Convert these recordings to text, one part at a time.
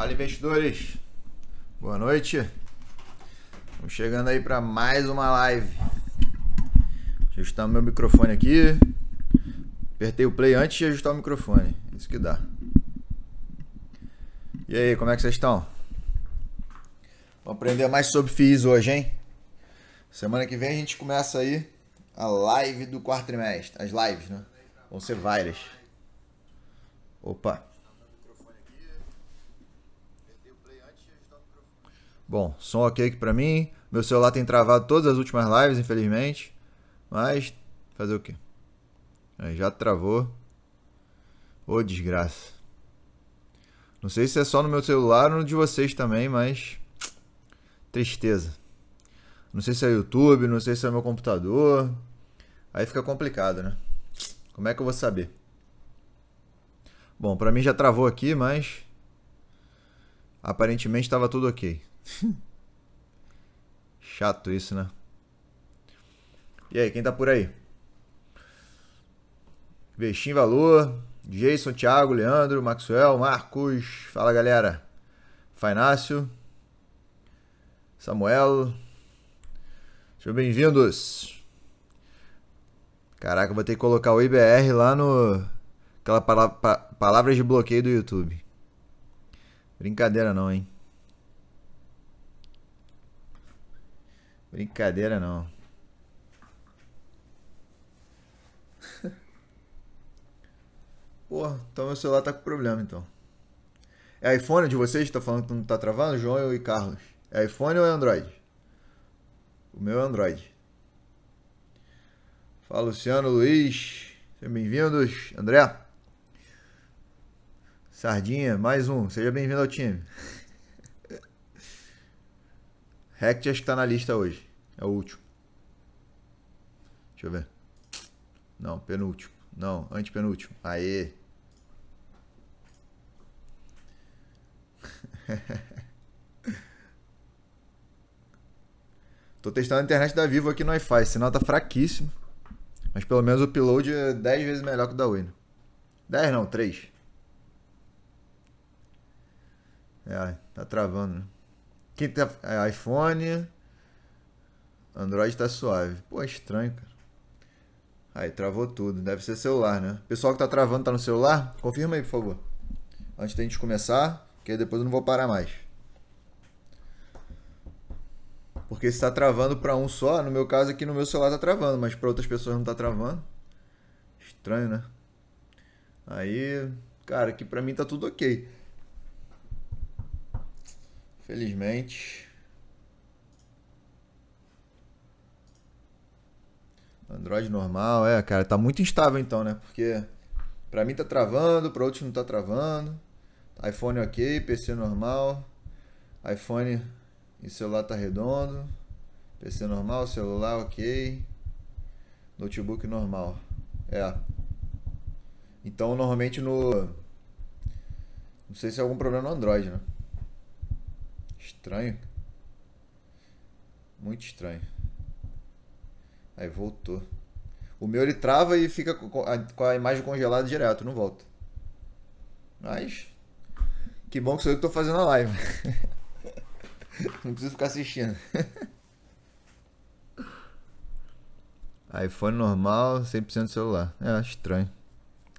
Fala investidores, boa noite. Estamos chegando aí para mais uma live. Deixa eu ajustar meu microfone aqui. Apertei o play antes de ajustar o microfone. Isso que dá. E aí, como é que vocês estão? Vamos aprender mais sobre FIIs hoje, hein? Semana que vem a gente começa aí a live do quarto trimestre. As lives, né? Vão ser várias. Opa! Bom, som ok aqui pra mim. Meu celular tem travado todas as últimas lives, infelizmente. Mas, fazer o quê? Aí já travou. Ô, oh, desgraça. Não sei se é só no meu celular ou no de vocês também, mas. Tristeza. Não sei se é YouTube, não sei se é meu computador. Aí fica complicado, né? Como é que eu vou saber? Bom, pra mim já travou aqui, mas. Aparentemente estava tudo ok. Chato isso, né? E aí, quem tá por aí? Investir valor. Jason, Thiago, Leandro, Maxwell, Marcos. Fala, galera. Fainácio. Samuel. Sejam bem-vindos. Caraca, vou ter que colocar o IBR lá no. Aquela palavra, pa, palavra de bloqueio do YouTube. Brincadeira não, hein? Brincadeira não. Pô, então meu celular tá com problema então. É iPhone de vocês que tá falando que não tá travando? João e Carlos. É iPhone ou é Android? O meu é Android. Fala Luciano, Luiz. Sejam bem-vindos. André. Sardinha, mais um. Seja bem-vindo ao time. Rect acho que tá na lista hoje. É o último. Deixa eu ver. Não, penúltimo. Não, antepenúltimo. Aê! Tô testando a internet da Vivo aqui no Wi-Fi. Sinal tá fraquíssimo. Mas pelo menos o upload é 10 vezes melhor que o da Win. 10 não, 3. É, tá travando, né? Quem tem é, iPhone, Android tá suave. Pô, é estranho, cara. Aí, travou tudo. Deve ser celular, né? Pessoal que tá travando, tá no celular? Confirma aí, por favor. Antes da gente começar, que depois eu não vou parar mais. Porque se tá travando para um só, no meu caso aqui no meu celular tá travando, mas para outras pessoas não tá travando. Estranho, né? Aí, cara, aqui pra mim tá tudo ok. Felizmente. Android normal, é, cara, tá muito instável então, né? Porque pra mim tá travando, pra outros não tá travando. iPhone ok, PC normal. iPhone e celular tá redondo. PC normal, celular ok. Notebook normal. É. Então normalmente no. Não sei se é algum problema no Android, né? Estranho. Muito estranho. Aí voltou. O meu ele trava e fica com a, imagem congelada direto, não volta. Mas. Que bom que sou eu que tô fazendo a live. não preciso ficar assistindo. iPhone normal, 100% celular. É, estranho.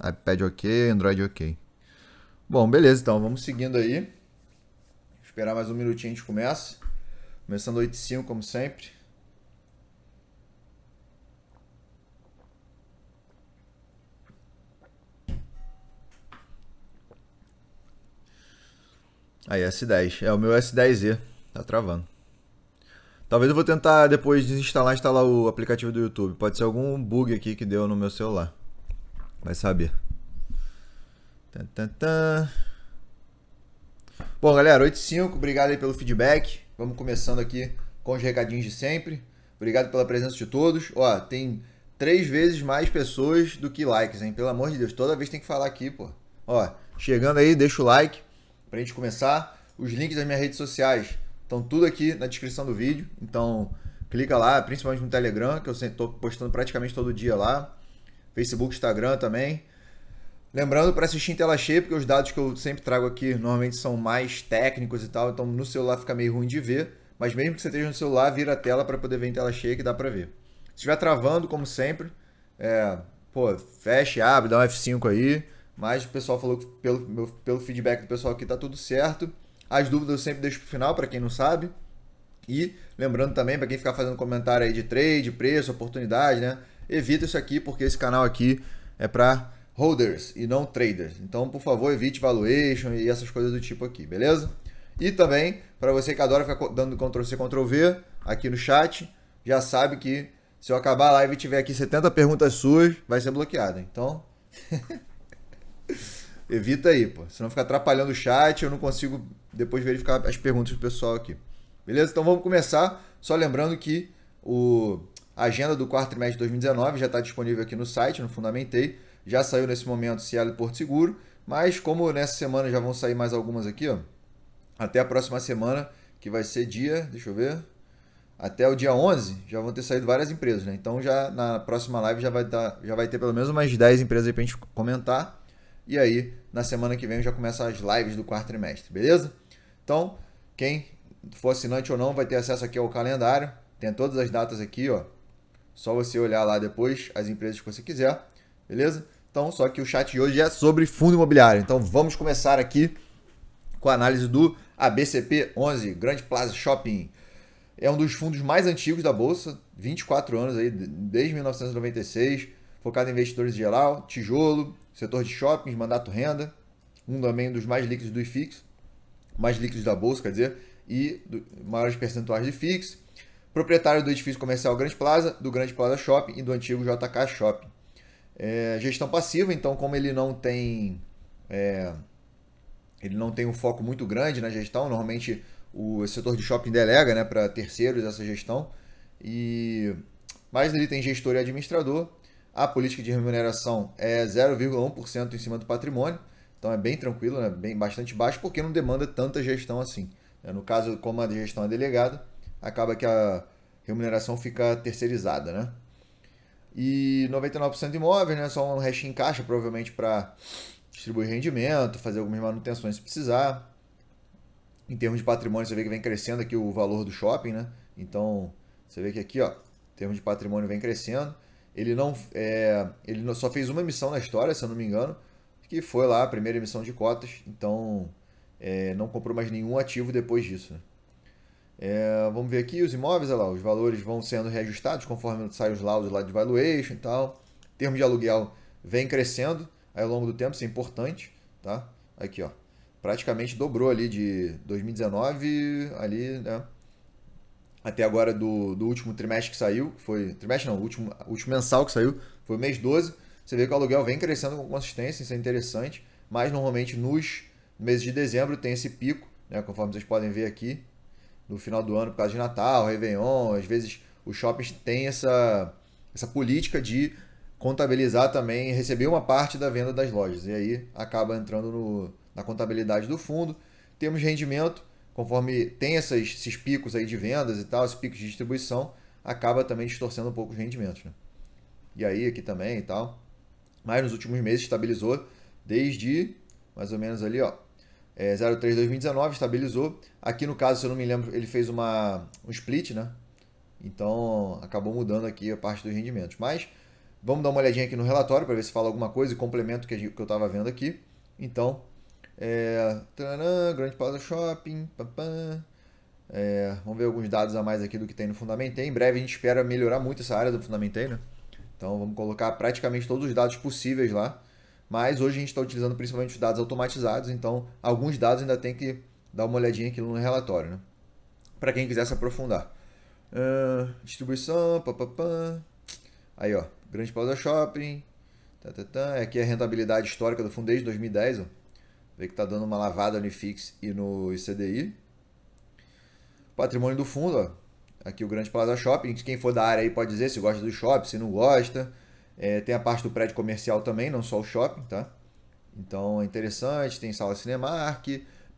iPad ok, Android ok. Bom, beleza, então vamos seguindo aí. Esperar mais um minutinho a gente começa. Começando 8 e 5, como sempre. Aí, S10. É o meu s 10 Z, Tá travando. Talvez eu vou tentar depois desinstalar instalar o aplicativo do YouTube. Pode ser algum bug aqui que deu no meu celular. Vai saber. Tan, tan, tan. Bom, galera, 85, obrigado aí pelo feedback. Vamos começando aqui com os recadinhos de sempre. Obrigado pela presença de todos. Ó, tem três vezes mais pessoas do que likes, hein? Pelo amor de Deus, toda vez tem que falar aqui, pô. Ó, chegando aí, deixa o like pra gente começar. Os links das minhas redes sociais estão tudo aqui na descrição do vídeo. Então, clica lá, principalmente no Telegram, que eu estou postando praticamente todo dia lá. Facebook, Instagram também. Lembrando para assistir em tela cheia, porque os dados que eu sempre trago aqui normalmente são mais técnicos e tal, então no celular fica meio ruim de ver, mas mesmo que você esteja no celular, vira a tela para poder ver em tela cheia que dá para ver. Se estiver travando, como sempre, é, pô, fecha, abre, dá um F5 aí, mas o pessoal falou que pelo, pelo feedback do pessoal aqui tá tudo certo. As dúvidas eu sempre deixo o final, para quem não sabe. E lembrando também, para quem ficar fazendo comentário aí de trade, preço, oportunidade, né? Evita isso aqui, porque esse canal aqui é para holders e não traders. Então, por favor, evite valuation e essas coisas do tipo aqui, beleza? E também, para você que adora ficar dando Ctrl-C, Ctrl-V aqui no chat, já sabe que se eu acabar a live e tiver aqui 70 perguntas suas, vai ser bloqueado. Então, evita aí, pô. Senão fica atrapalhando o chat, eu não consigo depois verificar as perguntas do pessoal aqui. Beleza? Então vamos começar. Só lembrando que o... a agenda do quarto trimestre de 2019 já está disponível aqui no site, no Fundamentei. Já saiu nesse momento Cielo e Porto Seguro, mas como nessa semana já vão sair mais algumas aqui, ó, até a próxima semana, que vai ser dia, deixa eu ver, até o dia 11 já vão ter saído várias empresas, né? Então já na próxima live já vai, dar, já vai ter pelo menos umas 10 empresas aí pra gente comentar. E aí, na semana que vem já começam as lives do quarto trimestre, beleza? Então, quem for assinante ou não vai ter acesso aqui ao calendário. Tem todas as datas aqui, ó. Só você olhar lá depois as empresas que você quiser beleza? Então, só que o chat de hoje é sobre fundo imobiliário. Então, vamos começar aqui com a análise do ABCP 11, Grande Plaza Shopping. É um dos fundos mais antigos da bolsa, 24 anos aí, desde 1996, focado em investidores em geral, tijolo, setor de shoppings, mandato renda, um também dos mais líquidos do IFIX, mais líquidos da bolsa, quer dizer, e do, maiores percentuais de IFIX. Proprietário do edifício comercial Grande Plaza, do Grande Plaza Shopping e do antigo JK Shopping. É, gestão passiva, então como ele não tem é, ele não tem um foco muito grande na gestão, normalmente o setor de shopping delega né, para terceiros essa gestão, e mas ele tem gestor e administrador, a política de remuneração é 0,1% em cima do patrimônio, então é bem tranquilo, né, bem, bastante baixo, porque não demanda tanta gestão assim. Né. No caso, como a gestão é delegada, acaba que a remuneração fica terceirizada, né? E 99% imóveis, né? Só um resto em caixa, provavelmente para distribuir rendimento, fazer algumas manutenções se precisar. Em termos de patrimônio, você vê que vem crescendo aqui o valor do shopping, né? Então, você vê que aqui, ó, em termos de patrimônio vem crescendo. Ele não é, ele só fez uma emissão na história, se eu não me engano, que foi lá a primeira emissão de cotas. Então, é, não comprou mais nenhum ativo depois disso, né? É, vamos ver aqui os imóveis, olha lá, os valores vão sendo reajustados conforme saem os laudos lá de valuation e tal. termo de aluguel vem crescendo ao longo do tempo, isso é importante, tá? Aqui, ó, praticamente dobrou ali de 2019 ali, né? Até agora do, do último trimestre que saiu, foi trimestre não, último último mensal que saiu, foi mês 12. Você vê que o aluguel vem crescendo com consistência, isso é interessante, mas normalmente nos meses de dezembro tem esse pico, né, conforme vocês podem ver aqui, no final do ano por causa de Natal, Réveillon, às vezes os shoppings têm essa, essa política de contabilizar também, receber uma parte da venda das lojas. E aí acaba entrando no, na contabilidade do fundo. Temos rendimento, conforme tem essas, esses picos aí de vendas e tal, esses picos de distribuição, acaba também distorcendo um pouco os rendimentos. Né? E aí aqui também e tal. Mas nos últimos meses estabilizou desde mais ou menos ali, ó, é, 03 2019, estabilizou. Aqui no caso, se eu não me lembro, ele fez uma, um split, né? Então acabou mudando aqui a parte dos rendimentos. Mas vamos dar uma olhadinha aqui no relatório para ver se fala alguma coisa e complemento que, eu estava vendo aqui. Então, é, taranã, Grande Plaza Shopping, É, vamos ver alguns dados a mais aqui do que tem no fundamentem Em breve a gente espera melhorar muito essa área do fundamentem né? Então vamos colocar praticamente todos os dados possíveis lá mas hoje a gente está utilizando principalmente os dados automatizados, então alguns dados ainda tem que dar uma olhadinha aqui no relatório, né? Para quem quiser se aprofundar. Uh, distribuição, papapã. Aí, ó, grande pausa shopping. Tá, tá, tá. É, aqui é a rentabilidade histórica do fundo desde 2010, ó. Vê que tá dando uma lavada no IFIX e no ICDI. Patrimônio do fundo, ó. Aqui o Grande Plaza Shopping. Quem for da área aí pode dizer se gosta do shopping, se não gosta. É, tem a parte do prédio comercial também, não só o shopping, tá? Então é interessante, tem sala Cinemark,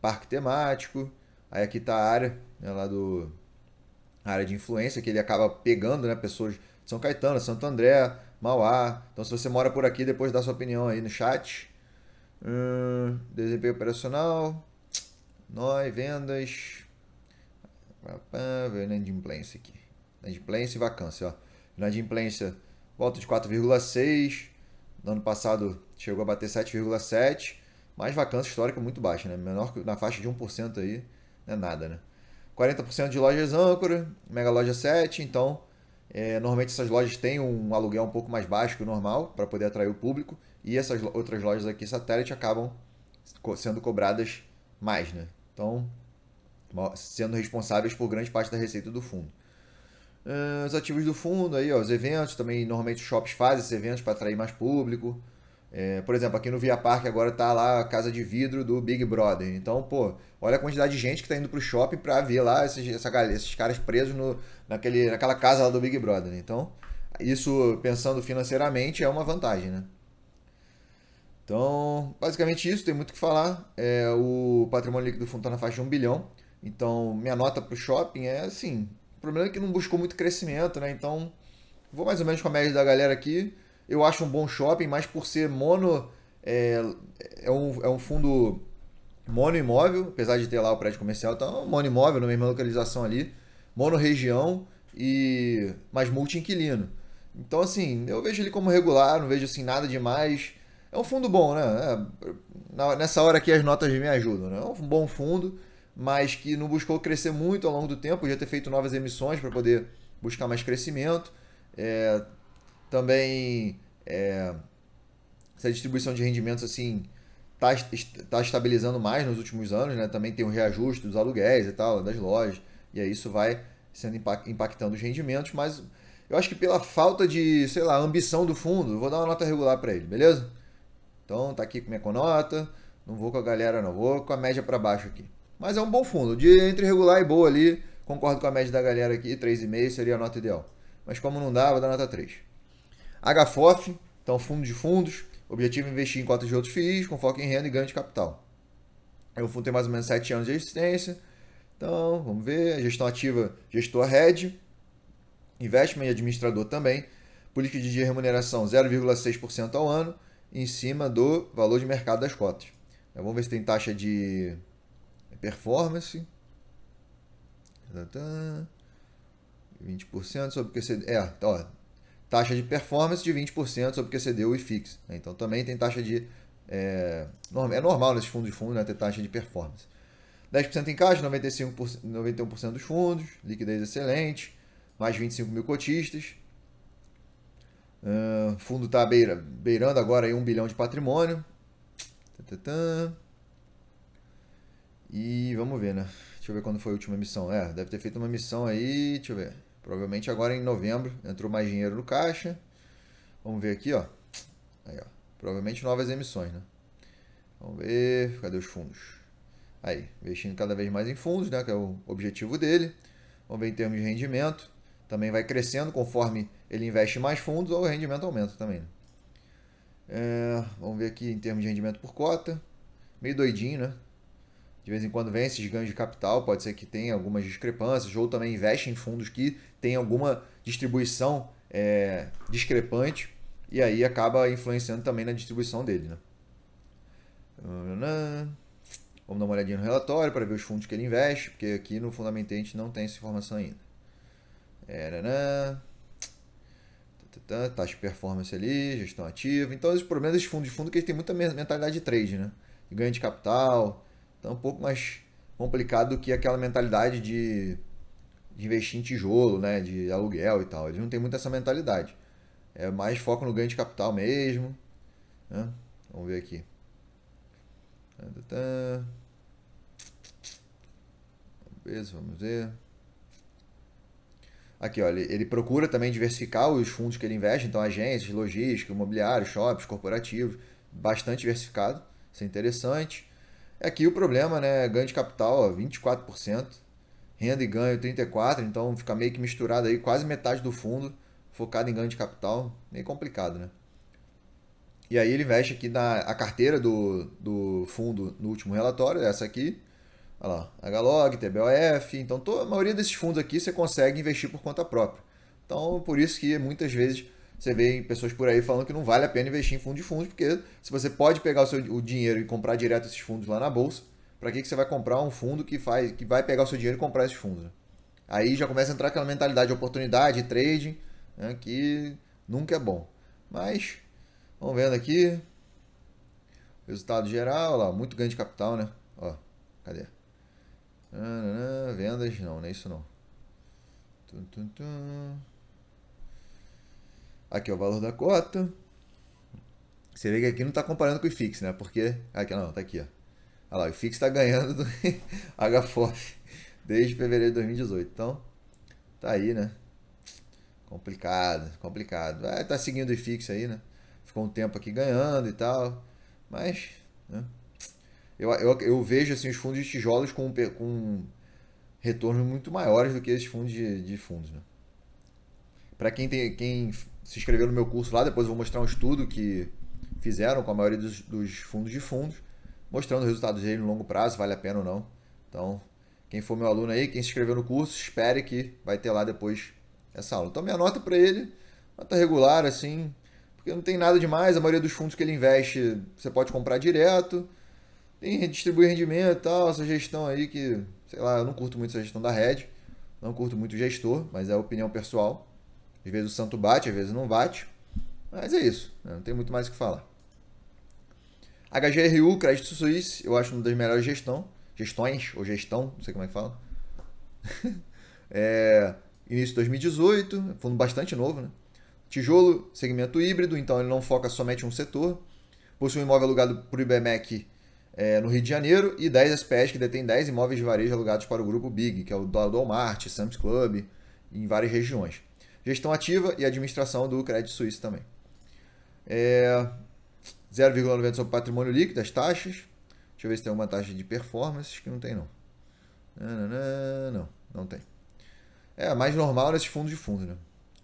parque temático. Aí aqui tá a área né, lá do área de influência que ele acaba pegando, né, pessoas de São Caetano, Santo André, Mauá. Então se você mora por aqui, depois dá sua opinião aí no chat. Hum, desempenho operacional, nós vendas, implência aqui. implência e vacância, ó. Inadimplência volta de 4,6. No ano passado chegou a bater 7,7. Mas vacância histórica muito baixa, né? Menor que na faixa de 1% aí, não é nada, né? 40% de lojas âncora, mega loja 7, então é, normalmente essas lojas têm um aluguel um pouco mais baixo que o normal para poder atrair o público e essas outras lojas aqui satélite acabam sendo cobradas mais, né? Então, sendo responsáveis por grande parte da receita do fundo. Uh, os ativos do fundo aí, ó, os eventos também, normalmente os shops fazem esses eventos para atrair mais público. É, por exemplo, aqui no Via Parque agora tá lá a casa de vidro do Big Brother. Então, pô, olha a quantidade de gente que tá indo pro shopping para ver lá esses, essa, esses caras presos no, naquele, naquela casa lá do Big Brother. Né? Então, isso pensando financeiramente é uma vantagem, né? Então, basicamente isso, tem muito o que falar. É, o patrimônio líquido do fundo está na faixa de 1 bilhão. Então, minha nota para o shopping é assim, problema é que não buscou muito crescimento, né? Então, vou mais ou menos com a média da galera aqui. Eu acho um bom shopping, mas por ser mono, é, é, um, é um fundo mono imóvel, apesar de ter lá o prédio comercial, então é mono imóvel na mesma localização ali, mono região e mais multi inquilino. Então assim, eu vejo ele como regular, não vejo assim nada demais. É um fundo bom, né? É, nessa hora aqui as notas me ajudam, né? É um bom fundo mas que não buscou crescer muito ao longo do tempo, podia ter feito novas emissões para poder buscar mais crescimento. É, também é, essa distribuição de rendimentos assim está tá estabilizando mais nos últimos anos, né? Também tem um reajuste dos aluguéis e tal, das lojas, e aí isso vai sendo impactando os rendimentos, mas eu acho que pela falta de, sei lá, ambição do fundo, vou dar uma nota regular para ele, beleza? Então tá aqui com minha conota, não vou com a galera não, vou com a média para baixo aqui. Mas é um bom fundo. De entre regular e boa ali, concordo com a média da galera aqui, 3,5 seria a nota ideal. Mas como não dá, vou dar nota 3. HFOF, então fundo de fundos, objetivo é investir em cotas de outros FIIs, com foco em renda e ganho de capital. O é fundo tem mais ou menos 7 anos de existência. Então, vamos ver. Gestão ativa, gestor head, investment e administrador também. Política de remuneração 0,6% ao ano, em cima do valor de mercado das cotas. Então, vamos ver se tem taxa de performance. 20% sobre o que você. É, ó, taxa de performance de 20% sobre o que você deu e FIX. É, então também tem taxa de. É, é normal nesses fundos de fundo né, ter taxa de performance. 10% em caixa, 95%, 91% dos fundos, liquidez excelente, mais 25 mil cotistas. Uh, fundo está beira, beirando agora aí 1 bilhão de patrimônio. Tantantã. E vamos ver, né? Deixa eu ver quando foi a última missão. É, deve ter feito uma missão aí, deixa eu ver. Provavelmente agora em novembro entrou mais dinheiro no caixa. Vamos ver aqui, ó. Aí, ó. Provavelmente novas emissões, né? Vamos ver, cadê os fundos? Aí, investindo cada vez mais em fundos, né, que é o objetivo dele. Vamos ver em termos de rendimento. Também vai crescendo conforme ele investe mais fundos ou o rendimento aumenta também. Né? É, vamos ver aqui em termos de rendimento por cota. Meio doidinho, né? de vez em quando vem esses ganhos de capital, pode ser que tenha algumas discrepâncias, ou também investe em fundos que tem alguma distribuição é, discrepante, e aí acaba influenciando também na distribuição dele. Né? Vamos dar uma olhadinha no relatório para ver os fundos que ele investe, porque aqui no Fundamental a gente não tem essa informação ainda. É, taxa de performance ali, gestão ativa. Então, os problemas desse fundo de fundo é que eles têm muita mentalidade de trade, né? De ganho de capital, então é um pouco mais complicado do que aquela mentalidade de, de investir em tijolo, né? De aluguel e tal. Eles não têm muito essa mentalidade. É mais foco no ganho de capital mesmo. Né? Vamos ver aqui. vamos ver. Aqui, olha, ele procura também diversificar os fundos que ele investe, então agências, logística, imobiliário, shops, corporativos, bastante diversificado. Isso é interessante. É aqui o problema, né? Ganho de capital, ó, 24%. Renda e ganho, 34%. Então fica meio que misturado aí, quase metade do fundo focado em ganho de capital. Meio complicado, né? E aí ele investe aqui na a carteira do, do fundo no último relatório, essa aqui. Olha lá, Hlog, TBOF. Então, toda, a maioria desses fundos aqui você consegue investir por conta própria. Então, por isso que muitas vezes você vê pessoas por aí falando que não vale a pena investir em fundo de fundos, porque se você pode pegar o seu o dinheiro e comprar direto esses fundos lá na bolsa, para que, que você vai comprar um fundo que faz que vai pegar o seu dinheiro e comprar esses fundos? Né? Aí já começa a entrar aquela mentalidade de oportunidade, trading, né, que nunca é bom. Mas, vamos vendo aqui. Resultado geral, olha lá, muito ganho de capital, né? Ó, cadê? Ah, vendas, não, não é isso não. Tum, tum, tum. Aqui é o valor da cota. Você vê que aqui não está comparando com o IFIX, né? Porque. Aqui não, tá aqui, ó. Olha lá, o IFIX está ganhando do HFOF desde fevereiro de 2018. Então, tá aí, né? Complicado, complicado. Ah, tá seguindo o IFIX aí, né? Ficou um tempo aqui ganhando e tal. Mas, né? eu, eu, eu vejo assim, os fundos de tijolos com, com retornos muito maiores do que esses fundos de, de fundos, né? Para quem, tem, quem se inscrever no meu curso lá, depois eu vou mostrar um estudo que fizeram com a maioria dos, dos fundos de fundos, mostrando resultados dele no longo prazo, vale a pena ou não. Então, quem for meu aluno aí, quem se inscreveu no curso, espere que vai ter lá depois essa aula. Então, minha nota para ele, nota regular, assim, porque não tem nada demais, a maioria dos fundos que ele investe você pode comprar direto, tem distribuir rendimento e tal, essa gestão aí que, sei lá, eu não curto muito essa gestão da rede, não curto muito o gestor, mas é a opinião pessoal. Às vezes o santo bate, às vezes não bate. Mas é isso, né? não tem muito mais o que falar. HGRU, Crédito Suíço, eu acho uma das melhores gestão, gestões, ou gestão, não sei como é que fala. é, início de 2018, fundo bastante novo, né? Tijolo, segmento híbrido, então ele não foca somente em um setor. Possui um imóvel alugado por IBMEC é, no Rio de Janeiro e 10 SPS que detém 10 imóveis de varejo alugados para o grupo Big, que é o do Walmart, Sam's Club, em várias regiões gestão ativa e administração do Crédito Suíço também. É 0,90 sobre patrimônio líquido, as taxas. Deixa eu ver se tem alguma taxa de performance, que não tem não. Não, não, não, tem. É mais normal nesses fundos de fundo, né?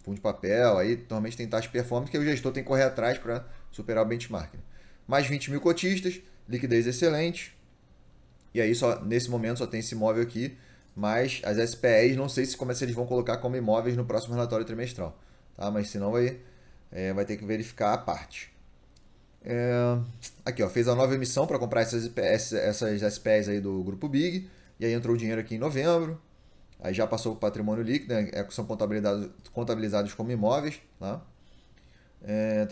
Fundo de papel, aí normalmente tem taxa de performance que o gestor tem que correr atrás para superar o benchmark. Né? Mais 20 mil cotistas, liquidez excelente. E aí só nesse momento só tem esse imóvel aqui mas as SPEs não sei se como é que eles vão colocar como imóveis no próximo relatório trimestral, tá? Mas senão vai, é, vai ter que verificar a parte. É, aqui, ó, fez a nova emissão para comprar essas, IPS, essas SPEs aí do Grupo Big, e aí entrou o dinheiro aqui em novembro, aí já passou o patrimônio líquido, né? É, são contabilizados, contabilizados como imóveis, tá? É,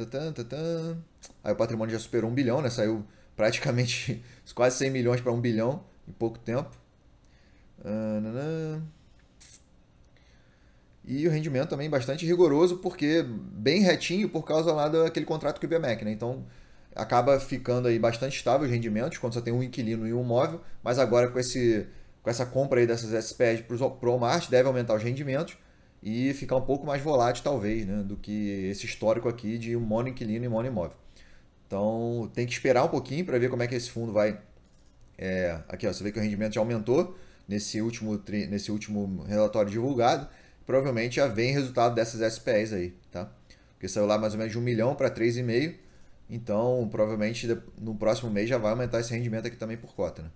Aí o patrimônio já superou um bilhão, né? Saiu praticamente quase 100 milhões para um bilhão em pouco tempo. E o rendimento também bastante rigoroso, porque bem retinho por causa lá daquele contrato que o IBMEC, né? Então acaba ficando aí bastante estável os rendimentos quando você tem um inquilino e um móvel, mas agora com, esse, com essa compra aí dessas SPs para o Walmart deve aumentar os rendimentos e ficar um pouco mais volátil talvez, né? Do que esse histórico aqui de mono inquilino e mono imóvel. Então tem que esperar um pouquinho para ver como é que esse fundo vai. É, aqui ó, você vê que o rendimento já aumentou nesse último, nesse último relatório divulgado, provavelmente já vem resultado dessas SPEs aí, tá? Porque saiu lá mais ou menos de 1 milhão para 3,5, então provavelmente no próximo mês já vai aumentar esse rendimento aqui também por cota, né?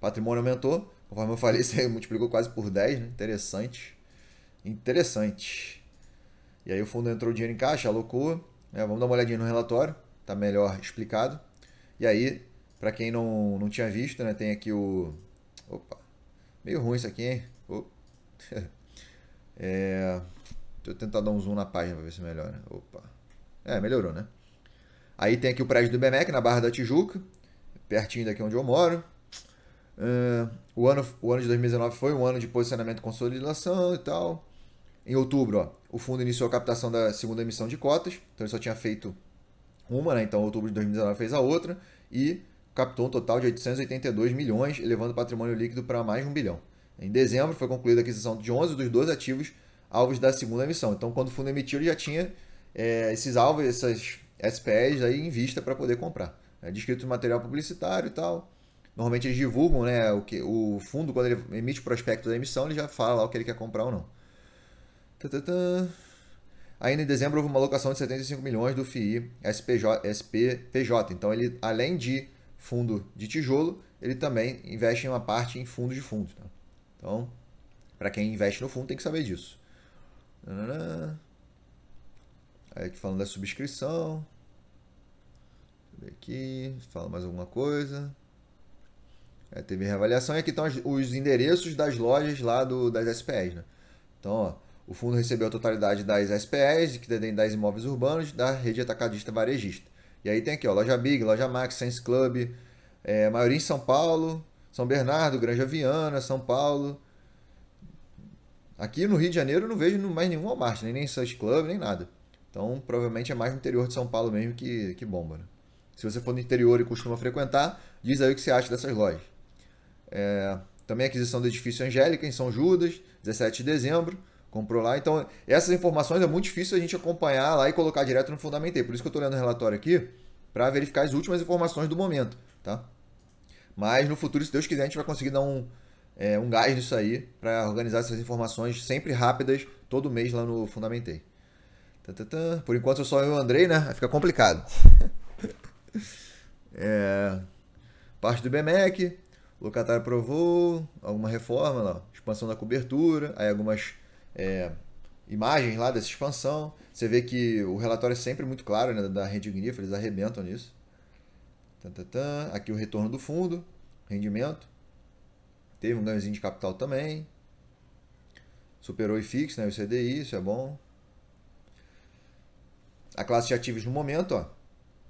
Patrimônio aumentou, conforme eu falei, isso aí multiplicou quase por 10, né? Interessante. Interessante. E aí o fundo entrou dinheiro em caixa, alocou. É, né? vamos dar uma olhadinha no relatório, tá melhor explicado. E aí, para quem não, não tinha visto, né, tem aqui o... Opa, Meio ruim isso aqui, hein? Oh. é... Deixa eu tentar dar um zoom na página para ver se melhora. Opa. É, melhorou, né? Aí tem aqui o prédio do BMEC na Barra da Tijuca, pertinho daqui onde eu moro. Uh, o, ano, o ano de 2019 foi um ano de posicionamento e consolidação e tal. Em outubro, ó, o fundo iniciou a captação da segunda emissão de cotas, então ele só tinha feito uma, né? Então, outubro de 2019 fez a outra. E captou um total de 882 milhões, elevando o patrimônio líquido para mais de um bilhão. Em dezembro, foi concluída a aquisição de 11 dos 12 ativos alvos da segunda emissão. Então, quando o fundo emitiu, ele já tinha é, esses alvos, essas SPEs aí em vista para poder comprar. É, descrito no material publicitário e tal. Normalmente eles divulgam né, o, que, o fundo, quando ele emite o prospecto da emissão, ele já fala lá o que ele quer comprar ou não. Tantantã. Ainda em dezembro houve uma alocação de 75 milhões do FII SPJ, SPPJ. Então, ele, além de fundo de tijolo, ele também investe uma parte em fundo de fundo. Tá? Então, para quem investe no fundo tem que saber disso. Aí aqui falando da subscrição. aqui, fala mais alguma coisa. Aí é, teve reavaliação e aqui estão os endereços das lojas lá do, das SPEs. Né? Então, ó, o fundo recebeu a totalidade das SPEs, que tem 10 imóveis urbanos, da rede atacadista varejista. E aí tem aqui, ó, Loja Big, Loja Max, Sense Club, é, maioria em São Paulo, São Bernardo, Granja Viana, São Paulo. Aqui no Rio de Janeiro não vejo mais nenhum Walmart, nem, nem Sense Club, nem nada. Então provavelmente é mais no interior de São Paulo mesmo que, que bomba, né? Se você for no interior e costuma frequentar, diz aí o que você acha dessas lojas. É, também aquisição do edifício Angélica em São Judas, 17 de dezembro. Comprou lá. Então, essas informações é muito difícil a gente acompanhar lá e colocar direto no Fundamentei. Por isso que eu estou lendo o relatório aqui, para verificar as últimas informações do momento, tá? Mas no futuro, se Deus quiser, a gente vai conseguir dar um, é, um gás nisso aí, para organizar essas informações sempre rápidas, todo mês lá no Fundamentei. Por enquanto, só eu e o Andrei, né? fica complicado. é, parte do BMEC, o locatário aprovou alguma reforma, lá, expansão da cobertura, aí algumas é, imagens lá dessa expansão. Você vê que o relatório é sempre muito claro né, da rendigrifa, eles arrebentam nisso. Aqui o retorno do fundo, rendimento. Teve um ganhozinho de capital também. Superou o IFIX, né, o CDI, isso é bom. A classe de ativos no momento, ó,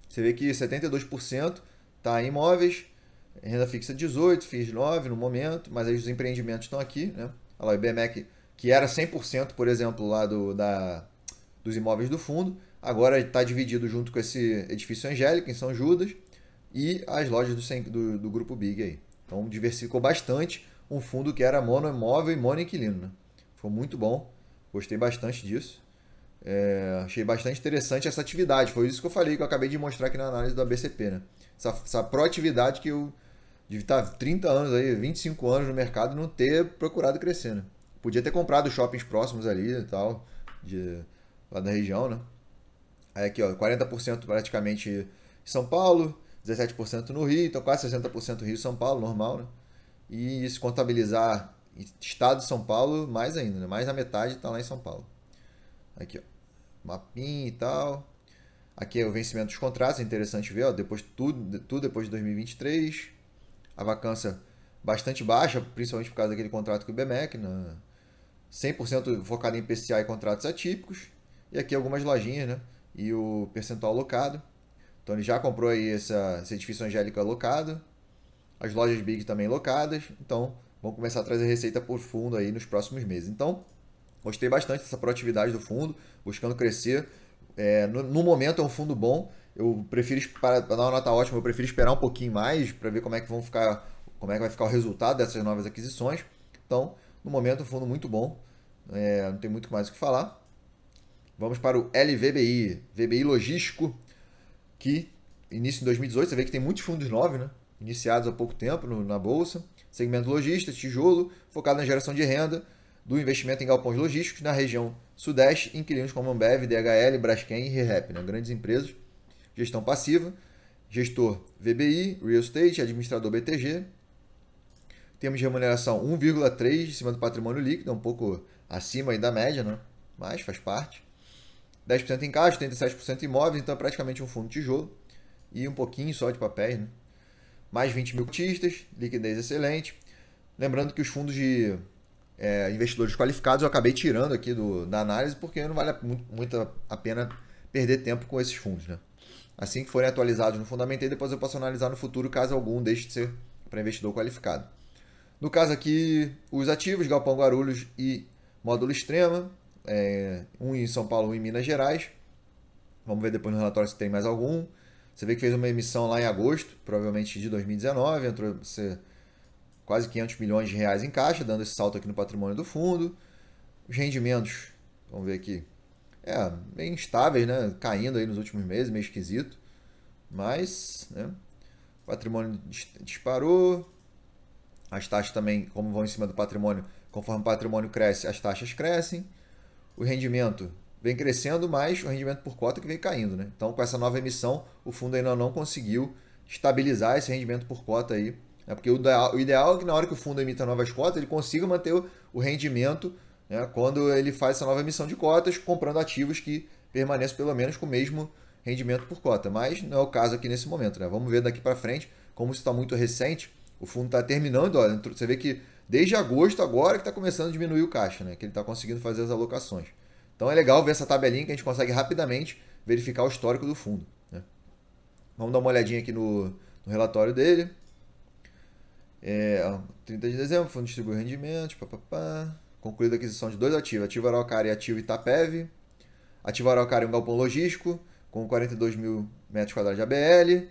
você vê que 72% está em imóveis, renda fixa 18, FIIs 9 no momento, mas aí os empreendimentos estão aqui. Né? Olha lá, o IBMEC que era 100%, por exemplo, lá do, da, dos imóveis do fundo, agora está dividido junto com esse edifício Angélica, em São Judas, e as lojas do, do, do grupo Big aí. Então diversificou bastante um fundo que era mono imóvel e mono inquilino. Né? Foi muito bom, gostei bastante disso. É, achei bastante interessante essa atividade. Foi isso que eu falei, que eu acabei de mostrar aqui na análise do ABCP. Né? Essa, essa proatividade que eu devia tá estar 30 anos aí, 25 anos no mercado e não ter procurado crescer. Né? Podia ter comprado shoppings próximos ali e tal, de, lá da região, né? Aí aqui, ó, 40% praticamente São Paulo, 17% no Rio, então quase 60% Rio e São Paulo, normal, né? E se contabilizar estado de São Paulo, mais ainda, né? Mais a metade está lá em São Paulo. Aqui, ó, mapinha e tal. Aqui é o vencimento dos contratos, é interessante ver, ó, depois tudo, tudo depois de 2023. A vacância bastante baixa, principalmente por causa daquele contrato com o IBMEC, na, né? 100% focado em PCA e contratos atípicos. E aqui algumas lojinhas, né? E o percentual alocado. Então ele já comprou aí essa, esse edifício angélico alocado. As lojas Big também locadas. Então vão começar a trazer receita por fundo aí nos próximos meses. Então, gostei bastante dessa proatividade do fundo, buscando crescer. É, no, no, momento é um fundo bom. Eu prefiro para dar uma nota ótima, eu prefiro esperar um pouquinho mais para ver como é que vão ficar, como é que vai ficar o resultado dessas novas aquisições. Então, no momento, um fundo muito bom. É, não tem muito mais o que falar. Vamos para o LVBI, VBI Logístico, que início em 2018. Você vê que tem muitos fundos novos, né? Iniciados há pouco tempo no, na Bolsa. Segmento logista, tijolo, focado na geração de renda do investimento em galpões logísticos na região Sudeste, em clientes como Ambev, DHL, Braskem e Rehap, né? grandes empresas. Gestão passiva, gestor VBI, Real Estate, administrador BTG. Temos remuneração 1,3 em cima do patrimônio líquido, é um pouco acima da média, né? mas faz parte. 10% em caixa, 37% em imóveis, então é praticamente um fundo de tijolo e um pouquinho só de papéis. Né? Mais 20 mil cotistas, liquidez excelente. Lembrando que os fundos de é, investidores qualificados eu acabei tirando aqui do, da análise porque não vale muito, a pena perder tempo com esses fundos. Né? Assim que forem atualizados no Fundamentei, depois eu posso analisar no futuro caso algum deixe de ser para investidor qualificado. No caso aqui, os ativos, Galpão Guarulhos e módulo extrema, é, um em São Paulo, um em Minas Gerais. Vamos ver depois no relatório se tem mais algum. Você vê que fez uma emissão lá em agosto, provavelmente de 2019, entrou quase 500 milhões de reais em caixa, dando esse salto aqui no patrimônio do fundo. Os rendimentos, vamos ver aqui, é, bem instáveis, né? Caindo aí nos últimos meses, meio esquisito. Mas, né? O patrimônio disparou. As taxas também, como vão em cima do patrimônio, Conforme o patrimônio cresce, as taxas crescem, o rendimento vem crescendo, mas o rendimento por cota que vem caindo. Né? Então, com essa nova emissão, o fundo ainda não conseguiu estabilizar esse rendimento por cota aí. Né? Porque o ideal, é que na hora que o fundo emita novas cotas, ele consiga manter o, rendimento né? quando ele faz essa nova emissão de cotas, comprando ativos que permaneçam pelo menos com o mesmo rendimento por cota. Mas não é o caso aqui nesse momento. Né? Vamos ver daqui para frente, como isso está muito recente, o fundo está terminando, olha, você vê que desde agosto agora que está começando a diminuir o caixa, né? Que ele está conseguindo fazer as alocações. Então é legal ver essa tabelinha que a gente consegue rapidamente verificar o histórico do fundo. Né? Vamos dar uma olhadinha aqui no, no relatório dele. É, 30 de dezembro, fundo distribui rendimentos, papapá. Concluída a aquisição de dois ativos, ativo Araucária e ativo Itapev. Ativo Araucária um galpão logístico, com 42 mil metros quadrados de ABL.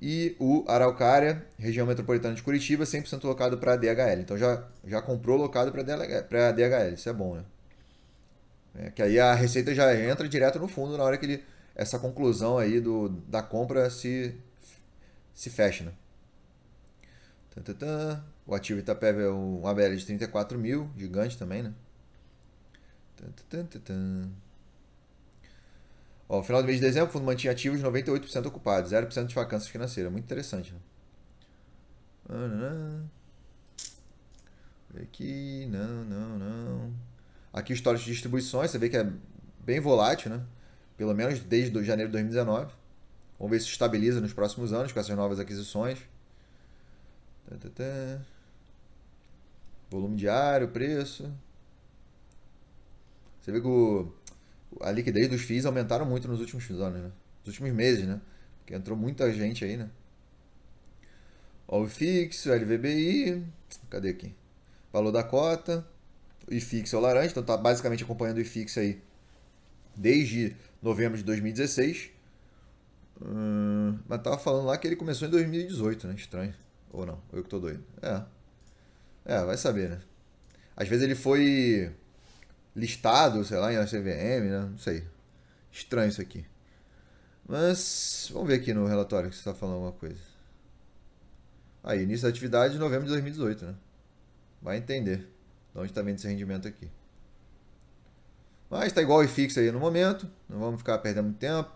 E o Araucária, região metropolitana de Curitiba, 100% locado para DHL. Então já, já comprou locado para DHL, isso é bom, né? É, que aí a receita já entra direto no fundo na hora que ele, essa conclusão aí do, da compra se, se fecha, né? O ativo Itapeva é um ABL de 34 mil, gigante também, né? Ó, final do mês de dezembro, o fundo mantinha ativos 98% ocupados, 0% de vacância financeira. Muito interessante, né? Aqui, não, não, não. Aqui histórico de distribuições, você vê que é bem volátil, né? Pelo menos desde janeiro de 2019. Vamos ver se estabiliza nos próximos anos com essas novas aquisições. Volume diário, preço. Você vê que o a liquidez dos FIIs aumentaram muito nos últimos anos, né? Nos últimos meses, né? Porque entrou muita gente aí, né? Ó, o fixo, LVBI, cadê aqui? Valor da cota, o IFIX é o laranja, então tá basicamente acompanhando o IFIX aí desde novembro de 2016. Hum, mas tava falando lá que ele começou em 2018, né? Estranho. Ou não, eu que tô doido. É. É, vai saber, né? Às vezes ele foi listado, sei lá, uma CVM, né? Não sei. Estranho isso aqui. Mas vamos ver aqui no relatório se está falando alguma coisa. Aí, início da atividade em novembro de 2018, né? Vai entender de onde está vindo esse rendimento aqui. Mas está igual e fixo aí no momento, não vamos ficar perdendo tempo.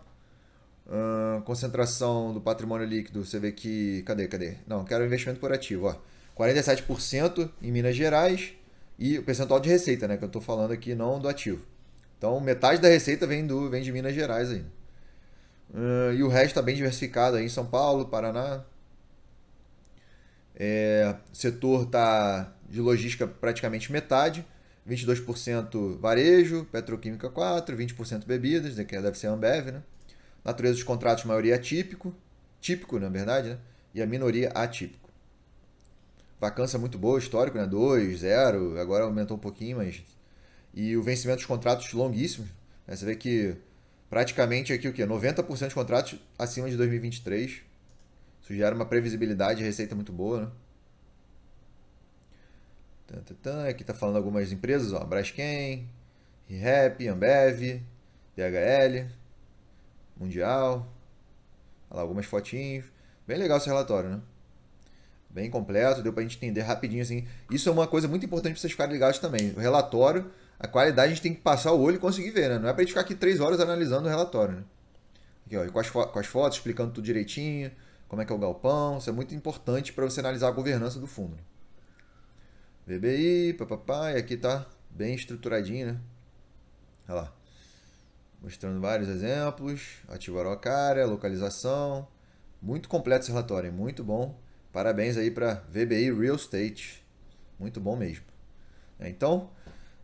concentração do patrimônio líquido, você vê que... Cadê, cadê? Não, quero investimento por ativo, ó. 47% em Minas Gerais, e o percentual de receita, né? Que eu estou falando aqui, não do ativo. Então, metade da receita vem, do, vem de Minas Gerais aí. Uh, e o resto está bem diversificado aí em São Paulo, Paraná. É, setor tá de logística praticamente metade. 22% varejo, petroquímica 4, 20% bebidas, né, que deve ser Ambev, né? Natureza dos contratos, maioria atípico, típico na verdade, né? E a minoria atípico. Vacância é muito boa, histórico, né? 2, 0, agora aumentou um pouquinho, mas. E o vencimento dos contratos longuíssimos. Né? Você vê que praticamente aqui o quê? 90% de contratos acima de 2023. Isso gera uma previsibilidade e receita é muito boa, né? Aqui tá falando algumas empresas, ó. Braskem, ReHap, Ambev, DHL, Mundial. Olha lá, algumas fotinhos. Bem legal esse relatório, né? bem completo, deu para a gente entender rapidinho assim. Isso é uma coisa muito importante para vocês ficarem ligados também. O relatório, a qualidade a gente tem que passar o olho e conseguir ver, né? Não é para gente ficar aqui três horas analisando o relatório, né? Aqui, ó, com as, com as fotos, explicando tudo direitinho, como é que é o galpão. Isso é muito importante para você analisar a governança do fundo. Né? BBI, papapá, e aqui tá bem estruturadinho, né? Olha lá. Mostrando vários exemplos, ativo araucária, localização. Muito completo esse relatório, muito bom. Parabéns aí para VBI Real Estate. Muito bom mesmo. É, então,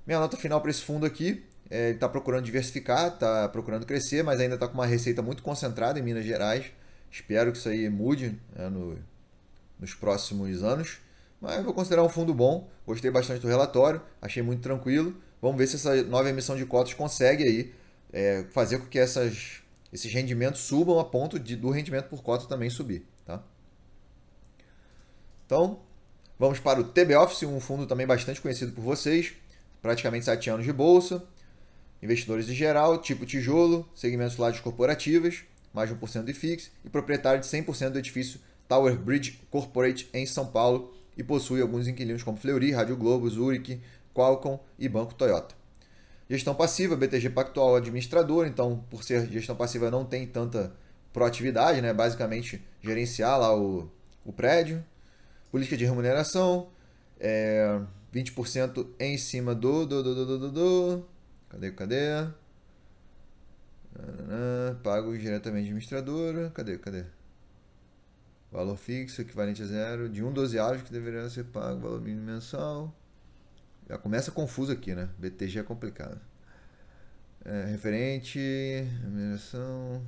minha nota final para esse fundo aqui. É, ele está procurando diversificar, está procurando crescer, mas ainda está com uma receita muito concentrada em Minas Gerais. Espero que isso aí mude né, no, nos próximos anos. Mas vou considerar um fundo bom. Gostei bastante do relatório, achei muito tranquilo. Vamos ver se essa nova emissão de cotas consegue aí é, fazer com que essas, esses rendimentos subam a ponto de, do rendimento por cota também subir. Então, vamos para o TB Office, um fundo também bastante conhecido por vocês, praticamente 7 anos de bolsa, investidores em geral, tipo tijolo, segmentos lá de corporativas, mais de 1% de FIX e proprietário de 100% do edifício Tower Bridge Corporate em São Paulo e possui alguns inquilinos como Fleury, Rádio Globo, Zurich, Qualcomm e Banco Toyota. Gestão passiva, BTG Pactual administrador, então por ser gestão passiva não tem tanta proatividade, né? basicamente gerenciar lá o, o prédio. Política de remuneração, é, 20% em cima do, do, do, do, do, do, Cadê, cadê? Pago diretamente administradora. Cadê, cadê? Valor fixo equivalente a zero de um dozeavos que deveria ser pago, valor mínimo mensal. Já começa confuso aqui, né? BTG é complicado. É, referente, remuneração.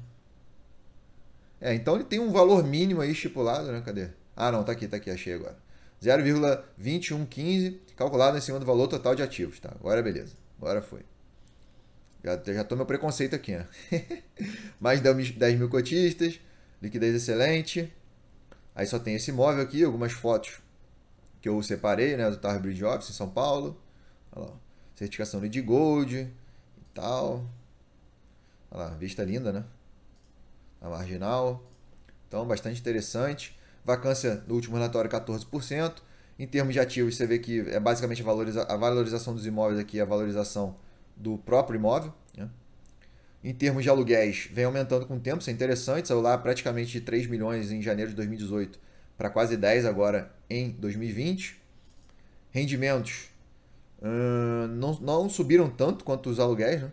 É, então ele tem um valor mínimo aí estipulado, né? Cadê? Ah, não, tá aqui, tá aqui, achei agora. 0,2115, calculado em cima do valor total de ativos, tá? Agora beleza, agora foi. Já, já tô meu preconceito aqui, né? Mais 10 mil cotistas, liquidez excelente. Aí só tem esse imóvel aqui, algumas fotos que eu separei, né? Do Tower Bridge Office em São Paulo. Olha lá, certificação de Gold e tal. Olha lá, vista linda, né? Na marginal. Então, bastante interessante. Vacância no último relatório 14%. Em termos de ativos, você vê que é basicamente a, valoriza a valorização dos imóveis aqui a valorização do próprio imóvel. Né? Em termos de aluguéis, vem aumentando com o tempo, isso é interessante, saiu lá praticamente de 3 milhões em janeiro de 2018 para quase 10 agora em 2020. Rendimentos hum, não, não subiram tanto quanto os aluguéis, né?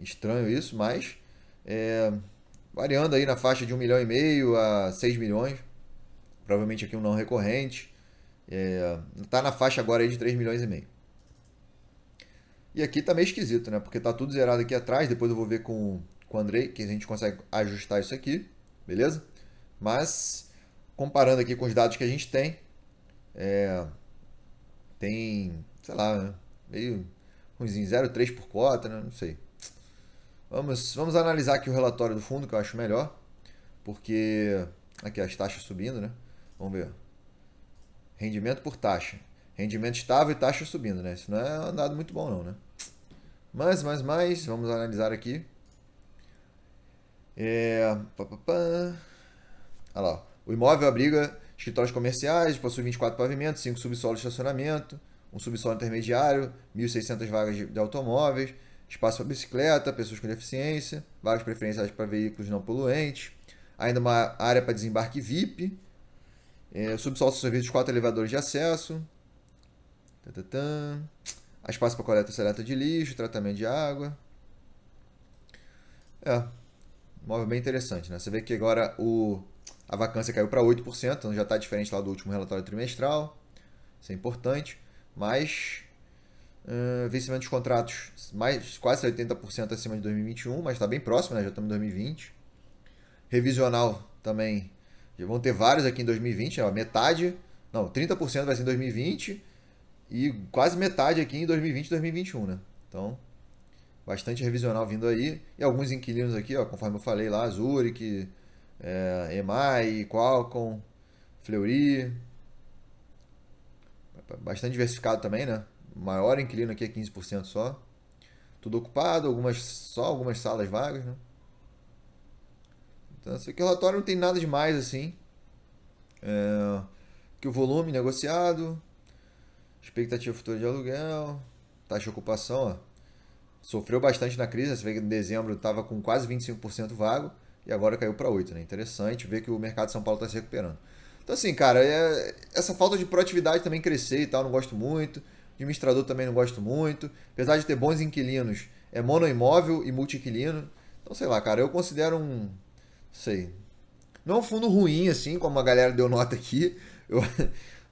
estranho isso, mas é, variando aí na faixa de 1 milhão e meio a 6 milhões. Provavelmente aqui um não recorrente. Está é, tá na faixa agora de 3 milhões e meio. E aqui está meio esquisito, né? Porque está tudo zerado aqui atrás. Depois eu vou ver com, com o Andrei que a gente consegue ajustar isso aqui. Beleza? Mas, comparando aqui com os dados que a gente tem, é, tem, sei lá, né? meio ruimzinho, 0,3 por cota, né? Não sei. Vamos, vamos analisar aqui o relatório do fundo, que eu acho melhor. Porque aqui as taxas subindo, né? Vamos ver. Rendimento por taxa. Rendimento estável e taxa subindo, né? Isso não é um dado muito bom, não, né? Mas, mas, mas, vamos analisar aqui. É... Olha lá. O imóvel abriga escritórios comerciais, possui 24 pavimentos, 5 subsolos de estacionamento, um subsolo intermediário, 1.600 vagas de automóveis, espaço para bicicleta, pessoas com deficiência, vagas preferenciais para veículos não poluentes, ainda uma área para desembarque VIP, é, o subsolo quatro elevadores de acesso. Tantantã. espaço para coleta seleta de lixo, tratamento de água. É, móvel bem interessante, né? Você vê que agora o, a vacância caiu para 8%, então já está diferente lá do último relatório trimestral. Isso é importante. Mas uh, vencimento dos contratos mais quase 70% acima de 2021, mas está bem próximo, né? Já estamos em 2020. Revisional também já vão ter vários aqui em 2020, né? metade, não, 30% vai ser em 2020 e quase metade aqui em 2020 e 2021, né? Então, bastante revisional vindo aí. E alguns inquilinos aqui, ó, conforme eu falei lá, Zurich, é, EMAI, Qualcomm, Fleury. Bastante diversificado também, né? maior inquilino aqui é 15% só. Tudo ocupado, algumas só algumas salas vagas, né? Tá? Então, Só assim, que o relatório não tem nada demais assim. É, que o volume negociado, expectativa futura de aluguel, taxa de ocupação, ó. sofreu bastante na crise. Né? Você vê que em dezembro estava com quase 25% vago e agora caiu para 8%. Né? Interessante ver que o mercado de São Paulo está se recuperando. Então, assim, cara, é... essa falta de proatividade também crescer e tal, não gosto muito. Administrador também não gosto muito. Apesar de ter bons inquilinos, é monoimóvel e multi-inquilino. Então, sei lá, cara, eu considero um Sei. Não é um fundo ruim, assim, como a galera deu nota aqui. Eu,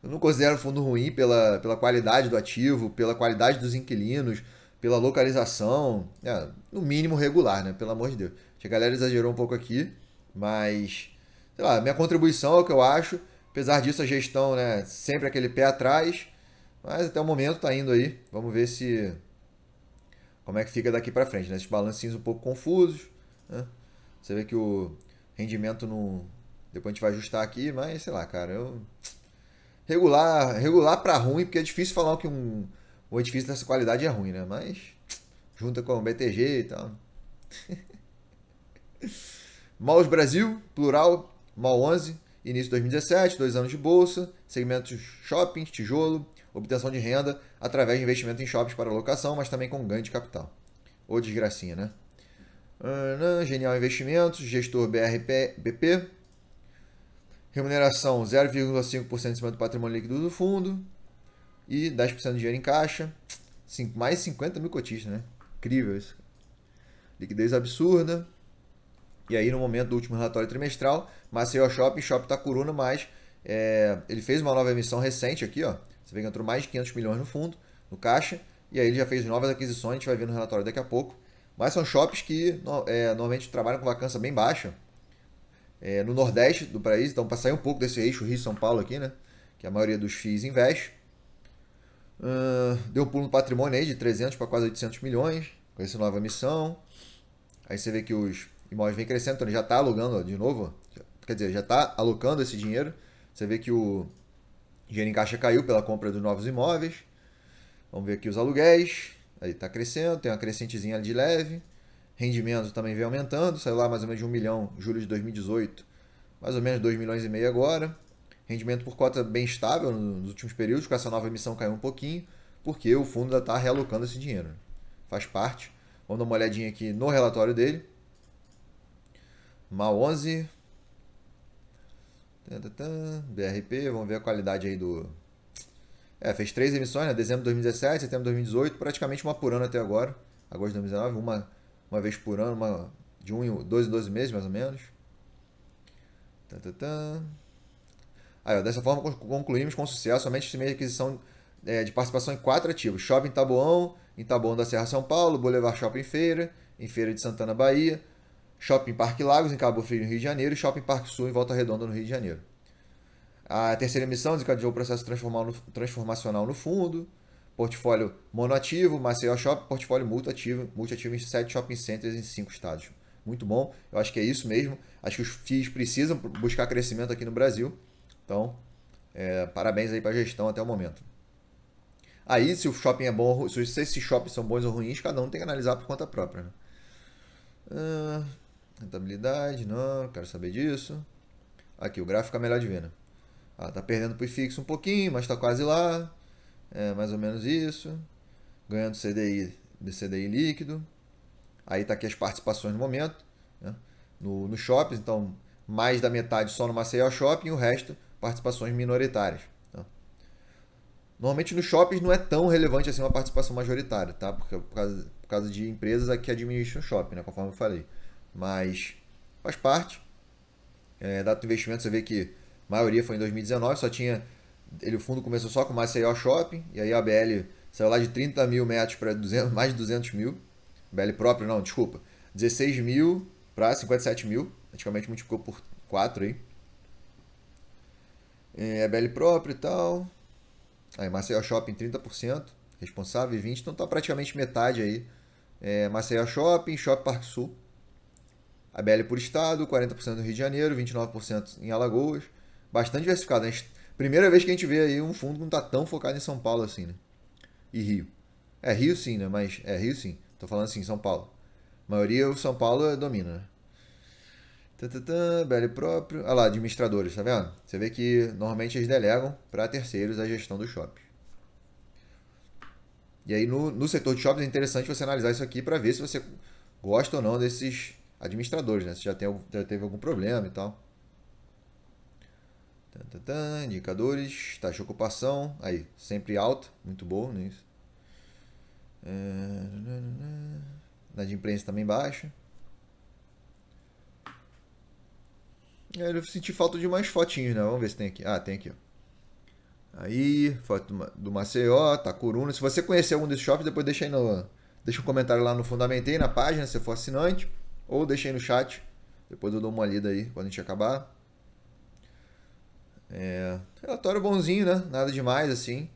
eu não considero fundo ruim pela, pela qualidade do ativo, pela qualidade dos inquilinos, pela localização. É, no mínimo regular, né? Pelo amor de Deus. A galera exagerou um pouco aqui, mas. Sei lá, minha contribuição é o que eu acho. Apesar disso, a gestão, né? Sempre aquele pé atrás. Mas até o momento tá indo aí. Vamos ver se como é que fica daqui para frente, né? Esses balancinhos um pouco confusos, né? Você vê que o rendimento no. Depois a gente vai ajustar aqui, mas sei lá, cara, eu. Regular, regular para ruim, porque é difícil falar que um, um edifício dessa qualidade é ruim, né? Mas junta com o BTG e tal. Maus Brasil, plural, Mal 11, início de 2017, dois anos de bolsa, segmentos shopping, tijolo, obtenção de renda através de investimento em shoppings para locação, mas também com ganho de capital. ou desgracinha, né? Genial Investimentos, gestor BRP, BP. Remuneração 0,5% em cima do patrimônio líquido do fundo. E 10% de dinheiro em caixa. Mais 50 mil cotistas, né? Incrível isso. Liquidez absurda. E aí, no momento do último relatório trimestral, Maceió Shopping, Shopping Itacuruna, mas é, ele fez uma nova emissão recente aqui, ó. Você vê que entrou mais de 500 milhões no fundo, no caixa. E aí ele já fez novas aquisições, a gente vai ver no relatório daqui a pouco. Mas são shops que é, normalmente trabalham com vacância bem baixa. É, no Nordeste do país, então para sair um pouco desse eixo Rio-São Paulo aqui, né? Que a maioria dos FIIs investe. Uh, deu um pulo no patrimônio aí de 300 para quase 800 milhões com essa nova missão. Aí você vê que os imóveis vêm crescendo, então ele já está alugando de novo. Quer dizer, já está alocando esse dinheiro. Você vê que o dinheiro em caixa caiu pela compra dos novos imóveis. Vamos ver aqui os aluguéis. Aí está crescendo, tem uma crescentezinha de leve. Rendimento também vem aumentando, saiu lá mais ou menos de 1 milhão julho de 2018, mais ou menos 2 milhões e meio agora. Rendimento por cota bem estável nos últimos períodos, com essa nova emissão caiu um pouquinho, porque o fundo ainda está realocando esse dinheiro. Faz parte. Vamos dar uma olhadinha aqui no relatório dele. MAL 11. BRP, vamos ver a qualidade aí do, é, fez três emissões, né? Dezembro de 2017, setembro de 2018, praticamente uma por ano até agora. Agosto de 2019, uma, uma vez por ano, uma, de um em 12 em 12 meses, mais ou menos. Aí, ó, dessa forma, concluímos com sucesso somente esse mês de aquisição é, de participação em quatro ativos. Shopping Taboão, em Taboão da Serra São Paulo, Boulevard Shopping Feira, em Feira de Santana, Bahia, Shopping Parque Lagos, em Cabo Frio, no Rio de Janeiro, e Shopping Parque Sul, em Volta Redonda, no Rio de Janeiro. A terceira emissão desencadeou o processo transformacional no fundo. Portfólio monoativo, Maceió Shopping, portfólio multiativo, multiativo em sete shopping centers em cinco estados. Muito bom, eu acho que é isso mesmo. Acho que os FIIs precisam buscar crescimento aqui no Brasil. Então, é, parabéns aí para a gestão até o momento. Aí, se o shopping é bom, se esses shoppings são bons ou ruins, cada um tem que analisar por conta própria. Né? Uh, rentabilidade, não, quero saber disso. Aqui, o gráfico é melhor de venda. Né? Ela está perdendo para o Ifix um pouquinho, mas está quase lá. É mais ou menos isso. Ganhando CDI de CDI líquido. Aí está aqui as participações no momento, né? no, no shoppings. Então, mais da metade só no Maceió Shopping e o resto participações minoritárias. Tá? Normalmente nos shoppings não é tão relevante assim uma participação majoritária, tá? Porque, por, causa, por causa de empresas que administram shopping, né? conforme eu falei. Mas faz parte. É, data investimento você vê que maioria foi em 2019, só tinha. Ele, o fundo começou só com o Maceió Shopping, e aí a BL saiu lá de 30 mil metros para mais de 200 mil. BL próprio, não, desculpa. 16 mil para 57 mil, praticamente multiplicou por 4 aí. É BL próprio e tal. Aí Maceió Shopping 30%, responsável 20%, então tá praticamente metade aí. É, Maceió Shopping, Shopping Parque Sul. A BL por estado, 40% no Rio de Janeiro, 29% em Alagoas, bastante diversificado. A gente, primeira vez que a gente vê aí um fundo que não está tão focado em São Paulo assim, né? E Rio. É Rio sim, né? Mas é Rio sim. Tô falando assim, São Paulo. A maioria o São Paulo é domina, né? Tantantã, belo próprio. Olha ah lá, administradores, tá vendo? Você vê que normalmente eles delegam para terceiros a gestão do shopping. E aí no, no setor de shoppings é interessante você analisar isso aqui para ver se você gosta ou não desses administradores, né? Se já, tem, já teve algum problema e tal indicadores, taxa de ocupação, aí, sempre alta, muito bom nisso. Né, é, na de imprensa também baixa. É, eu senti falta de mais fotinhos, né? Vamos ver se tem aqui. Ah, tem aqui, ó. Aí, foto do Maceió, Tacuruna. Se você conhecer algum desses shoppings, depois deixa aí no. Deixa um comentário lá no Fundamentei, na página, se for assinante. Ou deixa aí no chat. Depois eu dou uma lida aí quando a gente acabar. É, relatório bonzinho, né? Nada demais assim.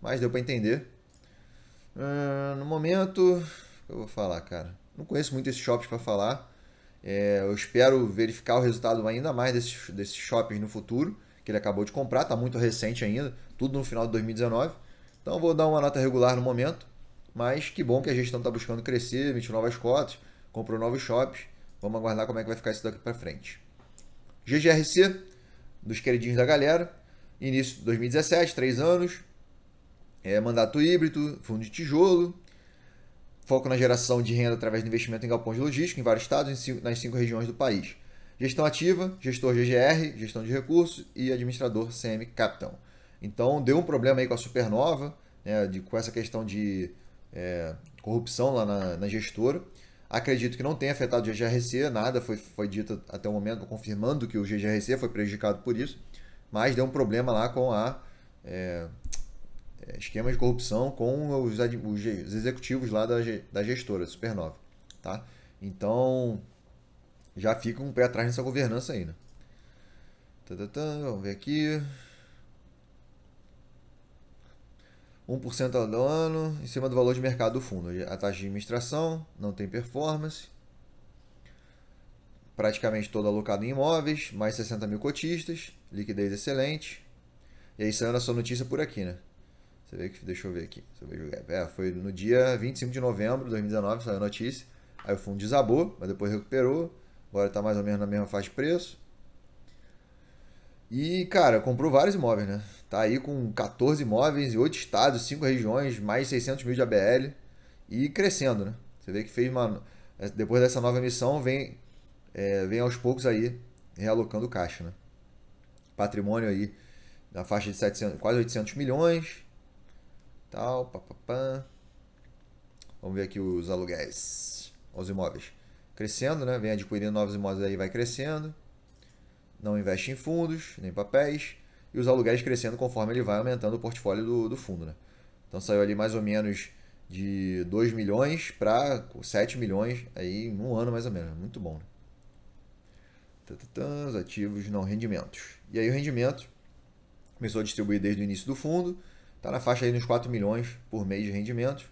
Mas deu para entender. Uh, no momento, eu vou falar, cara? Não conheço muito esses shopping para falar. É, eu espero verificar o resultado ainda mais desses, desses no futuro, que ele acabou de comprar, está muito recente ainda, tudo no final de 2019. Então vou dar uma nota regular no momento, mas que bom que a gestão está buscando crescer, emitir novas cotas, comprou novos shops. Vamos aguardar como é que vai ficar isso daqui para frente. GGRC, dos queridinhos da galera. Início de 2017, três anos. É, mandato híbrido, fundo de tijolo. Foco na geração de renda através do investimento em galpões de logística em vários estados, em nas cinco regiões do país. Gestão ativa, gestor GGR, gestão de recursos e administrador CM Capitão. Então, deu um problema aí com a Supernova, né, de, com essa questão de é, corrupção lá na, na gestora. Acredito que não tenha afetado o GGRC, nada foi, foi dito até o momento, confirmando que o GGRC foi prejudicado por isso, mas deu um problema lá com a é, é esquema de corrupção com os, os executivos lá da, da gestora, Supernova. Tá? Então, já fica um pé atrás nessa governança aí. Né? tá, tá, vamos ver aqui. 1% ao ano, em cima do valor de mercado do fundo. A taxa de administração não tem performance. Praticamente todo alocado em imóveis, mais 60 mil cotistas, liquidez excelente. E aí saiu sua notícia por aqui, né? Você vê que, deixa eu ver aqui. É, foi no dia 25 de novembro de 2019, saiu a notícia. Aí o fundo desabou, mas depois recuperou. Agora está mais ou menos na mesma faixa de preço. E, cara, comprou vários imóveis, né? Tá aí com 14 imóveis em 8 estados, 5 regiões, mais 600 mil de ABL e crescendo, né? Você vê que fez uma. É, depois dessa nova emissão, vem, é, vem aos poucos aí realocando caixa, né? Patrimônio aí na faixa de 700, quase 800 milhões. Tal, papapá. Vamos ver aqui os aluguéis, os imóveis. Crescendo, né? Vem adquirindo novos imóveis aí, vai crescendo não investe em fundos, nem papéis, e os aluguéis crescendo conforme ele vai aumentando o portfólio do, do fundo. Né? Então saiu ali mais ou menos de 2 milhões para 7 milhões aí em um ano mais ou menos. Muito bom. Né? Os ativos não rendimentos. E aí o rendimento começou a distribuir desde o início do fundo, está na faixa aí dos 4 milhões por mês de rendimentos.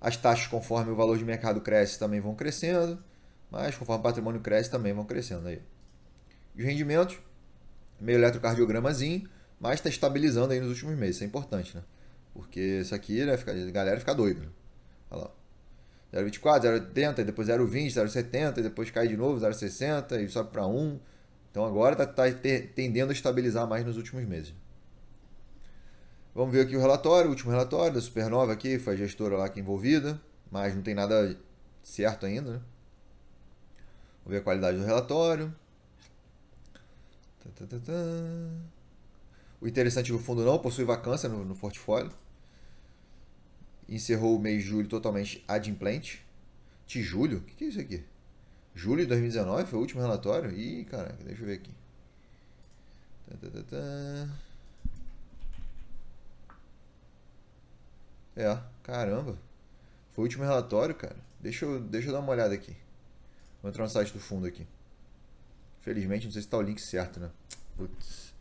As taxas conforme o valor de mercado cresce também vão crescendo, mas conforme o patrimônio cresce também vão crescendo aí de rendimentos, meio eletrocardiogramazinho, mas está estabilizando aí nos últimos meses. Isso é importante, né? Porque isso aqui, né, fica, a galera fica doida. Né? Olha lá. 0,24, 0,80, depois 0,20, 0,70, depois cai de novo, 0,60 e sobe para 1. Então agora está tá, tá tendendo a estabilizar mais nos últimos meses. Vamos ver aqui o relatório, o último relatório da Supernova aqui, foi a gestora lá que é envolvida, mas não tem nada certo ainda. Né? Vamos ver a qualidade do relatório. O interessante do fundo não possui vacância no, no portfólio. Encerrou o mês de julho totalmente adimplente. De julho? O que, que é isso aqui? Julho de 2019 foi o último relatório? Ih, caraca, deixa eu ver aqui. É, caramba. Foi o último relatório, cara. Deixa eu, deixa eu dar uma olhada aqui. Vou entrar no site do fundo aqui. Felizmente, não sei se está o link certo, né? Putz.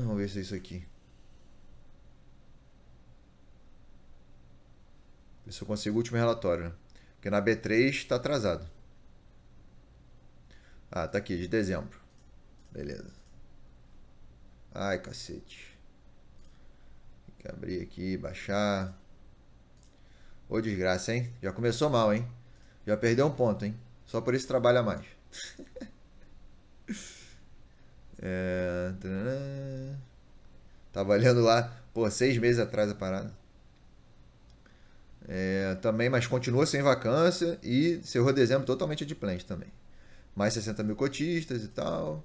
Vamos ver se é isso aqui. Ver se eu consigo o último relatório. Né? Porque na B3 está atrasado. Ah, tá aqui, de dezembro. Beleza. Ai, cacete. Tem que abrir aqui, baixar. Ô, desgraça, hein? Já começou mal, hein? Já perdeu um ponto, hein? Só por isso trabalha mais. é... Tava olhando lá, pô, seis meses atrás a parada. É, também, mas continua sem vacância e cerrou dezembro totalmente de plant também. Mais 60 mil cotistas e tal.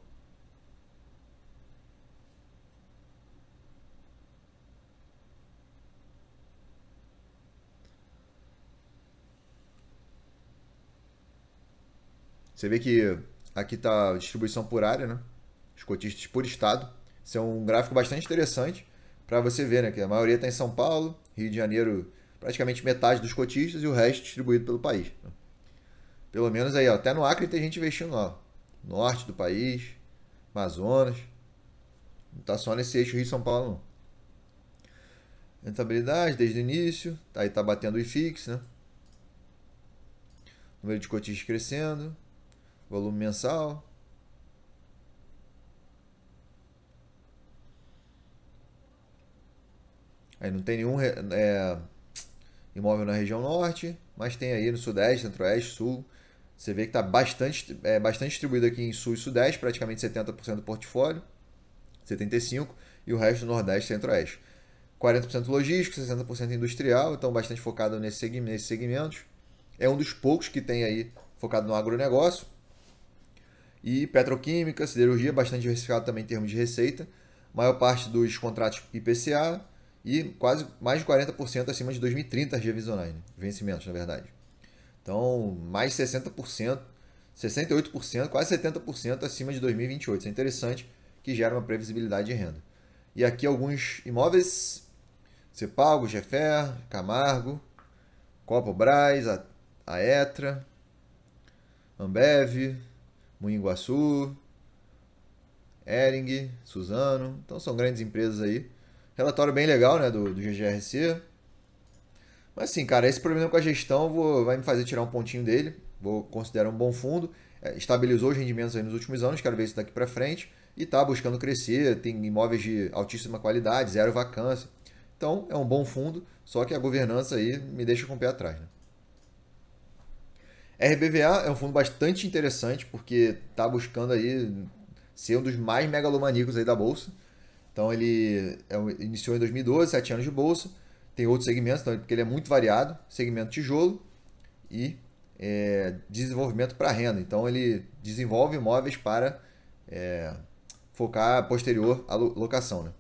Você vê que aqui está distribuição por área, né? Os cotistas por estado. Isso é um gráfico bastante interessante para você ver, né? Que a maioria está em São Paulo, Rio de Janeiro, praticamente metade dos cotistas e o resto distribuído pelo país. Né? Pelo menos aí, ó, até no Acre tem gente investindo lá. Norte do país, Amazonas. Não está só nesse eixo Rio-São Paulo, não. Rentabilidade desde o início. Aí está batendo o IFIX, né? Número de cotistas crescendo volume mensal. Aí não tem nenhum é, imóvel na região norte, mas tem aí no sudeste, centro-oeste, sul. Você vê que está bastante, é, bastante distribuído aqui em sul e sudeste, praticamente 70% do portfólio, 75%, e o resto nordeste centro-oeste. 40% logístico, 60% industrial, então bastante focado nesse segmento, nesses segmentos. É um dos poucos que tem aí focado no agronegócio. E petroquímica, siderurgia, bastante diversificado também em termos de receita. Maior parte dos contratos IPCA e quase mais de 40% acima de 2030 as revisionais, né? vencimentos, na verdade. Então, mais 60%, 68%, quase 70% acima de 2028. Isso é interessante, que gera uma previsibilidade de renda. E aqui alguns imóveis, Cepalgo Jefé, Camargo, Copobras, a, a Etra, Ambev, Muinguaçu, Ering, Suzano. Então são grandes empresas aí. Relatório bem legal, né, do, do GGRC. Mas assim, cara, esse problema com a gestão vou, vai me fazer tirar um pontinho dele. Vou considerar um bom fundo. É, estabilizou os rendimentos aí nos últimos anos, quero ver isso daqui para frente. E tá buscando crescer, tem imóveis de altíssima qualidade, zero vacância. Então é um bom fundo, só que a governança aí me deixa com o pé atrás. Né? RBVA é um fundo bastante interessante porque está buscando aí ser um dos mais megalomaníacos aí da bolsa. Então ele é iniciou em 2012, 7 anos de bolsa. Tem outros segmentos, então, porque ele é muito variado. Segmento tijolo e é, desenvolvimento para renda. Então ele desenvolve imóveis para é, focar posterior à locação. Né?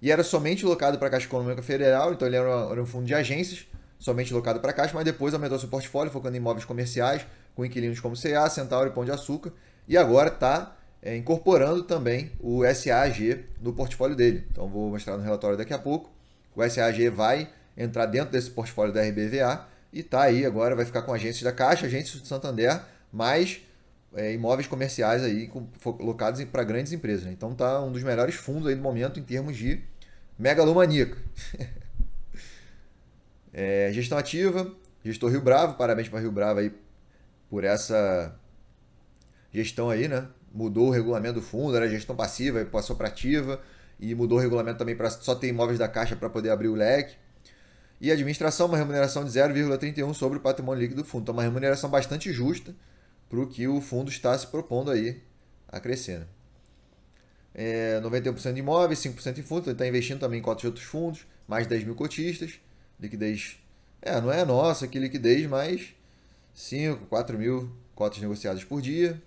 E era somente locado para a Caixa Econômica Federal, então ele era, uma, era um fundo de agências somente locado para caixa, mas depois aumentou seu portfólio, focando em imóveis comerciais, com inquilinos como CA, Centauro e Pão de Açúcar, e agora está é, incorporando também o SAG no portfólio dele. Então vou mostrar no relatório daqui a pouco. O SAG vai entrar dentro desse portfólio da RBVA e está aí agora, vai ficar com agências da Caixa, agências do Santander, mais é, imóveis comerciais aí com, locados para grandes empresas. Né? Então está um dos melhores fundos aí do momento em termos de megalomaníaca. É, gestão ativa, gestor Rio Bravo, parabéns para Rio Bravo aí por essa gestão aí, né? Mudou o regulamento do fundo, era gestão passiva, passou para ativa e mudou o regulamento também para só ter imóveis da Caixa para poder abrir o leque. E administração, uma remuneração de 0,31 sobre o patrimônio líquido do fundo. Então, uma remuneração bastante justa para o que o fundo está se propondo aí a crescer. Né? É, 91% de imóveis, 5% em fundo, então está investindo também em cotas de outros fundos, mais 10 mil cotistas liquidez. É, não é nossa que liquidez, mas 5, 4 mil cotas negociadas por dia.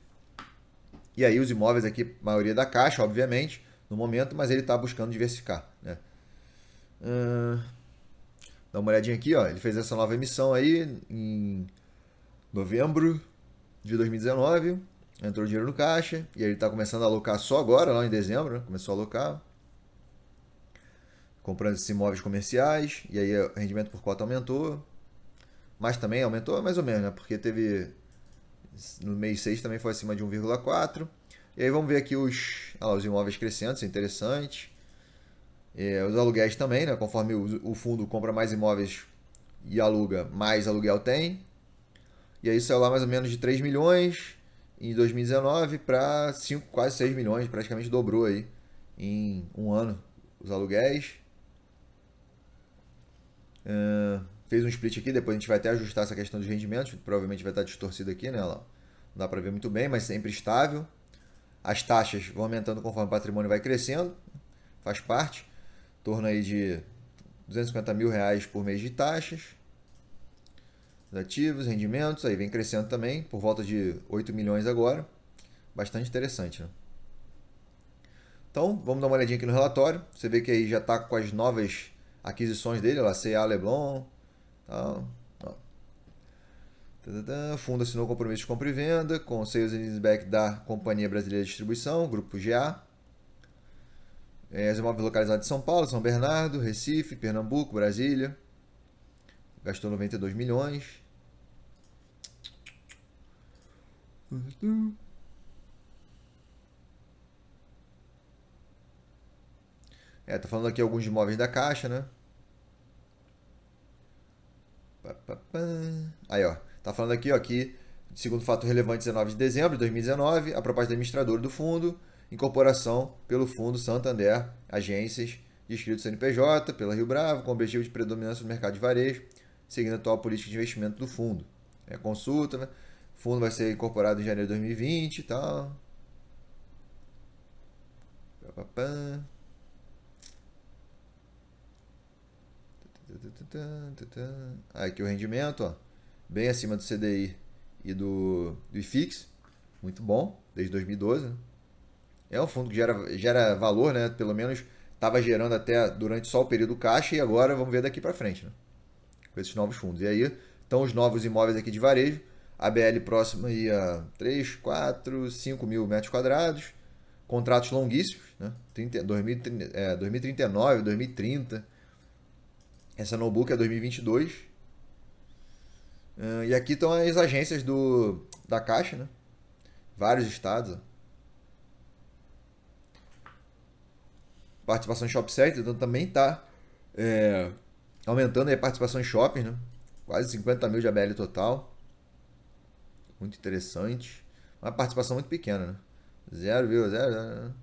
E aí os imóveis aqui, maioria da caixa, obviamente, no momento, mas ele está buscando diversificar. Né? Uh, dá uma olhadinha aqui, ó. ele fez essa nova emissão aí em novembro de 2019, entrou dinheiro no caixa, e aí ele está começando a alocar só agora, lá em dezembro, né? começou a alocar, comprando esses imóveis comerciais, e aí o rendimento por cota aumentou, mas também aumentou mais ou menos, né? porque teve no mês 6 também foi acima de 1,4. E aí vamos ver aqui os, ah lá, os imóveis é interessante. É, os aluguéis também, né? conforme o, fundo compra mais imóveis e aluga, mais aluguel tem. E aí saiu lá mais ou menos de 3 milhões em 2019 para quase 6 milhões, praticamente dobrou aí em um ano os aluguéis. Uh, fez um split aqui, depois a gente vai até ajustar essa questão dos rendimentos, provavelmente vai estar distorcido aqui, né? Não dá para ver muito bem, mas sempre estável. As taxas vão aumentando conforme o patrimônio vai crescendo, faz parte. Em torno aí de 250 mil reais por mês de taxas. Os ativos, rendimentos, aí vem crescendo também, por volta de 8 milhões agora. Bastante interessante, né? Então, vamos dar uma olhadinha aqui no relatório. Você vê que aí já está com as novas aquisições dele, lá C.A. Leblon, tal. O fundo assinou compromisso de compra e venda com sales and leaseback da Companhia Brasileira de Distribuição, Grupo GA. As é, imóveis localizados em São Paulo, São Bernardo, Recife, Pernambuco, Brasília. Gastou 92 milhões. É, tá falando aqui alguns imóveis da Caixa, né? Aí, ó. Tá falando aqui, ó, segundo fato relevante, 19 de dezembro de 2019, a proposta do administrador do fundo, incorporação pelo Fundo Santander, agências de inscrito CNPJ, pela Rio Bravo, com objetivo de predominância no mercado de varejo, seguindo a atual política de investimento do fundo. É consulta, né? O fundo vai ser incorporado em janeiro de 2020 e tal. Ah, aqui o rendimento, ó, bem acima do CDI e do, do IFIX. Muito bom, desde 2012. Né? É um fundo que gera, gera valor, né? Pelo menos estava gerando até durante só o período caixa e agora vamos ver daqui para frente, né? Com esses novos fundos. E aí estão os novos imóveis aqui de varejo. A BL próxima aí a 3, 4, 5 mil metros quadrados. Contratos longuíssimos, né? 2039, 2030. Essa notebook é 2022. Uh, e aqui estão as agências do, da Caixa, né? Vários estados. Participação em Shop Center, então também está é, aumentando a participação em shopping, né? Quase 50 mil de ABL total. Muito interessante. Uma participação muito pequena, né? zero zero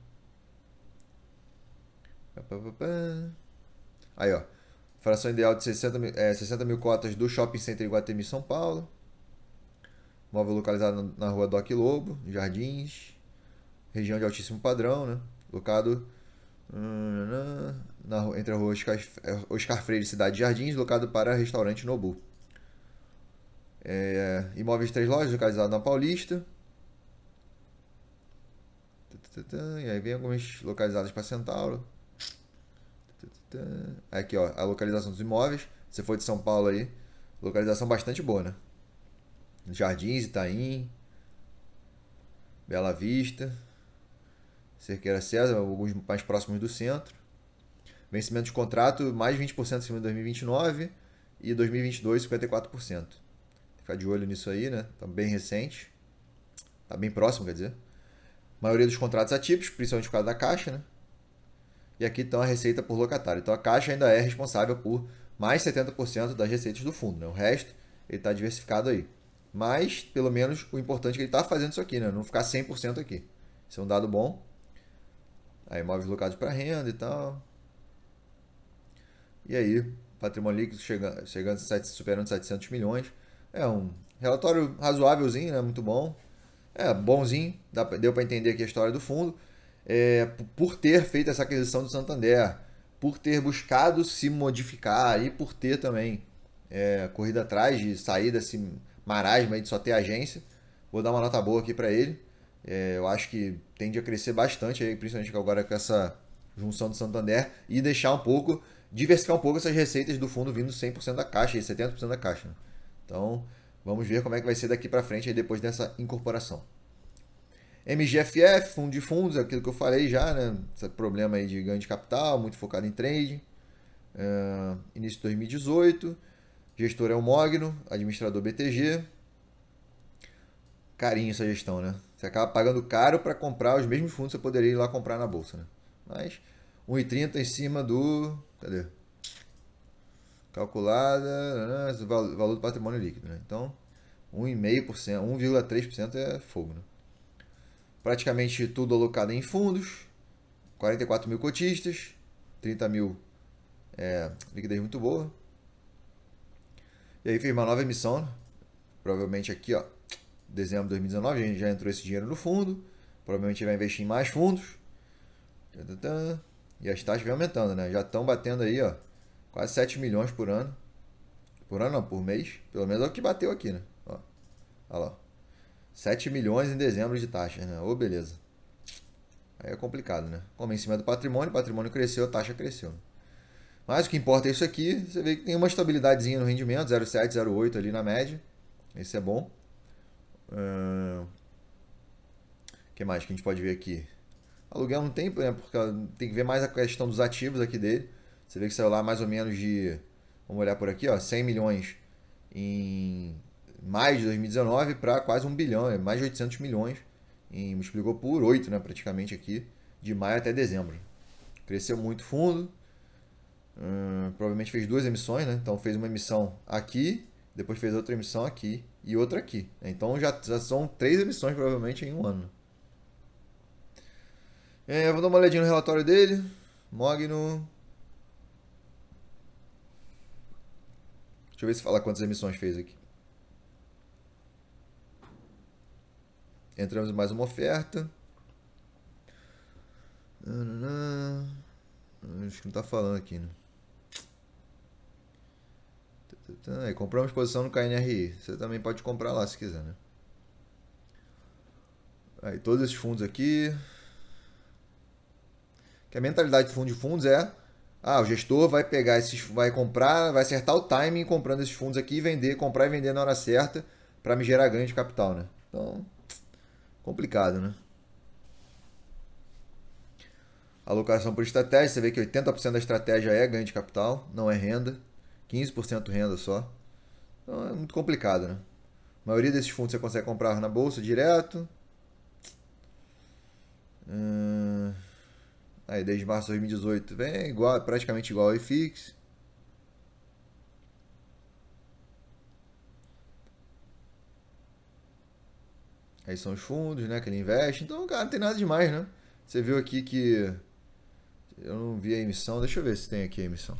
Aí, ó. Fração ideal de 60 mil, é, 60 mil cotas do Shopping Center Iguatemi, São Paulo. Móvel localizado na rua Doc Lobo, Jardins. Região de altíssimo padrão, né? Locado hum, na, entre a rua Oscar, é, Oscar Freire e Cidade Jardins, locado para restaurante Nobu. É, imóveis três lojas, localizado na Paulista. E aí vem algumas localizadas para Centauro. Tá. Aqui, ó, a localização dos imóveis. Você foi de São Paulo aí. Localização bastante boa, né? Jardins, Itaim, Bela Vista, Cerqueira César, alguns mais próximos do centro. Vencimento de contrato, mais 20% em cima de 2029 e 2022, 54%. Ficar de olho nisso aí, né? Tá bem recente. Tá bem próximo, quer dizer. A maioria dos contratos atípicos, principalmente por causa da caixa, né? e aqui estão a receita por locatário. Então a Caixa ainda é responsável por mais 70% das receitas do fundo, né? o resto ele está diversificado aí. Mas, pelo menos, o importante é que ele está fazendo isso aqui, né? não ficar 100% aqui. Isso é um dado bom. Aí, imóveis locados para renda e tal. E aí, patrimônio líquido chegando, chegando superando 700 milhões. É um relatório razoávelzinho, né? muito bom. É, bonzinho, deu para entender aqui a história do fundo é, por ter feito essa aquisição do Santander, por ter buscado se modificar e por ter também é, corrido atrás de sair desse marasma de só ter agência. Vou dar uma nota boa aqui para ele. É, eu acho que tende a crescer bastante, aí, principalmente agora com essa junção do Santander e deixar um pouco, diversificar um pouco essas receitas do fundo vindo 100% da caixa, e 70% da caixa. Né? Então, vamos ver como é que vai ser daqui para frente aí, depois dessa incorporação. MGFF, fundo de fundos, é aquilo que eu falei já, né? Esse problema aí de ganho de capital, muito focado em trading. Uh, início de 2018. Gestor é o Mogno, administrador BTG. Carinho essa gestão, né? Você acaba pagando caro para comprar os mesmos fundos que você poderia ir lá comprar na bolsa, né? Mas 1,30 em cima do. Cadê? Calculada, né? valor do patrimônio líquido, né? Então, 1,5%, 1,3% é fogo, né? praticamente tudo alocado em fundos, 44 mil cotistas, 30 mil é, liquidez muito boa. E aí fez uma nova emissão, provavelmente aqui, ó, dezembro de 2019, a gente já entrou esse dinheiro no fundo, provavelmente vai investir em mais fundos. E as taxas vão aumentando, né? Já estão batendo aí, ó, quase 7 milhões por ano. Por ano não, por mês. Pelo menos é o que bateu aqui, né? Ó, olha lá. 7 milhões em dezembro de taxas, né? Ô, beleza. Aí é complicado, né? Convencimento do patrimônio, patrimônio cresceu, a taxa cresceu. Mas o que importa é isso aqui. Você vê que tem uma estabilidadezinha no rendimento, 0,7, 0,8 ali na média. Esse é bom. O uh, que mais que a gente pode ver aqui? Aluguel não tem, né? Porque tem que ver mais a questão dos ativos aqui dele. Você vê que saiu lá mais ou menos de. Vamos olhar por aqui, ó. 100 milhões em mais de 2019 para quase 1 bilhão, é mais de 800 milhões, e multiplicou por 8 né, praticamente aqui, de maio até dezembro. Cresceu muito fundo, hum, provavelmente fez duas emissões, né? então fez uma emissão aqui, depois fez outra emissão aqui e outra aqui. Né, então já, já são três emissões provavelmente em um ano. É, vou dar uma olhadinha no relatório dele. Mogno. Deixa eu ver se fala quantas emissões fez aqui. Entramos em mais uma oferta. Acho que não está falando aqui, né? Aí, compramos posição no KNRI. Você também pode comprar lá se quiser, né? Aí, todos esses fundos aqui. Que a mentalidade de fundo de fundos é: ah, o gestor vai pegar esses, vai comprar, vai acertar o timing comprando esses fundos aqui e vender, comprar e vender na hora certa para me gerar ganho de capital, né? Então, Complicado, né? Alocação por estratégia, você vê que 80% da estratégia é ganho de capital, não é renda. 15% renda só. Então é muito complicado, né? A maioria desses fundos você consegue comprar na bolsa direto. Hum... Aí desde março de 2018 vem igual, praticamente igual ao IFIX. Aí são os fundos, né, que ele investe. Então, cara, não tem nada demais, né? Você viu aqui que eu não vi a emissão. Deixa eu ver se tem aqui a emissão.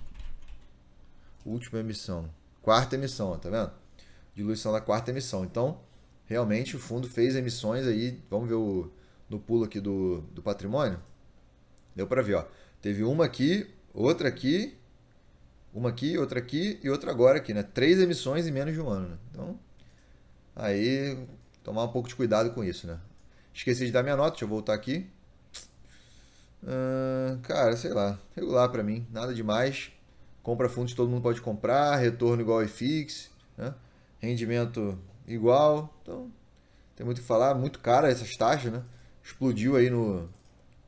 Última emissão. Quarta emissão, tá vendo? Diluição da quarta emissão. Então, realmente o fundo fez emissões aí. Vamos ver o, no pulo aqui do, do patrimônio. Deu para ver, ó. Teve uma aqui, outra aqui, uma aqui, outra aqui e outra agora aqui, né? Três emissões em menos de um ano, né? Então, aí Tomar um pouco de cuidado com isso, né? Esqueci de dar minha nota, deixa eu voltar aqui. Uh, cara, sei lá, regular para mim, nada demais. Compra fundos todo mundo pode comprar, retorno igual e fix, né? rendimento igual. Então, tem muito o que falar, muito cara essas taxas, né? Explodiu aí no,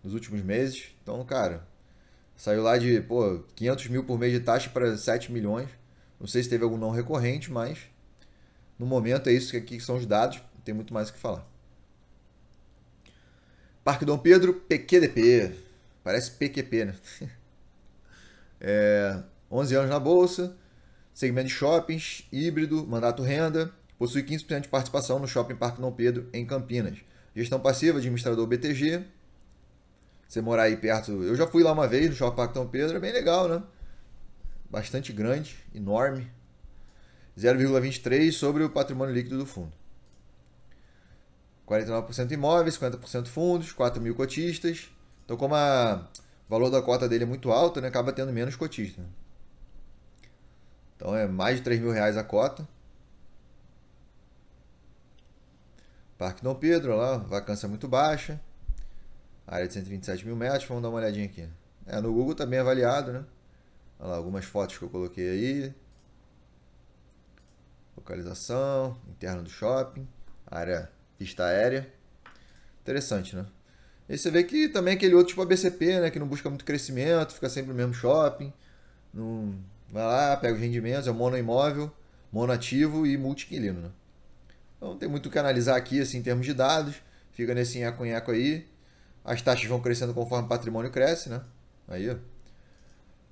nos últimos meses. Então, cara, saiu lá de pô, 500 mil por mês de taxa para 7 milhões. Não sei se teve algum não recorrente, mas no momento é isso que aqui são os dados tem muito mais o que falar. Parque Dom Pedro, PQDP. Parece PQP, né? é, 11 anos na bolsa, segmento de shoppings, híbrido, mandato renda, possui 15% de participação no Shopping Parque Dom Pedro, em Campinas. Gestão passiva, administrador BTG. Você morar aí perto. Eu já fui lá uma vez no Shopping Parque Dom Pedro, é bem legal, né? Bastante grande, enorme. 0,23 sobre o patrimônio líquido do fundo. 49% imóveis, 50% fundos, 4 mil cotistas. Então, como a, o valor da cota dele é muito alto, né, acaba tendo menos cotistas. Então, é mais de 3 mil reais a cota. Parque Dom Pedro, lá, vacância muito baixa. Área de 127 mil metros, vamos dar uma olhadinha aqui. É, no Google tá avaliado, né? Olha lá, algumas fotos que eu coloquei aí. Localização, interno do shopping, área pista aérea. Interessante, né? E você vê que também aquele outro tipo ABCP, né? Que não busca muito crescimento, fica sempre no mesmo shopping. Não... Vai lá, pega os rendimentos, é o mono imóvel, mono ativo e multi né? Então tem muito o que analisar aqui, assim, em termos de dados. Fica nesse nhaco-nhaco aí. As taxas vão crescendo conforme o patrimônio cresce, né? Aí, ó.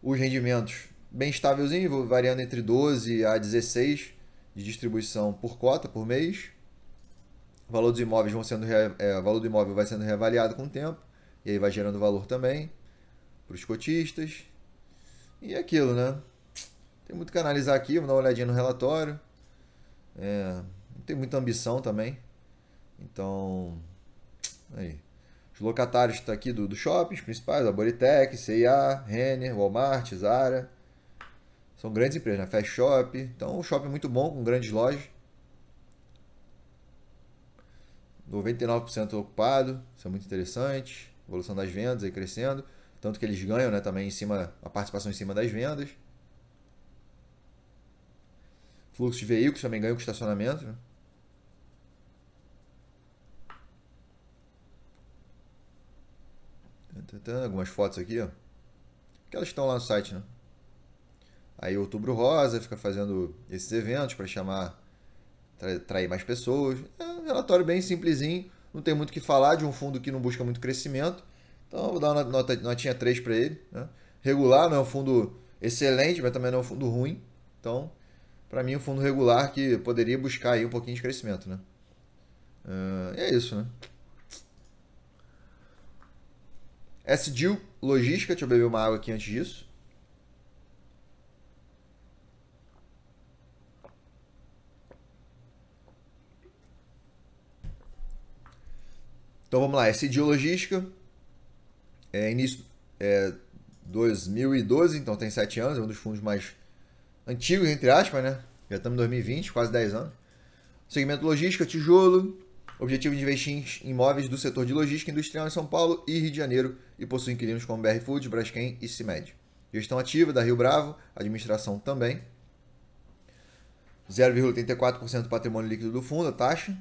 Os rendimentos bem estávelzinho, variando entre 12 a 16 de distribuição por cota, por mês. O valor dos imóveis vão sendo é, valor do imóvel vai sendo reavaliado com o tempo e aí vai gerando valor também para os cotistas. E é aquilo, né? Tem muito que analisar aqui, vamos dar uma olhadinha no relatório. É, não tem muita ambição também. Então, aí. Os locatários estão tá aqui do, do shoppings principais, a Boritec, CIA, Renner, Walmart, Zara. São grandes empresas, né? Fast Shop. Então, um shopping é muito bom, com grandes lojas. 99% ocupado, isso é muito interessante. Evolução das vendas aí crescendo. Tanto que eles ganham né, também em cima, a participação em cima das vendas. Fluxo de veículos também ganha com estacionamento. Né? Algumas fotos aqui, ó. Que elas estão lá no site, né? Aí Outubro Rosa fica fazendo esses eventos para chamar atrair mais pessoas. É um relatório bem simplesinho, não tem muito o que falar de um fundo que não busca muito crescimento. Então eu vou dar uma nota, notinha 3 para ele. Né? Regular, não é um fundo excelente, mas também não é um fundo ruim. Então, para mim, um fundo regular que poderia buscar aí um pouquinho de crescimento. Né? Uh, é isso, né? SDIL Logística, deixa eu beber uma água aqui antes disso. Então vamos lá, é Logística, é início é 2012, então tem 7 anos, é um dos fundos mais antigos, entre aspas, né? Já estamos em 2020, quase 10 anos. Segmento Logística, Tijolo, objetivo de investir em imóveis do setor de logística industrial em São Paulo e Rio de Janeiro e possui inquilinos como BR Foods, Braskem e CIMED. Gestão ativa da Rio Bravo, administração também. 0,84% do patrimônio líquido do fundo, a taxa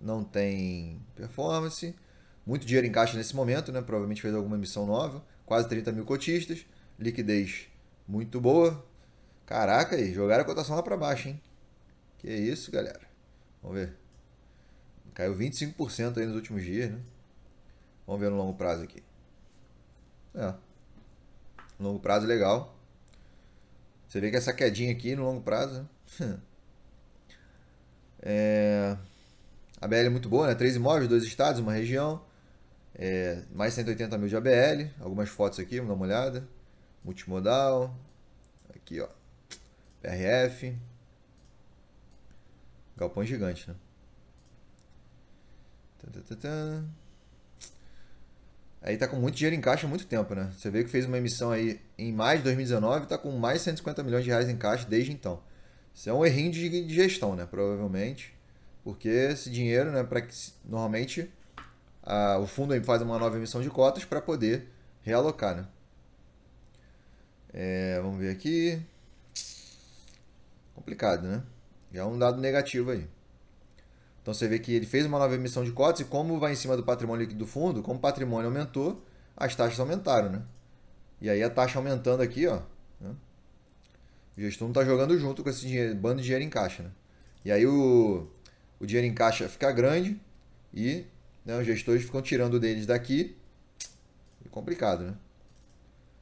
não tem performance, muito dinheiro em caixa nesse momento, né? provavelmente fez alguma emissão nova, quase 30 mil cotistas, liquidez muito boa. Caraca, aí, jogaram a cotação lá para baixo, hein? Que isso, galera. Vamos ver. Caiu 25% aí nos últimos dias, né? Vamos ver no longo prazo aqui. É. Longo prazo é legal. Você vê que essa quedinha aqui no longo prazo. Né? é... ABL é muito boa, né? Três imóveis, dois estados, uma região. É, mais 180 mil de ABL. Algumas fotos aqui, vamos dar uma olhada. Multimodal. Aqui, ó. PRF. Galpão gigante, né? Aí tá com muito dinheiro em caixa há muito tempo, né? Você vê que fez uma emissão aí em maio de 2019 tá com mais 150 milhões de reais em caixa desde então. Isso é um errinho de gestão, né? Provavelmente. Porque esse dinheiro, né, para que normalmente a, o fundo faz uma nova emissão de cotas para poder realocar, né? É, vamos ver aqui. Complicado, né? Já é um dado negativo aí. Então você vê que ele fez uma nova emissão de cotas e como vai em cima do patrimônio líquido do fundo, como o patrimônio aumentou, as taxas aumentaram, né? E aí a taxa aumentando aqui, ó. Né? O gestor não está jogando junto com esse dinheiro, bando de dinheiro em caixa, né? E aí o, o dinheiro em caixa fica grande e né, os gestores ficam tirando deles daqui. É complicado, né?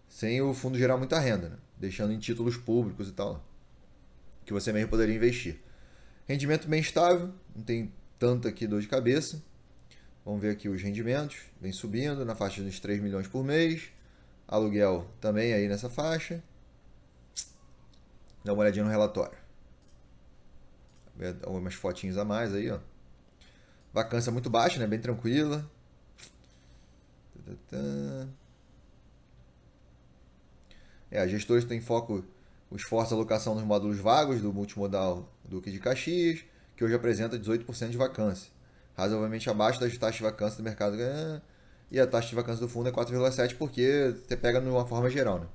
Sem o fundo gerar muita renda, né? deixando em títulos públicos e tal, que você mesmo poderia investir. Rendimento bem estável, não tem tanta aqui dor de cabeça. Vamos ver aqui os rendimentos, vem subindo na faixa dos 3 milhões por mês. Aluguel também aí nessa faixa. Dá uma olhadinha no relatório. É, algumas fotinhas a mais aí, ó. Vacância muito baixa, né? Bem tranquila. É, a gestores têm foco o esforço da alocação nos módulos vagos do multimodal Duque de Caxias, que hoje apresenta 18% de vacância, razoavelmente abaixo da taxa de vacância do mercado é, e a taxa de vacância do fundo é 4,7 porque você pega de uma forma geral, né?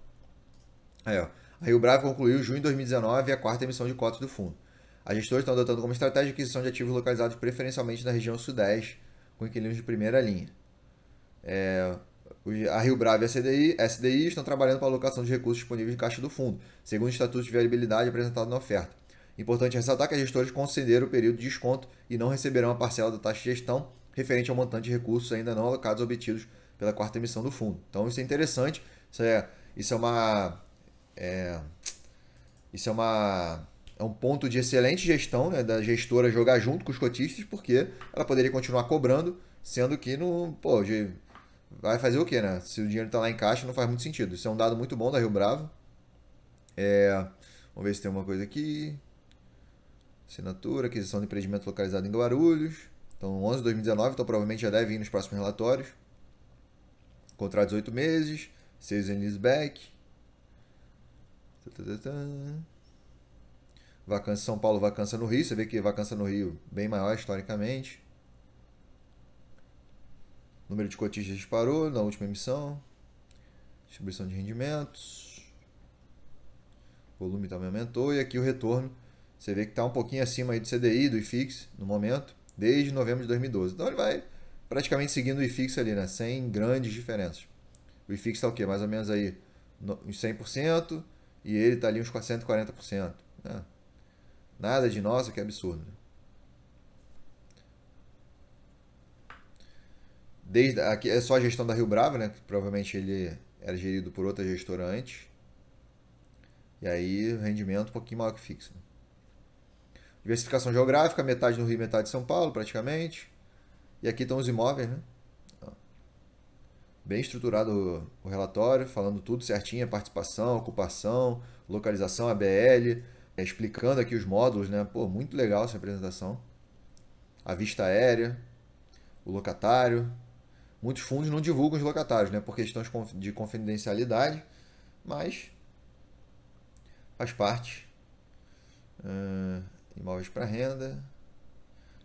Aí, ó. A Rio Bravo concluiu junho de 2019 a quarta emissão de cotas do fundo. As gestoras estão tá adotando como estratégia a aquisição de ativos localizados preferencialmente na região sudeste, com inquilinos de primeira linha. É, a Rio Bravo e a CDI, SDI estão trabalhando para a alocação de recursos disponíveis em caixa do fundo, segundo o Estatuto de Viabilidade apresentado na oferta. Importante ressaltar que as gestoras concederam o período de desconto e não receberão a parcela da taxa de gestão referente ao montante de recursos ainda não alocados obtidos pela quarta emissão do fundo. Então isso é interessante, isso é, isso é uma... É, isso é uma é um ponto de excelente gestão né, da gestora jogar junto com os cotistas, porque ela poderia continuar cobrando, sendo que não. Pô, vai fazer o quê, né? Se o dinheiro está lá em caixa, não faz muito sentido. Isso é um dado muito bom da Rio Bravo. É, vamos ver se tem uma coisa aqui. Assinatura, aquisição de empreendimento localizado em Guarulhos. Então, 11 de 2019, então provavelmente já deve ir nos próximos relatórios. Contratos oito meses, 6 anos back. Vacância em São Paulo, vacância no Rio. Você vê que vacância no Rio bem maior historicamente. número de cotistas disparou na última emissão. Distribuição de rendimentos. O volume também aumentou. E aqui o retorno. Você vê que está um pouquinho acima aí do CDI, do IFIX, no momento, desde novembro de 2012. Então ele vai praticamente seguindo o IFIX ali, né? Sem grandes diferenças. O IFIX está o quê? Mais ou menos aí uns 100%. E ele está ali uns 440%. Né? Nada de nossa, que é absurdo. Né? Desde, aqui é só a gestão da Rio Bravo, né? Que provavelmente ele era gerido por outra gestora antes. E aí, rendimento um pouquinho maior que fixo. Né? Diversificação geográfica, metade no Rio, metade em São Paulo, praticamente. E aqui estão os imóveis, né? Bem estruturado o relatório, falando tudo certinho, participação, ocupação, localização, ABL, é, explicando aqui os módulos, né? Pô, muito legal essa apresentação. A vista aérea, o locatário. Muitos fundos não divulgam os locatários, né? Por questões de confidencialidade, mas faz parte. Uh, imóveis para renda.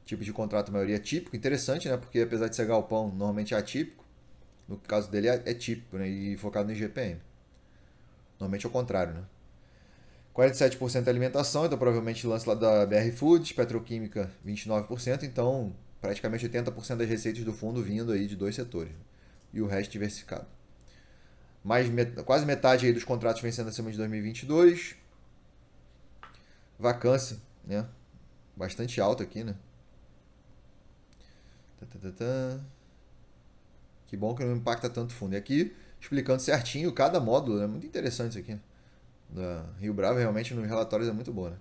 Tipo de contrato, maioria é típico. Interessante, né? Porque apesar de ser galpão, normalmente é atípico. No caso dele é, é típico, né? E focado no IGPM. Normalmente é o contrário, né? 47% alimentação, então provavelmente lance lá da BR Foods, petroquímica 29%, então praticamente 80% das receitas do fundo vindo aí de dois setores né? e o resto diversificado. Mais met quase metade aí dos contratos vencendo acima de 2022. Vacância, né? Bastante alta aqui, né? Tá, tá, tá, que bom que não impacta tanto o fundo. E aqui, explicando certinho cada módulo, é né? muito interessante isso aqui da Rio Bravo realmente nos relatórios é muito boa, né?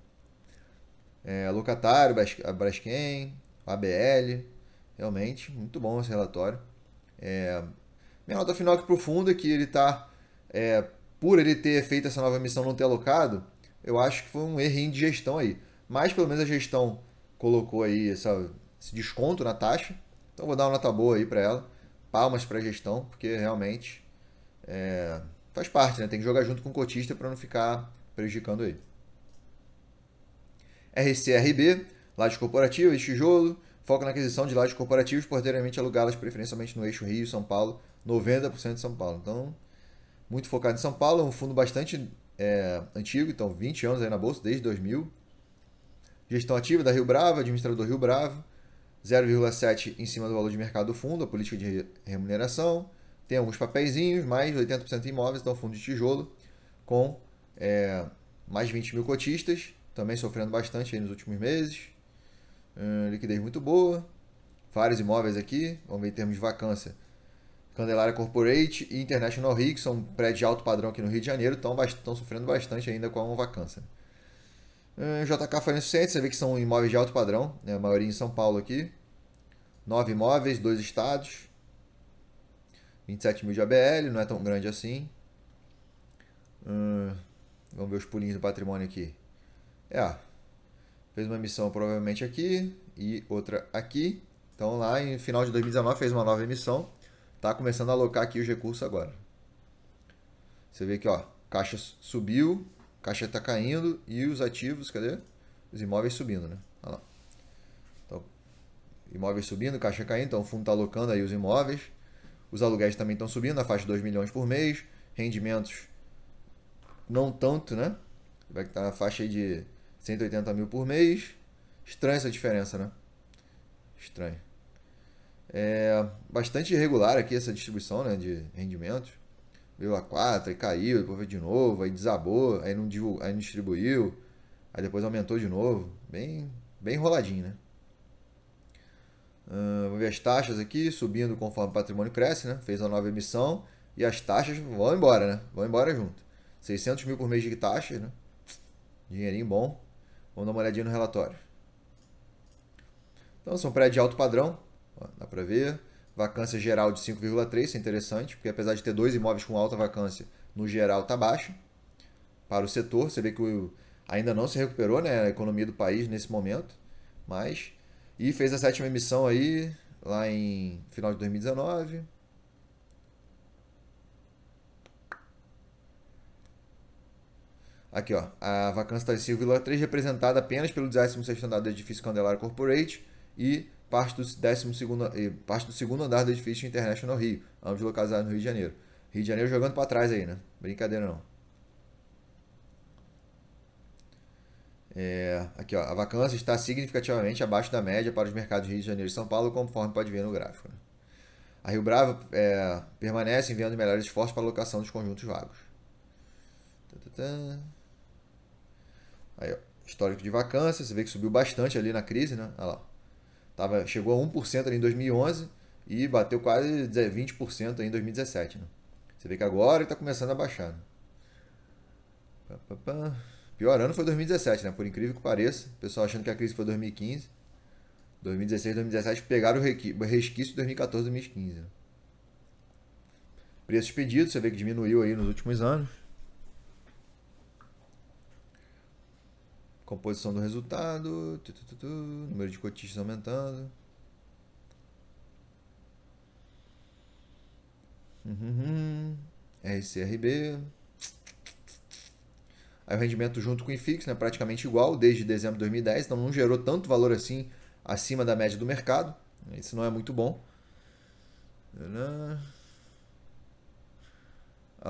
É, locatário, a Braskem, ABL, realmente muito bom esse relatório. É, minha nota final aqui profunda fundo é que ele tá, é, por ele ter feito essa nova emissão não ter alocado, eu acho que foi um erro de gestão aí. Mas pelo menos a gestão colocou aí essa, esse desconto na taxa, então vou dar uma nota boa aí para ela. Palmas para a gestão, porque realmente é, faz parte, né? Tem que jogar junto com o cotista para não ficar prejudicando ele. RCRB, lajes corporativas, tijolo, foca na aquisição de lajes corporativos, porteiramente alugá-las preferencialmente no eixo Rio, São Paulo, 90% de São Paulo. Então, muito focado em São Paulo, é um fundo bastante é, antigo, então 20 anos aí na bolsa, desde 2000. Gestão ativa da Rio Bravo, administrador Rio Bravo, 0,7 em cima do valor de mercado do fundo, a política de remuneração, tem alguns papeizinhos, mais 80% imóveis, então fundo de tijolo, com é, mais 20 mil cotistas, também sofrendo bastante nos últimos meses. Hum, liquidez muito boa. Vários imóveis aqui, vamos ver em termos de vacância. Candelária Corporate e International Rio, que são prédios de alto padrão aqui no Rio de Janeiro, estão sofrendo bastante ainda com a vacância. Hum, JK Financial Center, você vê que são imóveis de alto padrão, né? a maioria em São Paulo aqui. Nove imóveis, dois estados. 27 mil de ABL, não é tão grande assim. Hum, vamos ver os pulinhos do patrimônio aqui. É, fez uma emissão provavelmente aqui e outra aqui. Então lá em final de 2019 fez uma nova emissão. Tá começando a alocar aqui os recursos agora. Você vê que ó, caixa subiu, caixa está caindo e os ativos, cadê? Os imóveis subindo, né? Olha lá. Então, imóveis subindo, caixa caindo, então o fundo está alocando aí os imóveis. Os aluguéis também estão subindo, na faixa de 2 milhões por mês. Rendimentos não tanto, né? Vai estar na faixa de 180 mil por mês. Estranha essa diferença, né? Estranho. É bastante irregular aqui essa distribuição né, de rendimentos. Veio a 4, aí caiu, depois veio de novo, aí desabou, aí não, divulga, aí não distribuiu, aí depois aumentou de novo. Bem, bem enroladinho, né? Uh, vou ver as taxas aqui, subindo conforme o patrimônio cresce, né? Fez a nova emissão e as taxas vão embora, né? Vão embora junto. 600 mil por mês de taxas, né? Dinheirinho bom. Vamos dar uma olhadinha no relatório. Então, são prédios de alto padrão, ó, dá para ver. Vacância geral de 5,3, isso é interessante, porque apesar de ter dois imóveis com alta vacância, no geral está baixa. Para o setor, você vê que o, ainda não se recuperou né, a economia do país nesse momento, mas e fez a sétima emissão aí, lá em final de 2019. Aqui, ó. A vacância das 5,3 representada apenas pelo 16 andar do edifício Candelária Corporate e parte do, 12 e parte do segundo andar do edifício International Rio, ambos localizados no Rio de Janeiro. Rio de Janeiro jogando para trás aí, né? Brincadeira não. É, aqui, ó, a vacância está significativamente abaixo da média para os mercados Rio de Janeiro e São Paulo, conforme pode ver no gráfico. Né? A Rio Bravo é, permanece enviando melhores esforços para a locação dos conjuntos vagos. Aí, ó, histórico de vacância, você vê que subiu bastante ali na crise, né? Olha lá. Tava, chegou a 1% ali em 2011 e bateu quase 20% em 2017. Né? Você vê que agora está começando a baixar. Né? Pá, pá, pá. Pior ano foi 2017, né? Por incrível que pareça. O pessoal achando que a crise foi 2015. 2016, 2017 pegaram o resquício de 2014, 2015. Né? Preços pedidos, você vê que diminuiu aí nos últimos anos. Composição do resultado, tu, tu, tu, número de cotistas aumentando. Uhum, uhum. RCRB. Aí o rendimento junto com o IFIX, né, praticamente igual desde dezembro de 2010, então não gerou tanto valor assim acima da média do mercado. Isso não é muito bom. Olha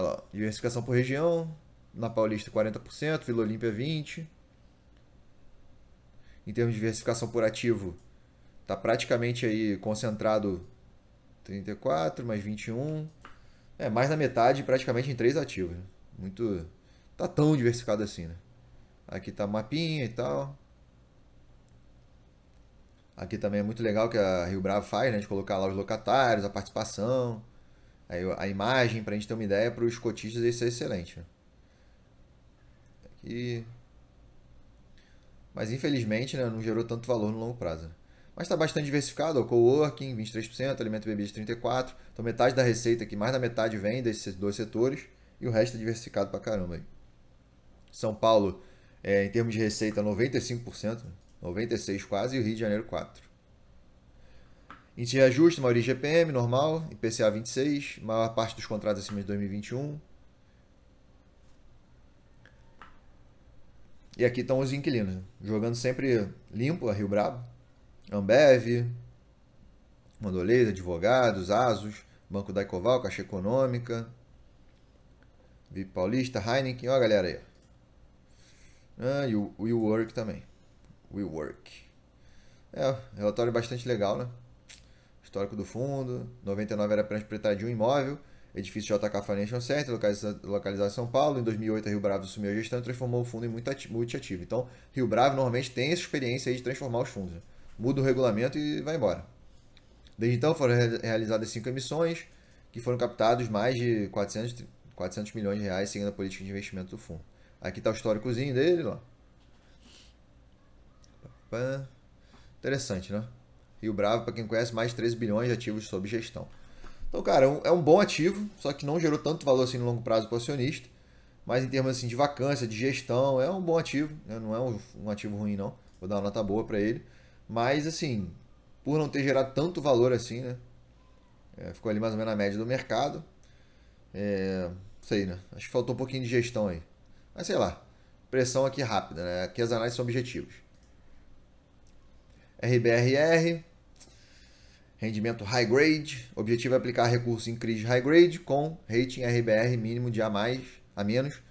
lá, diversificação por região, na Paulista 40%, Vila Olímpia 20%. Em termos de diversificação por ativo, está praticamente aí concentrado 34 mais 21. É, mais da metade praticamente em três ativos. Né? Muito tá tão diversificado assim, né? Aqui tá mapinha e tal. Aqui também é muito legal que a Rio Bravo faz, né? De colocar lá os locatários, a participação, a imagem, pra gente ter uma ideia para os cotistas, isso é excelente. Né? Aqui. Mas infelizmente né, não gerou tanto valor no longo prazo. Né? Mas está bastante diversificado, o coworking 23%, alimento e bebidas 34%, então metade da receita aqui, mais da metade vem desses dois setores e o resto é diversificado pra caramba aí. São Paulo, é, em termos de receita, 95%, 96% quase, e o Rio de Janeiro 4%. Índice de ajuste, maioria GPM, normal, IPCA 26, maior parte dos contratos acima de 2021. E aqui estão os inquilinos, jogando sempre limpo a Rio Bravo, Ambev, Mandolês, Advogados, Asos, Banco da Ecoval, Caixa Econômica, VIP Paulista, Heineken, ó a galera aí. Ah, e o Will Work também. Will Work. É, relatório bastante legal, né? Histórico do fundo, 99 era para interpretar de um imóvel, edifício JK Financial Center, localizado em São Paulo. Em 2008, a Rio Bravo assumiu a gestão e transformou o fundo em multiativo. Então, Rio Bravo normalmente tem essa experiência aí de transformar os fundos. Né? Muda o regulamento e vai embora. Desde então, foram realizadas cinco emissões, que foram captados mais de 400, 400 milhões de reais seguindo a política de investimento do fundo. Aqui está o históricozinho dele, lá. Interessante, né? Rio Bravo, para quem conhece, mais de 13 bilhões de ativos sob gestão. Então, cara, é, é um bom ativo, só que não gerou tanto valor assim no longo prazo para o acionista. Mas em termos assim, de vacância, de gestão, é um bom ativo. Né? Não é um, um, ativo ruim, não. Vou dar uma nota boa para ele. Mas, assim, por não ter gerado tanto valor assim, né? É, ficou ali mais ou menos na média do mercado. É, sei, né? Acho que faltou um pouquinho de gestão aí. Mas sei lá. Pressão aqui rápida, né? Aqui as análises são objetivos. RBRR. Rendimento high grade. Objetivo é aplicar recurso em crise high grade com rating RBR mínimo de A, mais, a menos.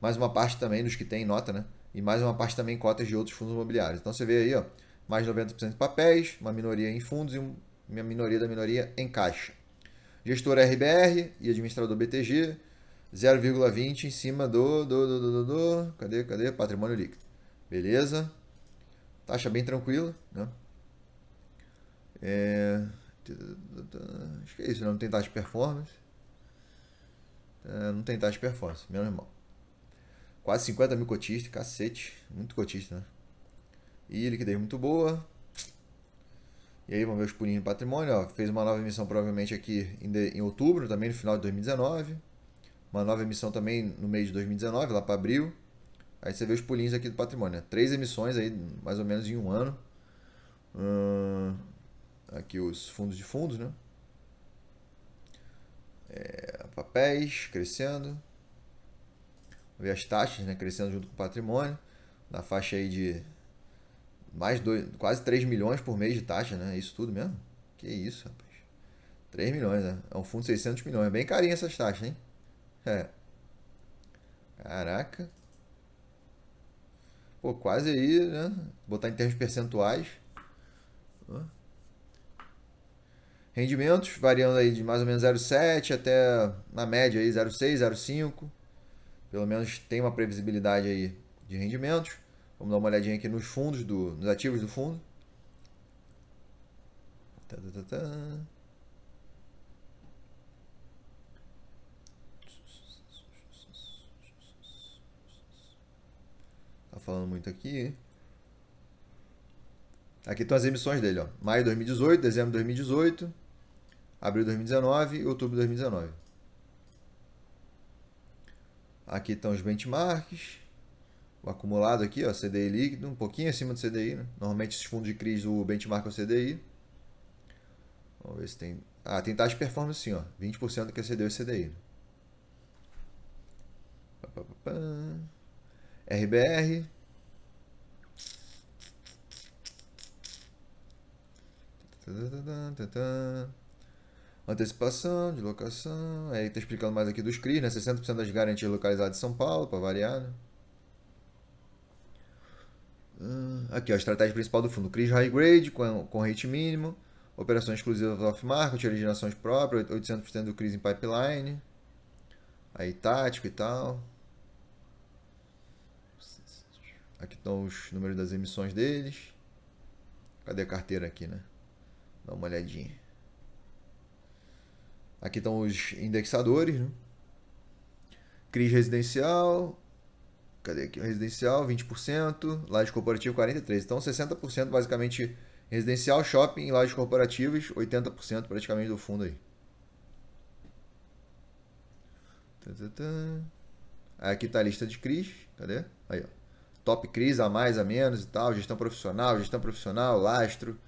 Mais uma parte também dos que tem nota, né? E mais uma parte também cotas de outros fundos imobiliários. Então você vê aí, ó, mais 90% de papéis, uma minoria em fundos e uma minoria da minoria em caixa. Gestor RBR e administrador BTG 0,20 em cima do, do, do, do, do, cadê, cadê, patrimônio líquido. Beleza? Taxa bem tranquila, né? É... Acho que é isso, né? não tem taxa de performance. É, não tem taxa de performance, menos mal. Quase 50 mil cotistas, cacete. Muito cotista, né? E liquidez muito boa. E aí vamos ver os pulinhos de patrimônio. Ó. Fez uma nova emissão provavelmente aqui em, de, em outubro, também no final de 2019 uma nova emissão também no mês de 2019, lá para abril. Aí você vê os pulinhos aqui do patrimônio. Né? Três emissões aí, mais ou menos em um ano. Hum, aqui os fundos de fundos, né? É, papéis crescendo. Ver as taxas né, crescendo junto com o patrimônio. Na faixa aí de mais dois, quase 3 milhões por mês de taxa, né? Isso tudo mesmo? Que isso, rapaz. 3 milhões, né? É um fundo de 600 milhões. É bem carinho essas taxas, hein? É. Caraca. Pô, quase aí, né? Botar em termos percentuais. Rendimentos variando aí de mais ou menos 0,7 até, na média, aí 0,6, 0,5. Pelo menos tem uma previsibilidade aí de rendimentos. Vamos dar uma olhadinha aqui nos fundos, do, nos ativos do fundo. Tá, tá, tá, tá. falando muito aqui. Aqui estão as emissões dele, ó. Maio de 2018, dezembro de 2018, abril de 2019 e outubro de 2019. Aqui estão os benchmarks. O acumulado aqui, ó, CDI líquido, um pouquinho acima do CDI, né? Normalmente esses fundos de crise, o benchmark é o CDI. Vamos ver se tem... Ah, tem taxa de performance sim, ó. 20% do que CDI é CDI. RBR, Antecipação, de locação. Aí tá explicando mais aqui dos CRIs, né? 60% das garantias localizadas em São Paulo, para variar, né? Aqui, ó, a estratégia principal do fundo. CRIs high grade, com, com rate mínimo. Operações exclusivas off-market, originações próprias, 800% do CRIs em pipeline. Aí, tático e tal. Aqui estão os números das emissões deles. Cadê a carteira aqui, né? Dá uma olhadinha. Aqui estão os indexadores. Né? CRIS residencial. Cadê aqui? Residencial, 20%. Laje corporativa, 43%. Então, 60% basicamente residencial, shopping e lajes corporativas. 80% praticamente do fundo aí. Aqui está a lista de CRIs. Cadê? Aí, ó. Top CRIs, a mais, a menos e tal. Gestão profissional, gestão profissional, lastro.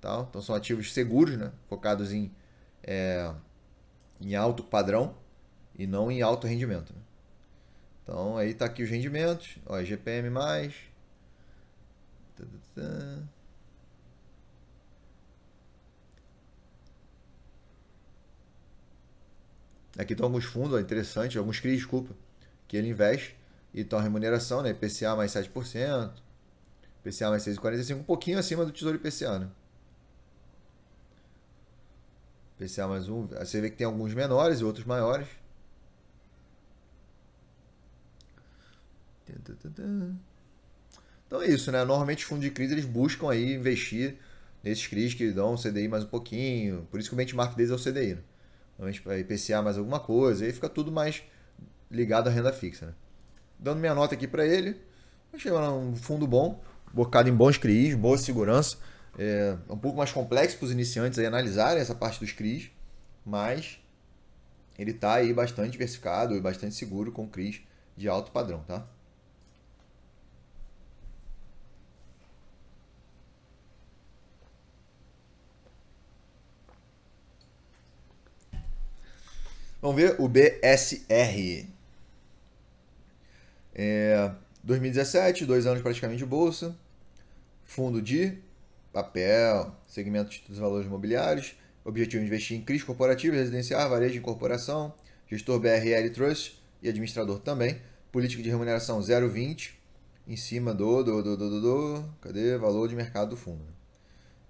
Então são ativos seguros, né? focados em, é, em alto padrão e não em alto rendimento. Né? Então aí está aqui os rendimentos, ó, GPM mais. Tá, tá, tá. Aqui estão alguns fundos ó, interessantes, alguns CRI, desculpa, que ele investe e a remuneração, né? IPCA mais 7%, IPCA mais 6,45%, um pouquinho acima do Tesouro IPCA, né? PCA mais um. Você vê que tem alguns menores e outros maiores. Então é isso, né? Normalmente os fundos de crise eles buscam aí investir nesses CRIs que dão CDI mais um pouquinho. Por isso que o benchmark deles é o CDI. Né? Normalmente IPCA mais alguma coisa. Aí fica tudo mais ligado à renda fixa. Né? Dando minha nota aqui para ele. Achei um fundo bom, bocado em bons CRIs, boa segurança. É, é um pouco mais complexo para os iniciantes aí analisarem essa parte dos CRIs, mas ele está aí bastante diversificado e bastante seguro com CRIs de alto padrão, tá? Vamos ver o BSR. É, 2017, dois anos praticamente de bolsa. Fundo de papel, segmento de valores imobiliários, objetivo de investir em CRIs corporativos, residencial, varejo de incorporação gestor BRL Trust e administrador também, política de remuneração 0,20 em cima do, do, do, do, do, do, cadê? Valor de mercado do fundo.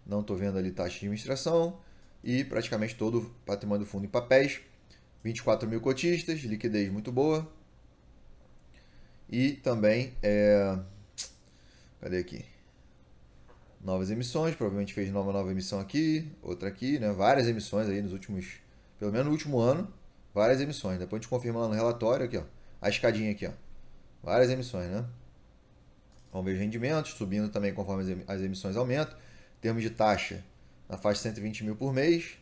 Não estou vendo ali taxa de administração e praticamente todo o patrimônio do fundo em papéis, 24 mil cotistas, liquidez muito boa. E também, é... cadê aqui? novas emissões, provavelmente fez uma nova emissão aqui, outra aqui, né? Várias emissões aí nos últimos, pelo menos no último ano, várias emissões. Depois a gente confirma lá no relatório aqui, ó, a escadinha aqui, ó. Várias emissões, né? Vamos ver os rendimentos subindo também conforme as emissões aumentam. termos de taxa, na faixa de 120 mil por mês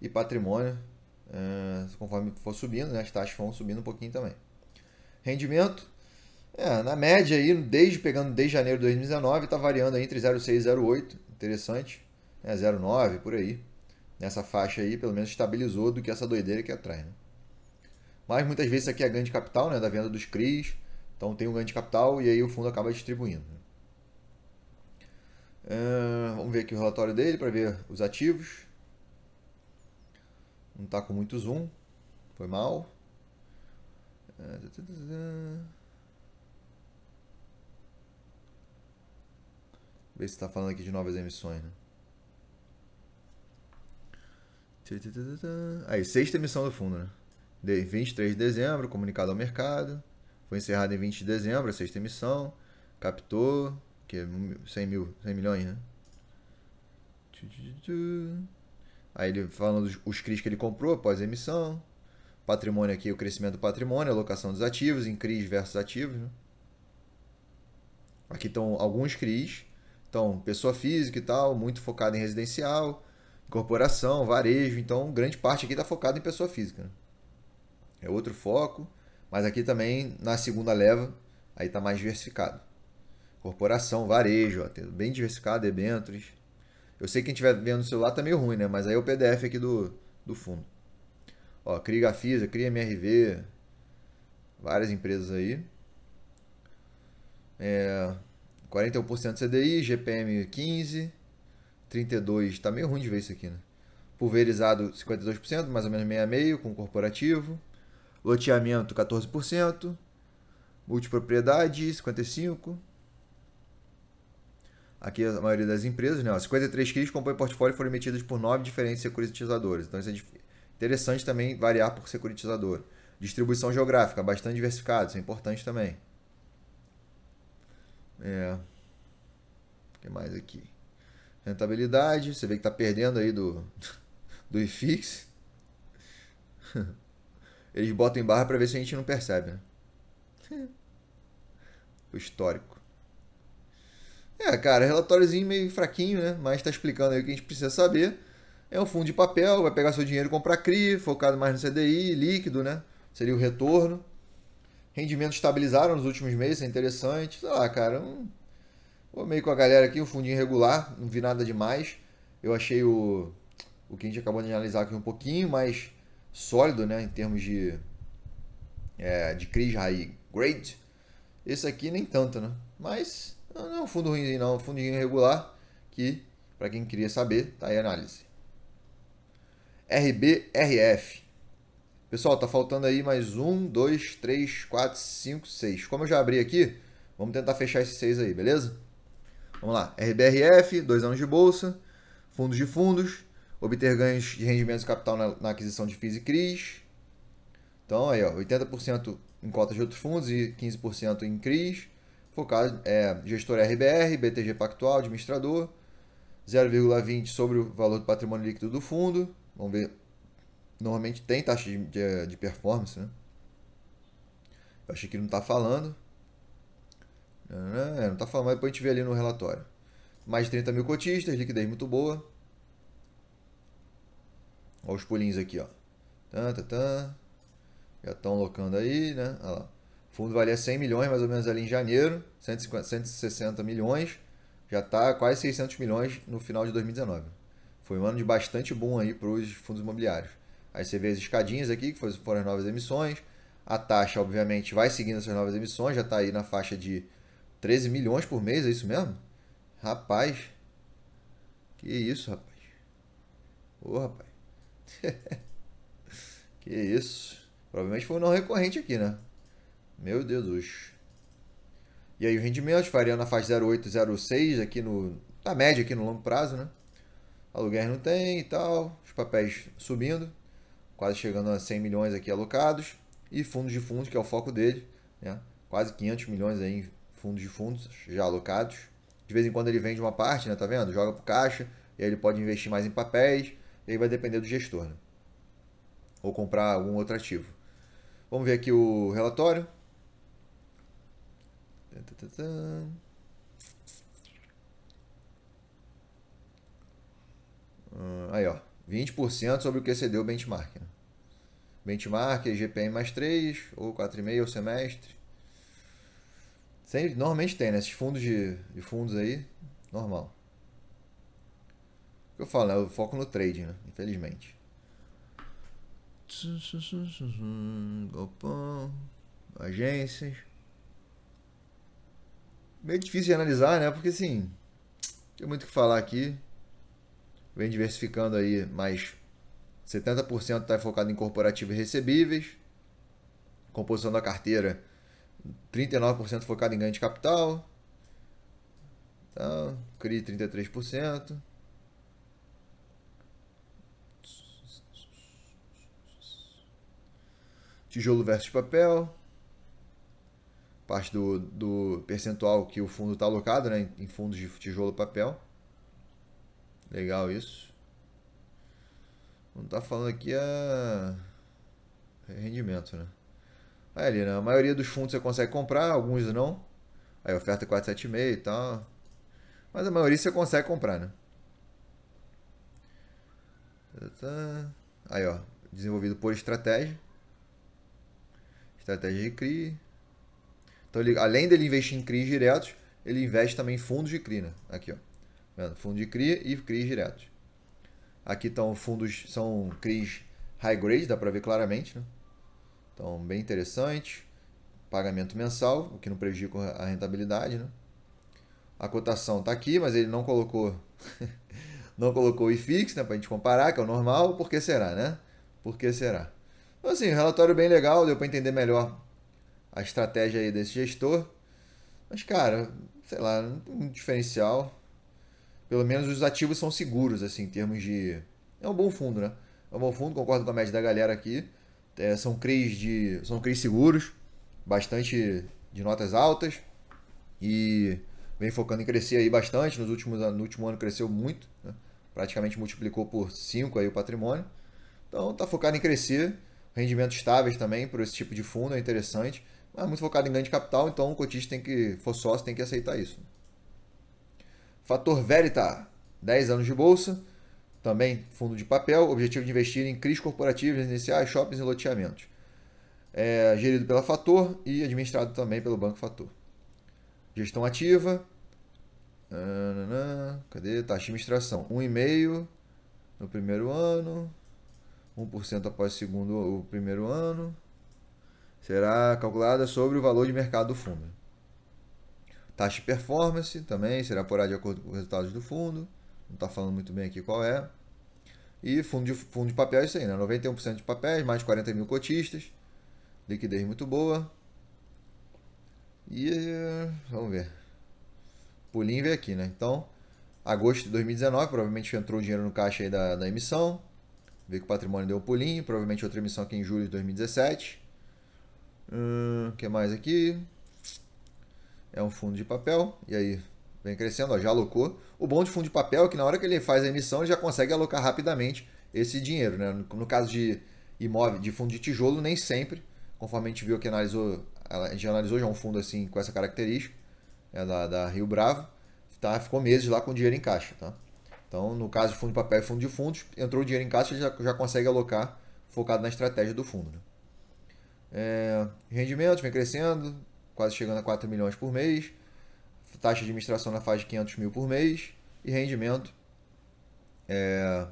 e patrimônio, eh, conforme for subindo, né? as taxas vão subindo um pouquinho também. Rendimento, é, na média aí, desde pegando desde janeiro de 2019, está variando aí entre 0,6 e 0,8. Interessante. Né? 0,9 por aí. Nessa faixa aí, pelo menos estabilizou do que essa doideira que atrai. Né? Mas muitas vezes isso aqui é ganho de capital, né? Da venda dos CRIs. Então tem um ganho de capital e aí o fundo acaba distribuindo. Uh, vamos ver aqui o relatório dele para ver os ativos. Não está com muito zoom. Foi mal. Uh, Ver se está falando aqui de novas emissões, né? Aí, sexta emissão do fundo, né? De 23 de dezembro, comunicado ao mercado. Foi encerrada em 20 de dezembro, a sexta emissão. Captou, que é 100, mil, 100 milhões, né? Aí ele falando os, os CRIs que ele comprou após a emissão. Patrimônio aqui, o crescimento do patrimônio, alocação dos ativos, em CRIs versus ativos. Né? Aqui estão alguns CRIs então, pessoa física e tal, muito focada em residencial, corporação, varejo. Então, grande parte aqui está focada em pessoa física. Né? É outro foco, mas aqui também na segunda leva, aí está mais diversificado. Corporação, varejo, ó, bem diversificado, debêntures. Eu sei que quem estiver vendo no celular está meio ruim, né? Mas aí é o PDF aqui do, do fundo. Ó, CRI Gafisa, CRI MRV, várias empresas aí. É, 41% CDI, GPM 15, 32, está meio ruim de ver isso aqui, né? Pulverizado 52%, mais ou menos meia com corporativo. Loteamento 14%, multipropriedade 55. Aqui a maioria das empresas, né? 53 CRIs compõem portfólio foram emitidas por nove diferentes securitizadores. Então isso é interessante também variar por securitizador. Distribuição geográfica, bastante diversificado, isso é importante também. É. O que mais aqui? Rentabilidade, você vê que tá perdendo aí do, do IFIX. Eles botam em barra para ver se a gente não percebe, né? O histórico. É, cara, relatóriozinho meio fraquinho, né? Mas está explicando aí o que a gente precisa saber. É um fundo de papel, vai pegar seu dinheiro e comprar CRI, focado mais no CDI, líquido, né? Seria o retorno rendimentos estabilizaram nos últimos meses, é interessante. Sei lá, cara, um... vou meio com a galera aqui, um fundinho regular, não vi nada demais. Eu achei o, o que a gente acabou de analisar aqui um pouquinho mais sólido, né, em termos de, é, de CRIs high grade. Esse aqui nem tanto, né? Mas não é um fundo ruim não, é um fundinho regular que, para quem queria saber, tá aí a análise. RBRF. Pessoal, tá faltando aí mais um, dois, três, quatro, cinco, seis. Como eu já abri aqui, vamos tentar fechar esses seis aí, beleza? Vamos lá. RBRF, dois anos de bolsa, fundos de fundos, obter ganhos de rendimentos de capital na, na aquisição de FIIs e CRIs. Então, aí, ó, 80% em cotas de outros fundos e 15% em CRIs. Focado, é, gestor RBR, BTG Pactual, administrador. 0,20 sobre o valor do patrimônio líquido do fundo. Vamos ver normalmente tem taxa de, de, de performance, né? Eu achei que ele não está falando. É, não está falando, mas depois a gente vê ali no relatório. Mais de 30 mil cotistas, liquidez muito boa. Olha os pulinhos aqui, ó. Tan, tan, tan. Já estão locando aí, né? Olha lá. O fundo valia 100 milhões, mais ou menos ali em janeiro. 150, 160 milhões. Já está quase 600 milhões no final de 2019. Foi um ano de bastante boom aí para os fundos imobiliários. Aí você vê as escadinhas aqui, que foram as novas emissões. A taxa, obviamente, vai seguindo essas novas emissões, já está aí na faixa de 13 milhões por mês, é isso mesmo? Rapaz, que isso, rapaz. Ô, oh, rapaz. que isso. Provavelmente foi um não recorrente aqui, né? Meu Deus. céu. E aí o rendimento variando na faixa 0,806 aqui no na média aqui no longo prazo, né? aluguer não tem e tal, os papéis subindo quase chegando a 100 milhões aqui alocados, e fundos de fundos, que é o foco dele, né? quase 500 milhões aí em fundos de fundos já alocados. De vez em quando ele vende uma parte, né? tá vendo? Joga para caixa, e aí ele pode investir mais em papéis, e aí vai depender do gestor. Né? Ou comprar algum outro ativo. Vamos ver aqui o relatório. Aí, ó. 20% sobre o que excedeu o benchmark. Né? benchmark, GPM mais 3 ou 4,5 ou semestre. Sempre, normalmente tem, né? Esses fundos de, de fundos aí, normal. O que eu falo, né? Eu foco no trading, né? Infelizmente. Galpão, agências. Meio difícil de analisar, né? Porque assim, tem muito o que falar aqui. Vem diversificando aí mais 70% está focado em corporativos recebíveis, composição da carteira 39% focado em ganho de capital, tá? CRI 33%. Tijolo versus papel, parte do, do percentual que o fundo está alocado né, em fundos de tijolo e papel. Legal isso. Não está falando aqui a é rendimento, né? Aí ali, né? A maioria dos fundos você consegue comprar, alguns não. Aí oferta 476 e tal. Mas a maioria você consegue comprar, né? Aí, ó. Desenvolvido por estratégia. Estratégia de CRI. Então, ele, além dele investir em CRI diretos, ele investe também em fundos de CRI, né? Aqui, ó. Fundo de CRI e CRI diretos. Aqui estão fundos, são CRIs high grade, dá para ver claramente. Né? Então, bem interessante. Pagamento mensal, o que não prejudica a rentabilidade. Né? A cotação está aqui, mas ele não colocou não colocou o IFIX né, para a gente comparar, que é o normal. Por que será, né? Por que será? Então, assim, relatório bem legal, deu para entender melhor a estratégia aí desse gestor. Mas, cara, sei lá, um diferencial pelo menos os ativos são seguros, assim, em termos de. É um bom fundo, né? É um bom fundo, concordo com a média da galera aqui. É, são CRIs de. São CRIs seguros, bastante de notas altas. E vem focando em crescer aí bastante. Nos últimos, no último ano cresceu muito. Né? Praticamente multiplicou por 5 aí o patrimônio. Então tá focado em crescer. Rendimentos estáveis também para esse tipo de fundo é interessante. Mas muito focado em ganho de capital, então o cotista tem que, for sócio, tem que aceitar isso. Fator Verita, 10 anos de bolsa, também fundo de papel, objetivo de investir em CRIs corporativas, iniciais, shoppings e loteamentos. É, gerido pela Fator e administrado também pelo Banco Fator. Gestão ativa. Nananã, cadê? Taxa tá, de administração. 1,5% no primeiro ano. 1% após o segundo o primeiro ano. Será calculada sobre o valor de mercado do fundo. Taxa de performance também será apurada de acordo com os resultados do fundo. Não está falando muito bem aqui qual é. E fundo de, fundo de papel é isso aí, né? 91% de papéis, mais de 40 mil cotistas. Liquidez muito boa. E vamos ver. Pulinho veio aqui, né? Então, agosto de 2019, provavelmente entrou o dinheiro no caixa aí da, da emissão. ver que o patrimônio deu um pulinho. Provavelmente outra emissão aqui em julho de 2017. O hum, que mais aqui? é um fundo de papel, e aí vem crescendo, ó, já alocou. O bom de fundo de papel é que na hora que ele faz a emissão, ele já consegue alocar rapidamente esse dinheiro. Né? No caso de imóvel, de fundo de tijolo, nem sempre, conforme a gente viu que analisou, a gente analisou já é um fundo assim com essa característica, é da, da Rio Bravo, tá? ficou meses lá com dinheiro em caixa. Tá? Então, no caso de fundo de papel e fundo de fundos, entrou o dinheiro em caixa, ele já, já consegue alocar focado na estratégia do fundo. Né? É, rendimentos vem crescendo, quase chegando a 4 milhões por mês, taxa de administração na faixa de 500 mil por mês e rendimento é,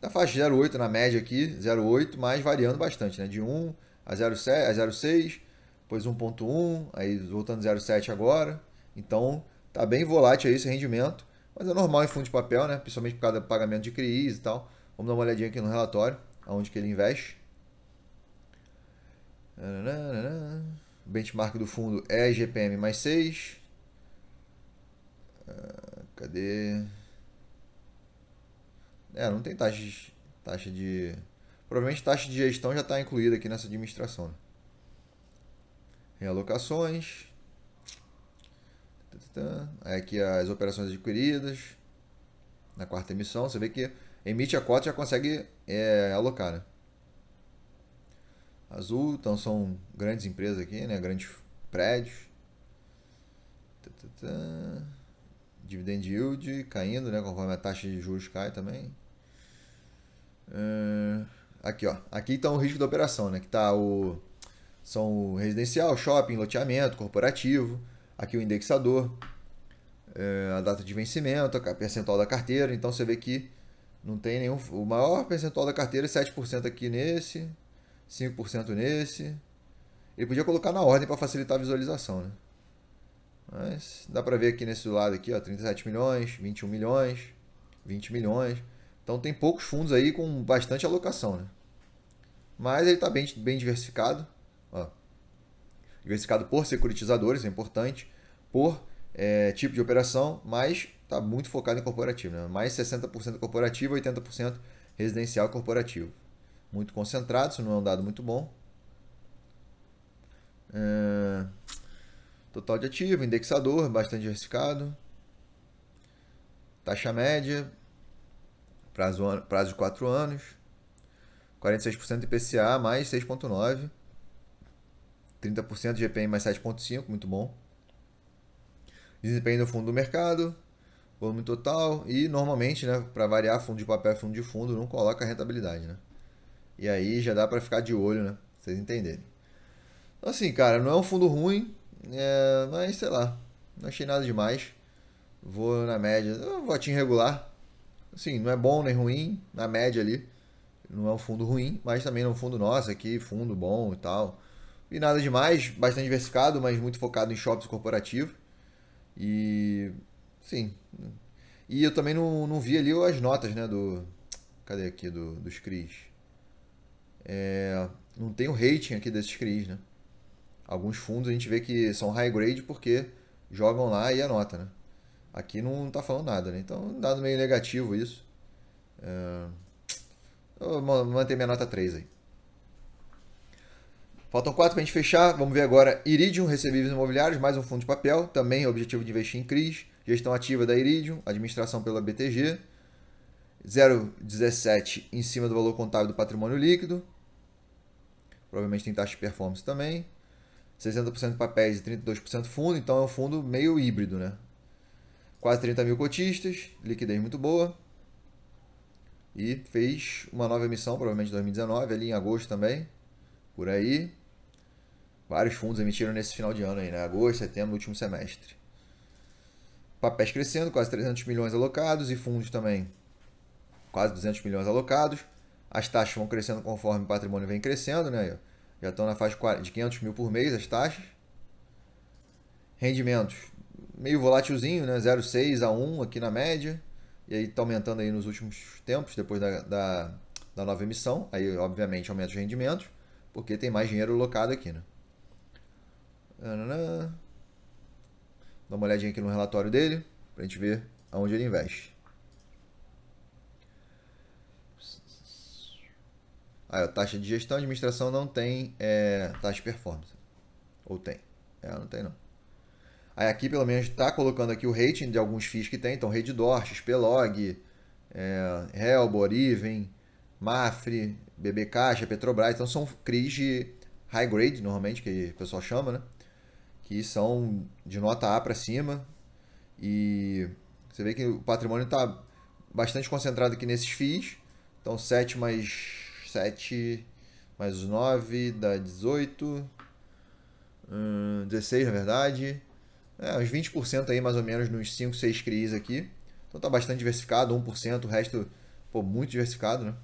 da faixa de 0,8 na média aqui, 0,8, mas variando bastante, né? de 1 a 0,6, depois 1,1, aí voltando 0,7 agora. Então tá bem volátil aí esse rendimento, mas é normal em fundo de papel, né? principalmente por causa do pagamento de crise e tal. Vamos dar uma olhadinha aqui no relatório, aonde que ele investe. O benchmark do fundo é IGPM mais 6. Ah, cadê? É, não tem taxa de, taxa de... Provavelmente taxa de gestão já está incluída aqui nessa administração. Né? Realocações. Aí aqui as operações adquiridas. Na quarta emissão, você vê que emite a cota já consegue é, alocar. Né? Azul, então são grandes empresas aqui, né? Grandes prédios. Dividend yield caindo, né? Conforme a taxa de juros cai também. Hum, aqui, ó. Aqui está o risco da operação, né? Que tá o são o residencial, shopping, loteamento, corporativo. Aqui o indexador, eh, a data de vencimento, a percentual da carteira. Então você vê que não tem nenhum. O maior percentual da carteira é 7% aqui nesse. 5% nesse. Ele podia colocar na ordem para facilitar a visualização, né? Mas dá para ver aqui nesse lado aqui, ó, 37 milhões, 21 milhões, 20 milhões. Então tem poucos fundos aí com bastante alocação, né? Mas ele está bem, bem diversificado, ó. Diversificado por securitizadores, é importante, por é, tipo de operação, mas está muito focado em corporativo, né? Mais 60% corporativo, 80% residencial corporativo muito concentrado, isso não é um dado muito bom. É... Total de ativo, indexador, bastante diversificado. Taxa média, prazo, prazo de 4 anos. 46% de IPCA mais 6,9%. 30% de GPM mais 7,5%, muito bom. Desempenho do fundo do mercado, volume total e normalmente, né, para variar fundo de papel e fundo de fundo, não coloca rentabilidade, né? E aí já dá para ficar de olho, né? Vocês entenderem. Então, assim, cara, não é um fundo ruim, é, mas sei lá, não achei nada demais. Vou na média, um votinho regular. Assim, não é bom nem ruim, na média ali. Não é um fundo ruim, mas também não é um fundo nosso aqui, fundo bom e tal. E nada demais, bastante diversificado, mas muito focado em shops corporativos. E. Sim. E eu também não, não vi ali as notas, né? Do. Cadê aqui? Do, dos CRIs é, não tem o rating aqui desses CRIs, né? Alguns fundos a gente vê que são high grade porque jogam lá e anota, né? Aqui não tá falando nada, né? Então, um dado meio negativo isso. É... Eu manter minha nota 3 aí. Faltam 4 para a gente fechar. Vamos ver agora Iridium Recebíveis Imobiliários, mais um fundo de papel, também objetivo de investir em CRIs, gestão ativa da Iridium, administração pela BTG, 0,17 em cima do valor contábil do patrimônio líquido, provavelmente tem taxa de performance também. 60% papéis e 32% fundo, então é um fundo meio híbrido, né? Quase 30 mil cotistas, liquidez muito boa. E fez uma nova emissão, provavelmente em 2019, ali em agosto também, por aí. Vários fundos emitiram nesse final de ano aí, né? Agosto, setembro, último semestre. Papéis crescendo, quase 300 milhões alocados e fundos também, quase 200 milhões alocados. As taxas vão crescendo conforme o patrimônio vem crescendo, né? Já estão na faixa de 500 mil por mês as taxas. Rendimentos meio volátilzinho, né? 0,6 a 1 aqui na média. E aí está aumentando aí nos últimos tempos, depois da, da, da nova emissão. Aí, obviamente, aumenta os rendimentos, porque tem mais dinheiro locado aqui, né? Dá uma olhadinha aqui no relatório dele, para a gente ver aonde ele investe. Aí, taxa de gestão, e administração não tem é, taxa de performance. Ou tem? É, não tem não. Aí aqui pelo menos está colocando aqui o rating de alguns FIIs que tem, então Reddor, XPlog, é, Helbor, Even, Mafre, BB Caixa, Petrobras, então são CRIs de high grade normalmente, que o pessoal chama, né? Que são de nota A para cima e você vê que o patrimônio está bastante concentrado aqui nesses FIIs, então mais 7 mais 9 dá 18. Hum, 16, na verdade. É, uns 20% aí, mais ou menos, nos 5, 6 CRIs aqui. Então tá bastante diversificado, 1%, o resto, pô, muito diversificado, né?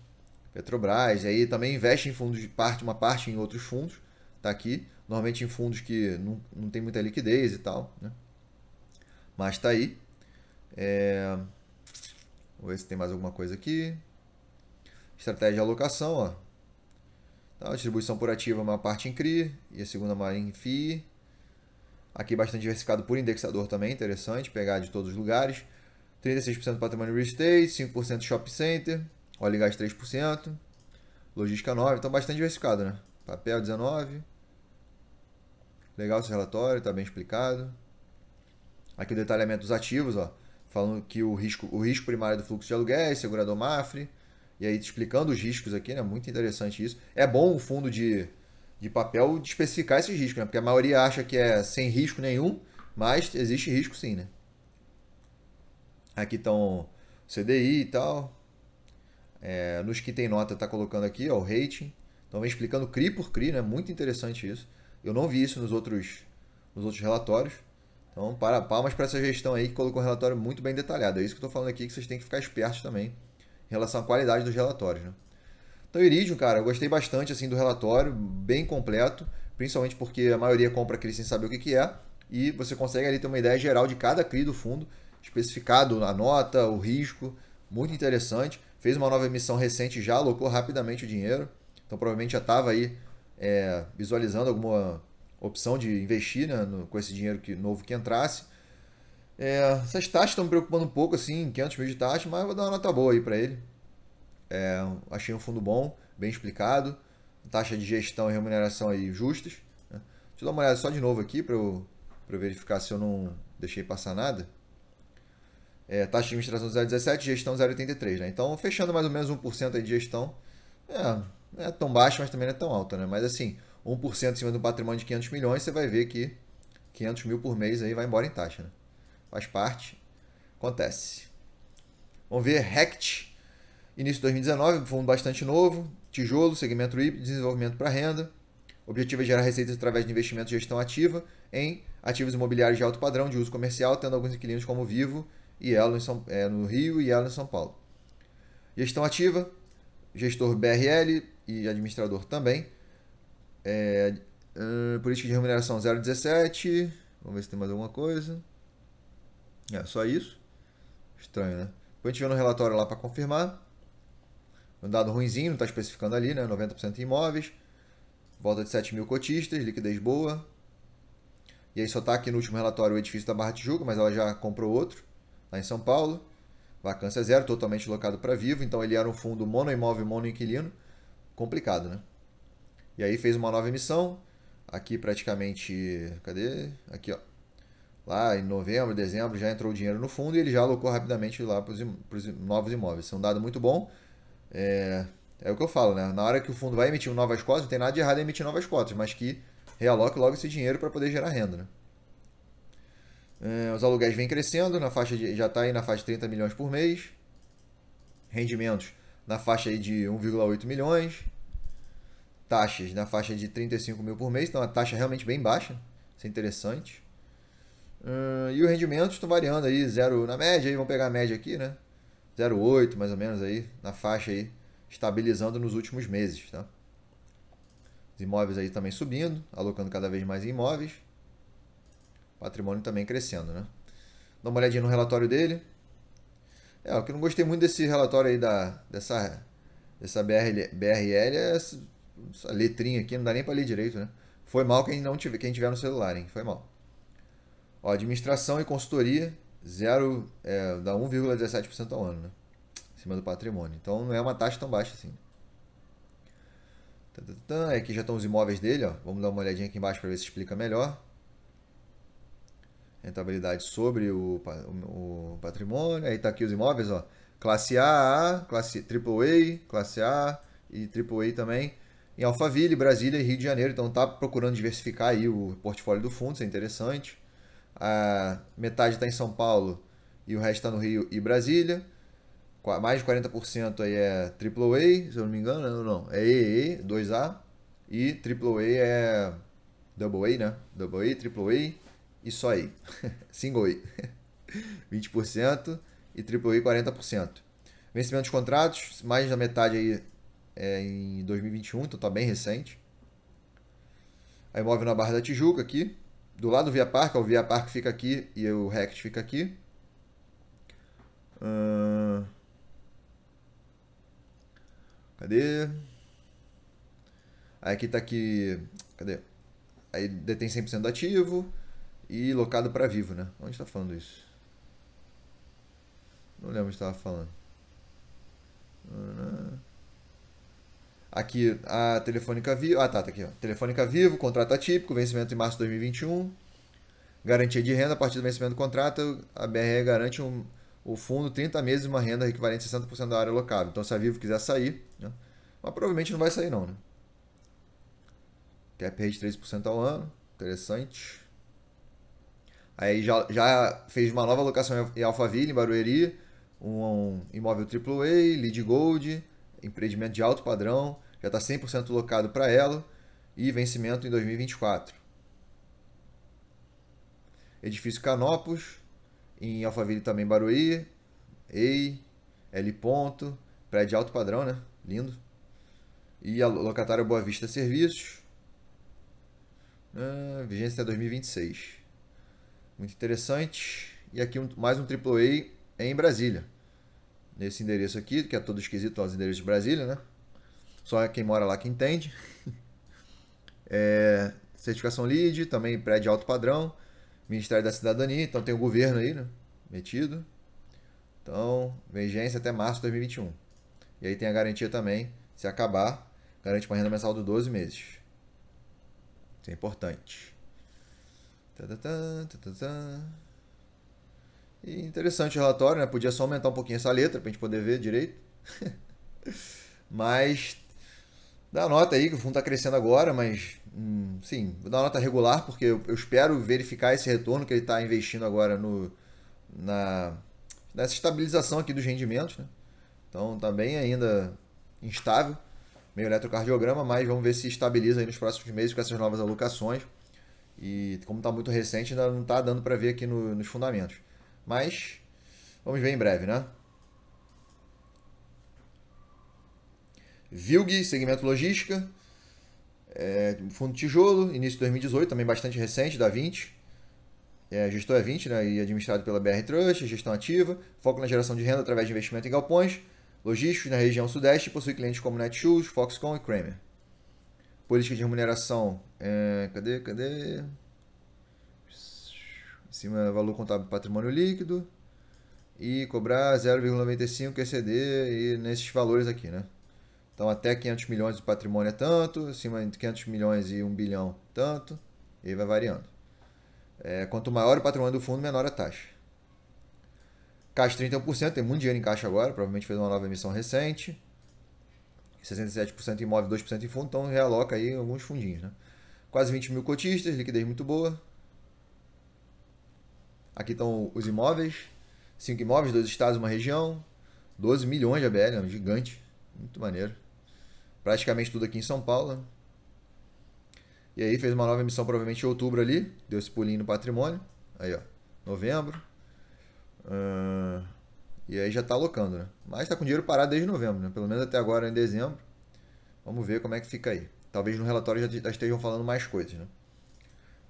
Petrobras, aí também investe em fundos de parte, uma parte em outros fundos, tá aqui. Normalmente em fundos que não, não tem muita liquidez e tal, né? Mas tá aí. É... Vou ver se tem mais alguma coisa aqui. Estratégia de alocação, ó. Então, tá, a distribuição por ativo é uma parte em CRI e a segunda mais em FI. Aqui bastante diversificado por indexador também, interessante, pegar de todos os lugares. 36% patrimônio real estate, 5% shopping center, óleo e gás 3%, logística 9%, então bastante diversificado, né? Papel 19%. Legal esse relatório, está bem explicado. Aqui o detalhamento dos ativos, ó, falando que o risco, o risco primário do fluxo de aluguéis, segurador Mafre, e aí, explicando os riscos aqui, né? Muito interessante isso. É bom o fundo de, de papel de especificar esses riscos, né? Porque a maioria acha que é sem risco nenhum, mas existe risco sim, né? Aqui estão CDI e tal. É, nos que tem nota, tá colocando aqui, ó, o rating. Então vem explicando CRI por CRI, né? Muito interessante isso. Eu não vi isso nos outros, nos outros relatórios. Então, para palmas para essa gestão aí que colocou um relatório muito bem detalhado. É isso que eu estou falando aqui, que vocês têm que ficar espertos também relação à qualidade dos relatórios. Né? Então, Iridium, cara, eu gostei bastante assim do relatório, bem completo, principalmente porque a maioria compra CRI sem saber o que, que é, e você consegue ali ter uma ideia geral de cada CRI do fundo, especificado a nota, o risco, muito interessante. Fez uma nova emissão recente, já alocou rapidamente o dinheiro, então provavelmente já estava aí é, visualizando alguma opção de investir né, no, com esse dinheiro que, novo que entrasse. É, essas taxas estão me preocupando um pouco, assim, 500 mil de taxa, mas vou dar uma nota boa aí para ele. É, achei um fundo bom, bem explicado, taxa de gestão e remuneração aí justas. Né? Deixa eu dar uma olhada só de novo aqui para eu, eu verificar se eu não deixei passar nada. É, taxa de administração 0,17, gestão 0,83, né? Então, fechando mais ou menos 1% aí de gestão, é, não é tão baixa, mas também não é tão alta, né? Mas assim, 1% em cima de um patrimônio de 500 milhões, você vai ver que 500 mil por mês aí vai embora em taxa, né? faz parte, acontece. Vamos ver Rect, início de 2019, fundo bastante novo, tijolo, segmento IP, desenvolvimento para renda. O objetivo é gerar receitas através de investimento e gestão ativa em ativos imobiliários de alto padrão de uso comercial, tendo alguns inquilinos como Vivo e Elo São, é, no Rio e Elo em São Paulo. Gestão ativa, gestor BRL e administrador também. É, uh, política de remuneração 0,17. Vamos ver se tem mais alguma coisa. É, só isso. Estranho, né? Depois a gente vê no relatório lá para confirmar. Um dado ruimzinho, não está especificando ali, né? 90% imóveis. Volta de 7 mil cotistas, liquidez boa. E aí só está aqui no último relatório o edifício da Barra Tijuca, mas ela já comprou outro, lá em São Paulo. Vacância zero, totalmente locado para vivo. Então ele era um fundo monoimóvel, monoinquilino. Complicado, né? E aí fez uma nova emissão. Aqui praticamente. Cadê? Aqui, ó lá em novembro, dezembro, já entrou o dinheiro no fundo e ele já alocou rapidamente lá para os novos imóveis. Isso é um dado muito bom. É, é, o que eu falo, né? Na hora que o fundo vai emitir novas cotas, não tem nada de errado em emitir novas cotas, mas que realoque logo esse dinheiro para poder gerar renda, né? é, os aluguéis vêm crescendo, na faixa de, já está aí na faixa de 30 milhões por mês. Rendimentos na faixa aí de 1,8 milhões. Taxas na faixa de 35 mil por mês, então a taxa é realmente bem baixa. Isso é interessante e o rendimento está variando aí, zero na média, aí vamos pegar a média aqui, né? 0,8 mais ou menos aí, na faixa aí, estabilizando nos últimos meses, tá? Os imóveis aí também subindo, alocando cada vez mais em imóveis. Patrimônio também crescendo, né? Dá uma olhadinha no relatório dele. É, o que eu não gostei muito desse relatório aí da, dessa, dessa BRL, BRL é essa, essa letrinha aqui, não dá nem para ler direito, né? Foi mal quem, não tiver, quem tiver no celular, hein? Foi mal. Ó, administração e consultoria, zero, é, dá 1,17% ao ano, né? Em cima do patrimônio. Então não é uma taxa tão baixa assim. aqui é já estão os imóveis dele, ó. Vamos dar uma olhadinha aqui embaixo para ver se explica melhor. Rentabilidade sobre o, o, o patrimônio. Aí está aqui os imóveis, ó. Classe A, A, classe AAA, classe A e AAA também. Em Alphaville, Brasília e Rio de Janeiro. Então tá procurando diversificar aí o portfólio do fundo, isso é interessante a metade está em São Paulo e o resto está no Rio e Brasília. Mais de 40% aí é AAA, se eu não me engano, não, né, não. É EE, 2A. E AAA é Double A, né? Double A, Triple A e só A. Single A. 20% e AAA A 40%. Vencimento dos contratos, mais da metade aí é em 2021, então tá bem recente. A imóvel na Barra da Tijuca aqui, do lado do Via Park, o Via Park fica aqui e o Rect fica aqui. Uh... Cadê? Aí aqui tá aqui. Cadê? Aí detém 100% do ativo e locado para vivo, né? Onde está falando isso? Não lembro onde estava falando. Uh... Aqui a Telefônica Vivo. Ah, tá, tá aqui. Ó. Telefônica Vivo, contrato atípico, vencimento em março de 2021. Garantia de renda a partir do vencimento do contrato. A BRE garante um, o fundo 30 meses uma renda equivalente a 60% da área locável. Então, se a Vivo quiser sair, né? mas provavelmente não vai sair, não. Né? Cap rate 3% ao ano. Interessante. Aí já, já fez uma nova locação em Alphaville, em Barueri. Um, um imóvel AAA, Lead Gold, empreendimento de alto padrão já está 100% locado para ela e vencimento em 2024. Edifício Canopus, em Alphaville também Barueri, EI, L Ponto, prédio alto padrão, né? Lindo. E a locatária Boa Vista Serviços, ah, vigência até 2026. Muito interessante. E aqui um, mais um AAA em Brasília. Nesse endereço aqui, que é todo esquisito, os endereços de Brasília, né? Só quem mora lá que entende. É, certificação LEED, também prédio alto padrão, Ministério da Cidadania, então tem o governo aí, né? Metido. Então, vigência até março de 2021. E aí tem a garantia também, se acabar, garante uma renda mensal de 12 meses. Isso é importante. E interessante o relatório, né? Podia só aumentar um pouquinho essa letra para a gente poder ver direito. Mas Dá nota aí, que o fundo está crescendo agora, mas hum, sim, vou dar nota regular, porque eu, eu espero verificar esse retorno que ele está investindo agora no, na, nessa estabilização aqui dos rendimentos. Né? Então, também tá bem ainda instável, meio eletrocardiograma, mas vamos ver se estabiliza aí nos próximos meses com essas novas alocações. E como está muito recente, ainda não está dando para ver aqui no, nos fundamentos. Mas vamos ver em breve, né? Vilg, segmento logística, é, fundo tijolo, início de 2018, também bastante recente, da 20. É, gestor é 20 né, e administrado pela BR Trust, gestão ativa, foco na geração de renda através de investimento em galpões, logísticos na região sudeste, possui clientes como Netshoes, Foxconn e Kramer. Política de remuneração, é, cadê, cadê? Em cima, valor contábil patrimônio líquido e cobrar 0,95 QCD e nesses valores aqui, né? Então, até 500 milhões de patrimônio é tanto, acima de 500 milhões e 1 bilhão, tanto, e aí vai variando. É, quanto maior o patrimônio do fundo, menor a taxa. Caixa 31%, tem muito dinheiro em caixa agora, provavelmente fez uma nova emissão recente. 67% em imóvel, 2% em fundo, então realoca aí alguns fundinhos. Né? Quase 20 mil cotistas, liquidez muito boa. Aqui estão os imóveis. 5 imóveis, 2 estados, uma região. 12 milhões de ABL, é um gigante. Muito maneiro praticamente tudo aqui em São Paulo. Né? E aí fez uma nova emissão provavelmente em outubro ali, deu esse pulinho no patrimônio. Aí, ó, novembro. Uh, e aí já tá alocando, né? Mas tá com dinheiro parado desde novembro, né? Pelo menos até agora em dezembro. Vamos ver como é que fica aí. Talvez no relatório já estejam falando mais coisas, né?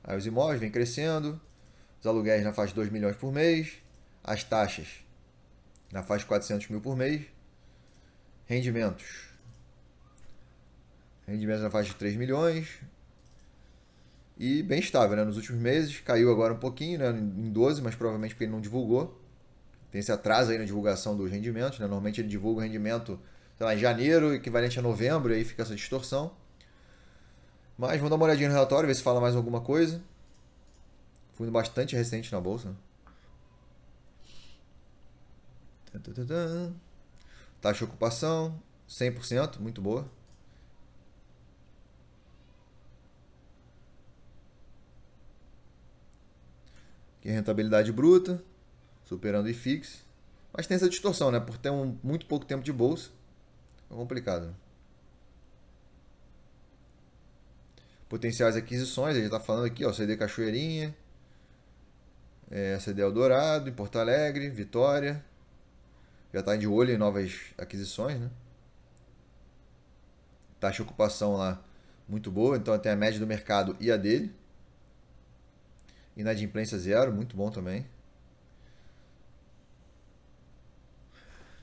Aí os imóveis vêm crescendo, os aluguéis na faixa de 2 milhões por mês, as taxas na faixa de 400 mil por mês, rendimentos Rendimentos na faixa de 3 milhões. E bem estável, né? Nos últimos meses, caiu agora um pouquinho, né? Em 12, mas provavelmente porque ele não divulgou. Tem esse atraso aí na divulgação dos rendimentos, né? Normalmente ele divulga o rendimento, sei lá, em janeiro, equivalente a novembro, e aí fica essa distorção. Mas vamos dar uma olhadinha no relatório, ver se fala mais alguma coisa. Fundo bastante recente na bolsa. Né? Taxa de ocupação, 100%, muito boa. que é rentabilidade bruta, superando o IFIX. Mas tem essa distorção, né? Por ter um, muito pouco tempo de bolsa, é complicado. Né? Potenciais aquisições, a gente está falando aqui, ó, CD Cachoeirinha, é, CD Eldorado, em Porto Alegre, Vitória. Já está de olho em novas aquisições, né? Taxa de ocupação lá muito boa, então tem a média do mercado e a dele. Inadimplência zero, muito bom também.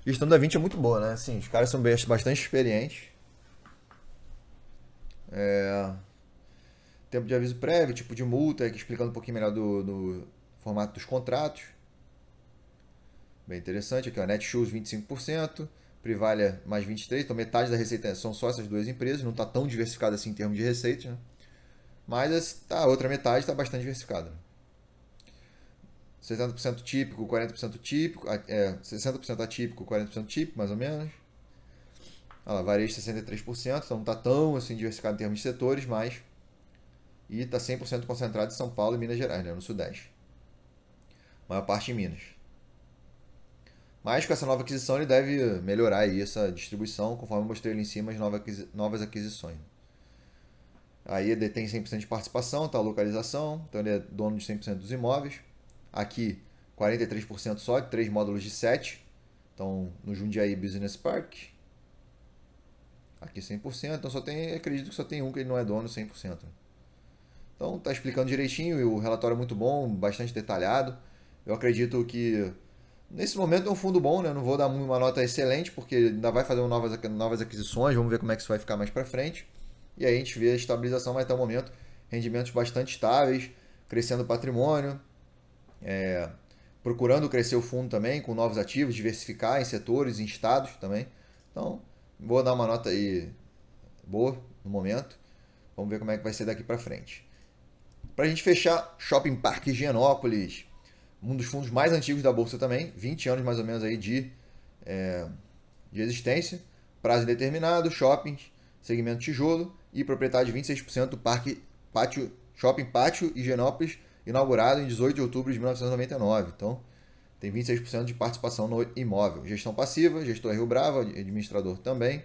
Gestão da 20 é muito boa, né? Assim, os caras são bastante experientes. É... Tempo de aviso prévio, tipo de multa, explicando um pouquinho melhor do, do formato dos contratos. Bem interessante. Aqui, ó, Netshoes 25%, Privalha mais 23%. Então, metade da receita são só essas duas empresas. Não está tão diversificado assim em termos de receita, né? Mas tá, a outra metade está bastante diversificada. 60% típico, 40% típico, é, 60% atípico, 40% típico, mais ou menos. Olha lá, varejo 63%, então não está tão assim, diversificado em termos de setores, mas. E está 100% concentrado em São Paulo e Minas Gerais, né, no Sudeste. A maior parte em Minas. Mas com essa nova aquisição ele deve melhorar aí essa distribuição, conforme eu mostrei ali em cima as novas aquisições. Aí ele detém 100% de participação, tá a localização, então ele é dono de 100% dos imóveis. Aqui, 43% só, três 3 módulos de 7. Então, no Jundiaí Business Park, aqui 100%, então só tem, acredito que só tem um que ele não é dono 100%. Então tá explicando direitinho e o relatório é muito bom, bastante detalhado. Eu acredito que nesse momento é um fundo bom, né? não vou dar uma nota excelente porque ainda vai fazer novas novas aquisições, vamos ver como é que isso vai ficar mais para frente. E aí a gente vê a estabilização, mas até o momento rendimentos bastante estáveis, crescendo o patrimônio, é, procurando crescer o fundo também com novos ativos, diversificar em setores, em estados também. Então, vou dar uma nota aí boa no momento. Vamos ver como é que vai ser daqui para frente. Para a gente fechar, Shopping Parque Higienópolis, um dos fundos mais antigos da bolsa também, 20 anos mais ou menos aí de, é, de existência, prazo indeterminado, shopping segmento tijolo, e proprietário de 26% do Parque Pátio, Shopping Pátio Higienópolis, inaugurado em 18 de outubro de 1999. Então, tem 26% de participação no imóvel. Gestão passiva, gestor Rio Brava, administrador também,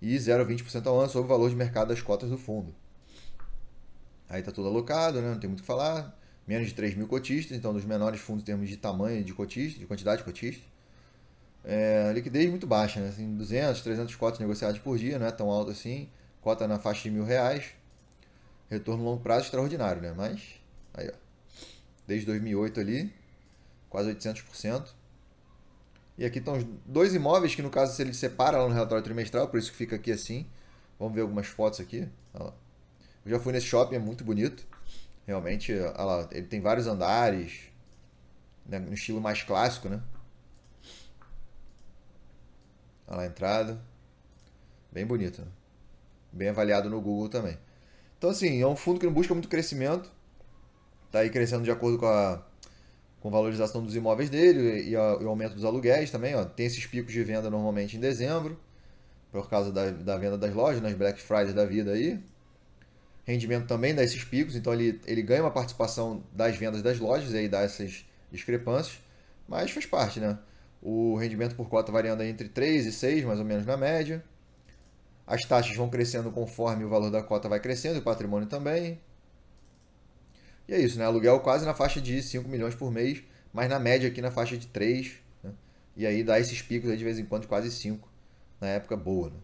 e 0,20% ao ano sobre o valor de mercado das cotas do fundo. Aí está tudo alocado, né? não tem muito o que falar. Menos de 3 mil cotistas, então dos menores fundos em termos de tamanho de cotista, de quantidade de cotistas. É, liquidez muito baixa, né? assim, 200, 300 cotas negociadas por dia, não é tão alto assim. Cota na faixa de mil reais. Retorno longo prazo extraordinário, né? Mas, aí, ó. Desde 2008 ali, quase 800%. E aqui estão os dois imóveis que, no caso, se ele separa lá no relatório trimestral, por isso que fica aqui assim. Vamos ver algumas fotos aqui. lá. Eu já fui nesse shopping, é muito bonito. Realmente, olha lá, ele tem vários andares, né, no estilo mais clássico, né? Olha lá a entrada. Bem bonito. Né? bem avaliado no Google também. Então, assim, é um fundo que não busca muito crescimento, está aí crescendo de acordo com a com valorização dos imóveis dele e, a, e o aumento dos aluguéis também. Ó. Tem esses picos de venda normalmente em dezembro, por causa da, da venda das lojas, nas Black Friday da vida aí. Rendimento também dá esses picos, então ele, ele ganha uma participação das vendas das lojas e aí dá essas discrepâncias, mas faz parte, né? O rendimento por cota variando entre 3 e 6, mais ou menos na média. As taxas vão crescendo conforme o valor da cota vai crescendo, o patrimônio também. E é isso, né? Aluguel quase na faixa de 5 milhões por mês, mas na média aqui na faixa de 3. Né? E aí dá esses picos aí de vez em quando, quase 5, na época boa. Né?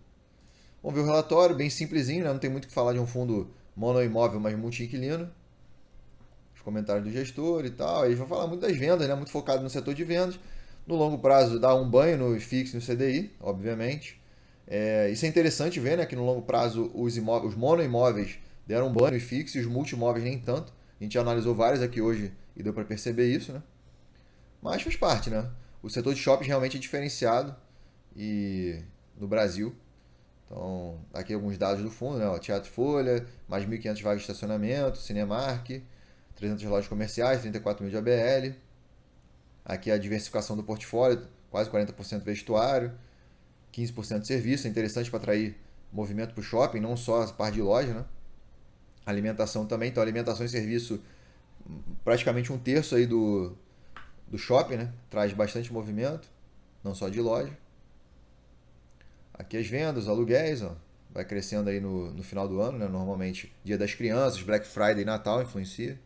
Vamos ver o relatório, bem simplesinho, né? não tem muito o que falar de um fundo monoimóvel, mas multi-inquilino. Os comentários do gestor e tal. Eles vão falar muito das vendas, né? muito focado no setor de vendas. No longo prazo dá um banho no FIX no CDI, obviamente. É, isso é interessante ver, né? Que no longo prazo os, os monoimóveis deram um banho e fixo e os multimóveis nem tanto. A gente analisou vários aqui hoje e deu para perceber isso, né? Mas faz parte, né? O setor de shoppings realmente é diferenciado e no Brasil. Então, tá aqui alguns dados do fundo, né? O Teatro Folha, mais 1.500 vagas de estacionamento, Cinemark, 300 lojas comerciais, 34 mil de ABL. Aqui a diversificação do portfólio, quase 40% vestuário, 15% de serviço, é interessante para atrair movimento para o shopping, não só a parte de loja, né? Alimentação também, então alimentação e serviço, praticamente um terço aí do, do shopping, né? Traz bastante movimento, não só de loja. Aqui as vendas, aluguéis, ó, vai crescendo aí no, no final do ano, né? Normalmente dia das crianças, Black Friday, Natal influencia.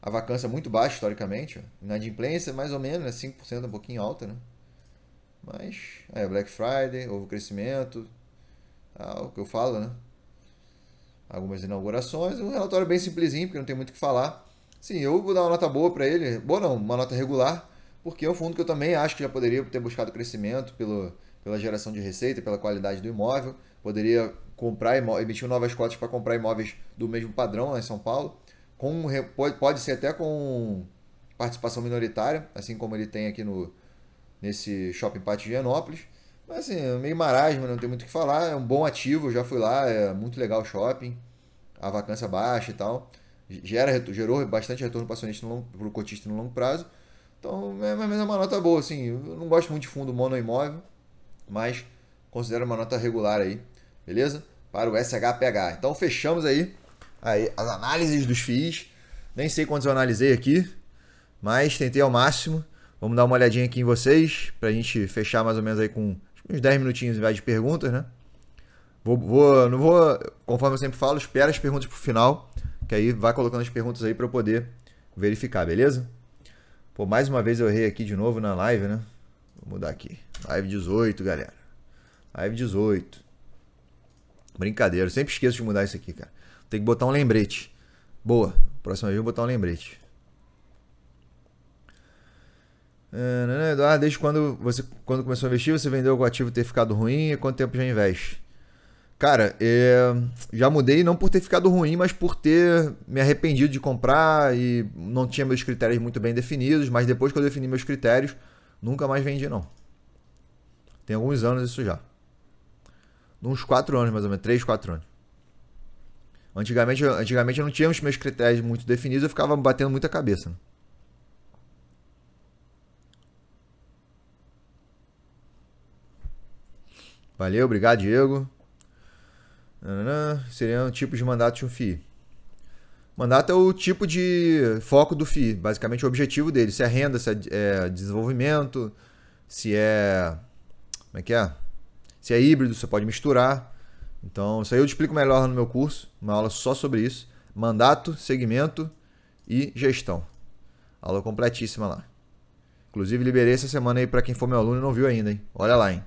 A vacância é muito baixa historicamente, ó. inadimplência mais ou menos, né? 5% um pouquinho alta, né? Mas é Black Friday, houve crescimento, ah, o que eu falo, né? Algumas inaugurações, um relatório bem simplesinho, porque não tem muito o que falar. Sim, eu vou dar uma nota boa para ele, boa não, uma nota regular, porque é um fundo que eu também acho que já poderia ter buscado crescimento pelo, pela geração de receita, pela qualidade do imóvel, poderia comprar emitir novas cotas para comprar imóveis do mesmo padrão lá em São Paulo, com pode ser até com participação minoritária, assim como ele tem aqui no nesse Shopping Pátio de Higienópolis. Mas assim, é meio marasmo, não tem muito o que falar. É um bom ativo, eu já fui lá, é muito legal o shopping. A vacância baixa e tal. Gera, gerou bastante retorno para o cotista no longo prazo. Então, é, mas é uma nota boa, assim. Eu não gosto muito de fundo mono imóvel, mas considero uma nota regular aí, beleza? Para o SHPH. Então, fechamos aí, aí as análises dos FIIs. Nem sei quantos eu analisei aqui, mas tentei ao máximo. Vamos dar uma olhadinha aqui em vocês, para a gente fechar mais ou menos aí com uns 10 minutinhos de perguntas, né? Vou, vou, não vou, conforme eu sempre falo, espera as perguntas pro final, que aí vai colocando as perguntas aí para eu poder verificar, beleza? Pô, mais uma vez eu errei aqui de novo na live, né? Vou mudar aqui. Live 18, galera. Live 18. Brincadeira, eu sempre esqueço de mudar isso aqui, cara. Tem que botar um lembrete. Boa, próxima vez eu vou botar um lembrete. É, né, né, Eduardo, desde quando você quando começou a investir, você vendeu o ativo ter ficado ruim e quanto tempo já investe? Cara, é, já mudei não por ter ficado ruim, mas por ter me arrependido de comprar e não tinha meus critérios muito bem definidos, mas depois que eu defini meus critérios, nunca mais vendi não. Tem alguns anos isso já. Uns 4 anos mais ou menos, 3, 4 anos. Antigamente, antigamente eu não tinha os meus critérios muito definidos, eu ficava batendo muita cabeça. Né? Valeu, obrigado, Diego. seriam tipos de mandato de um FII. Mandato é o tipo de foco do FII, basicamente o objetivo dele, se é renda, se é, é, desenvolvimento, se é. Como é que é? Se é híbrido, você pode misturar. Então, isso aí eu te explico melhor no meu curso, uma aula só sobre isso. Mandato, segmento e gestão. Aula completíssima lá. Inclusive, liberei essa semana aí para quem for meu aluno e não viu ainda, hein? Olha lá, hein?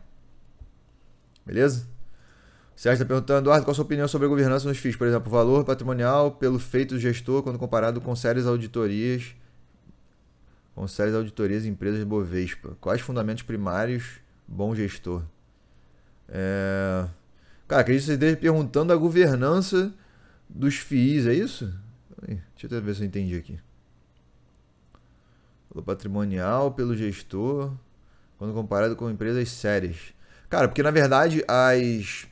Beleza? O Sérgio está perguntando, Eduardo, qual a sua opinião sobre a governança nos FIIs? Por exemplo, o valor patrimonial pelo feito do gestor quando comparado com sérias auditorias com sérias auditorias em empresas Bovespa. Quais fundamentos primários bom gestor? É... Cara, acredito que você esteja perguntando a governança dos FIIs, é isso? Deixa eu ver se eu entendi aqui. Valor patrimonial pelo gestor quando comparado com empresas sérias. Cara, porque na verdade as,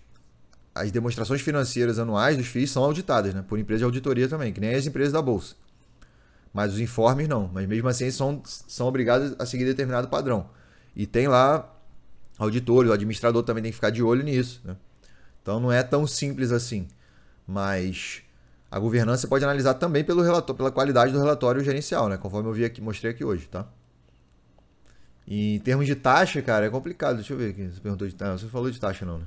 as demonstrações financeiras anuais dos FIIs são auditadas, né? Por empresa de auditoria também, que nem as empresas da Bolsa. Mas os informes não. Mas mesmo assim são, são obrigados a seguir determinado padrão. E tem lá auditores, o administrador também tem que ficar de olho nisso. Né? Então não é tão simples assim. Mas a governança pode analisar também pelo relator, pela qualidade do relatório gerencial, né? Conforme eu vi aqui, mostrei aqui hoje, tá? E em termos de taxa, cara, é complicado. Deixa eu ver aqui. Você perguntou de taxa. Você falou de taxa, não, né?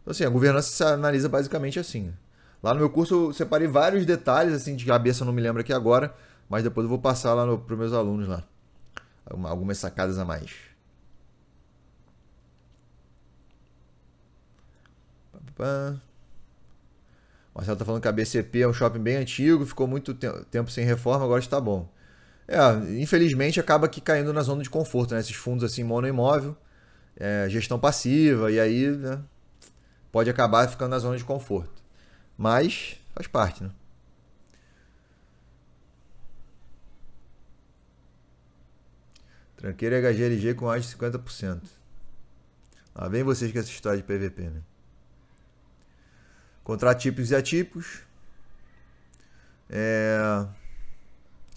Então, assim, a governança se analisa basicamente assim. Lá no meu curso eu separei vários detalhes, assim, de cabeça eu não me lembro aqui agora, mas depois eu vou passar lá para os meus alunos lá. Algumas sacadas a mais. Marcelo tá falando que a BCP é um shopping bem antigo, ficou muito tempo sem reforma, agora está bom. É, infelizmente acaba que caindo na zona de conforto, né? Esses fundos assim, monoimóvel, é, gestão passiva, e aí né? pode acabar ficando na zona de conforto. Mas faz parte, né? Tranqueira é HGLG com mais de 50%. Lá vem vocês com essa história de PVP, né? Contratípicos e atípicos. É...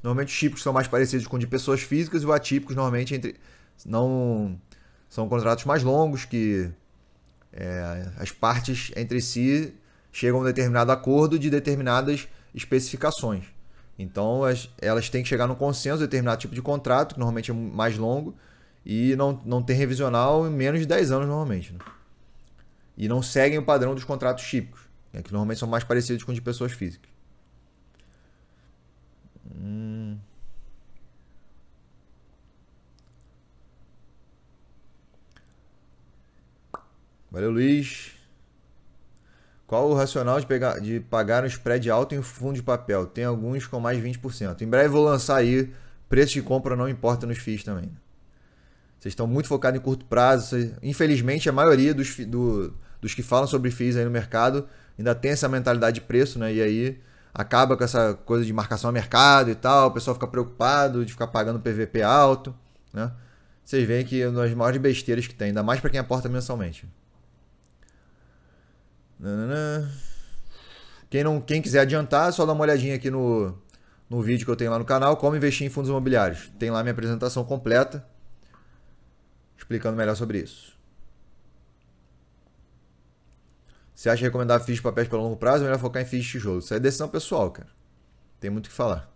Normalmente os típicos são mais parecidos com de pessoas físicas e os atípicos normalmente entre não são contratos mais longos que é, as partes entre si chegam a um determinado acordo de determinadas especificações. Então as, elas têm que chegar num consenso de determinado tipo de contrato, que normalmente é mais longo, e não, não tem revisional em menos de 10 anos normalmente. Né? E não seguem o padrão dos contratos típicos, né? que normalmente são mais parecidos com de pessoas físicas. Hum. Valeu, Luiz. Qual o racional de, pegar, de pagar um spread alto em fundo de papel? Tem alguns com mais de 20%. Em breve vou lançar aí. Preço de compra não importa nos FIIs também. Vocês estão muito focados em curto prazo. Infelizmente, a maioria dos, do, dos que falam sobre FIIs aí no mercado ainda tem essa mentalidade de preço, né? E aí acaba com essa coisa de marcação a mercado e tal, o pessoal fica preocupado de ficar pagando PVP alto, né? Vocês veem que é uma das maiores besteiras que tem, ainda mais para quem aporta mensalmente. Quem, não, quem quiser adiantar, é só dá uma olhadinha aqui no, no vídeo que eu tenho lá no canal, como investir em fundos imobiliários. Tem lá minha apresentação completa explicando melhor sobre isso. Você acha recomendar FIIs de papéis para longo prazo ou é melhor focar em FIIs de tijolo? Isso é decisão pessoal, cara. Tem muito o que falar.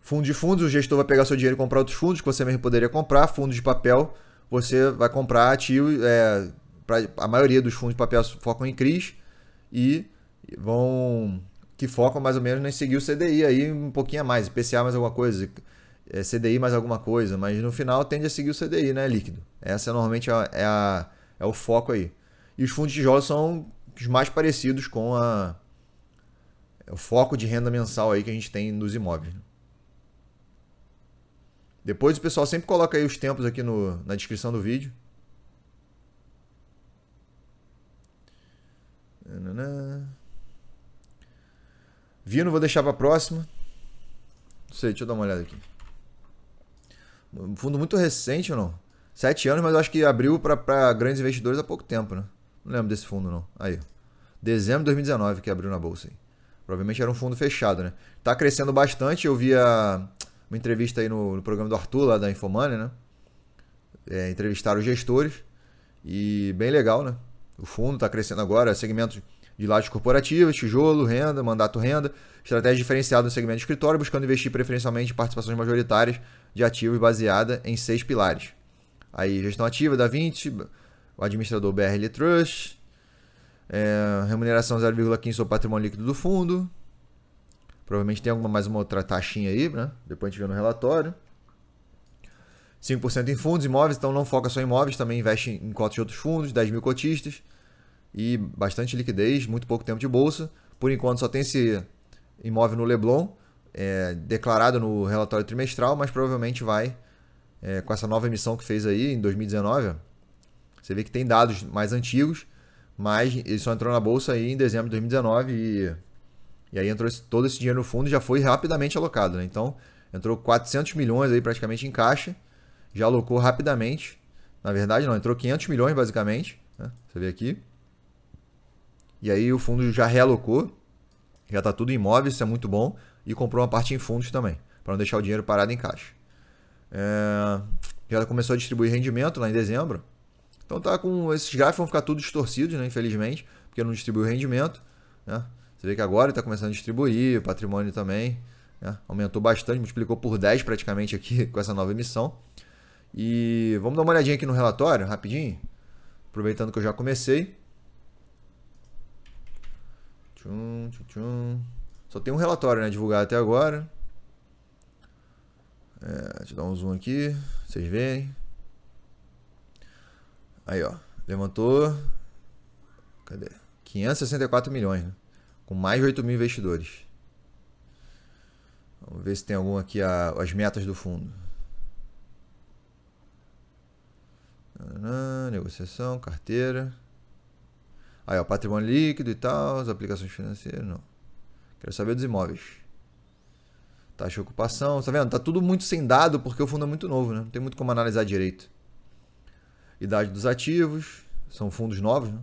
Fundo de fundos, o gestor vai pegar seu dinheiro e comprar outros fundos que você mesmo poderia comprar. Fundo de papel, você vai comprar ativos. É, a maioria dos fundos de papel focam em CRIs e vão. que focam mais ou menos em seguir o CDI aí um pouquinho a mais, IPCA mais alguma coisa, é, CDI mais alguma coisa, mas no final tende a seguir o CDI, né? Líquido. Essa normalmente é, a, é, a, é o foco aí. E os fundos de tijolos são os mais parecidos com a, o foco de renda mensal aí que a gente tem nos imóveis. Depois o pessoal sempre coloca aí os tempos aqui no, na descrição do vídeo. Vino, vou deixar para a próxima. Não sei, deixa eu dar uma olhada aqui. Um fundo muito recente ou não? Sete anos, mas eu acho que abriu para grandes investidores há pouco tempo, né? Não lembro desse fundo, não. Aí. Dezembro de 2019 que abriu na bolsa. Aí. Provavelmente era um fundo fechado, né? Tá crescendo bastante. Eu via uma entrevista aí no, no programa do Arthur, lá da Infomoney, né? É, entrevistaram os gestores. E bem legal, né? O fundo está crescendo agora, segmentos de lajes corporativas, tijolo, renda, mandato renda, estratégia diferenciada no segmento de escritório, buscando investir preferencialmente em participações majoritárias de ativos baseada em seis pilares. Aí, gestão ativa da 20, o administrador BRL Trust, é, remuneração 0,15 sobre patrimônio líquido do fundo. Provavelmente tem alguma mais uma outra taxinha aí, né? Depois a gente vê no relatório. 5% em fundos, imóveis, então não foca só em imóveis, também investe em cotas de outros fundos, 10 mil cotistas e bastante liquidez, muito pouco tempo de bolsa. Por enquanto só tem esse imóvel no Leblon, é, declarado no relatório trimestral, mas provavelmente vai é, com essa nova emissão que fez aí em 2019, você vê que tem dados mais antigos, mas ele só entrou na bolsa aí em dezembro de 2019 e, e aí entrou esse, todo esse dinheiro no fundo e já foi rapidamente alocado. Né? Então, entrou 400 milhões aí praticamente em caixa, já alocou rapidamente. Na verdade, não, entrou 500 milhões basicamente. Né? Você vê aqui. E aí o fundo já realocou, já está tudo imóvel, imóveis, isso é muito bom. E comprou uma parte em fundos também, para não deixar o dinheiro parado em caixa. É... Já começou a distribuir rendimento lá em dezembro. Então tá com esses gráficos vão ficar tudo distorcidos, né, infelizmente, porque não distribui o rendimento, né? Você vê que agora está começando a distribuir, o patrimônio também, né? aumentou bastante, multiplicou por 10 praticamente aqui com essa nova emissão. E vamos dar uma olhadinha aqui no relatório, rapidinho, aproveitando que eu já comecei. Tchum, tchum, tchum. Só tem um relatório né, divulgado até agora. É, deixa eu dar um zoom aqui, vocês verem. Aí, ó. Levantou. Cadê? 564 milhões, né? Com mais de 8 mil investidores. Vamos ver se tem algum aqui a, as metas do fundo. negociação, carteira. Aí, ó, patrimônio líquido e tal, as aplicações financeiras, não. Quero saber dos imóveis. Taxa de ocupação, tá vendo? Tá tudo muito sem dado porque o fundo é muito novo, né? Não tem muito como analisar direito idade dos ativos, são fundos novos, né?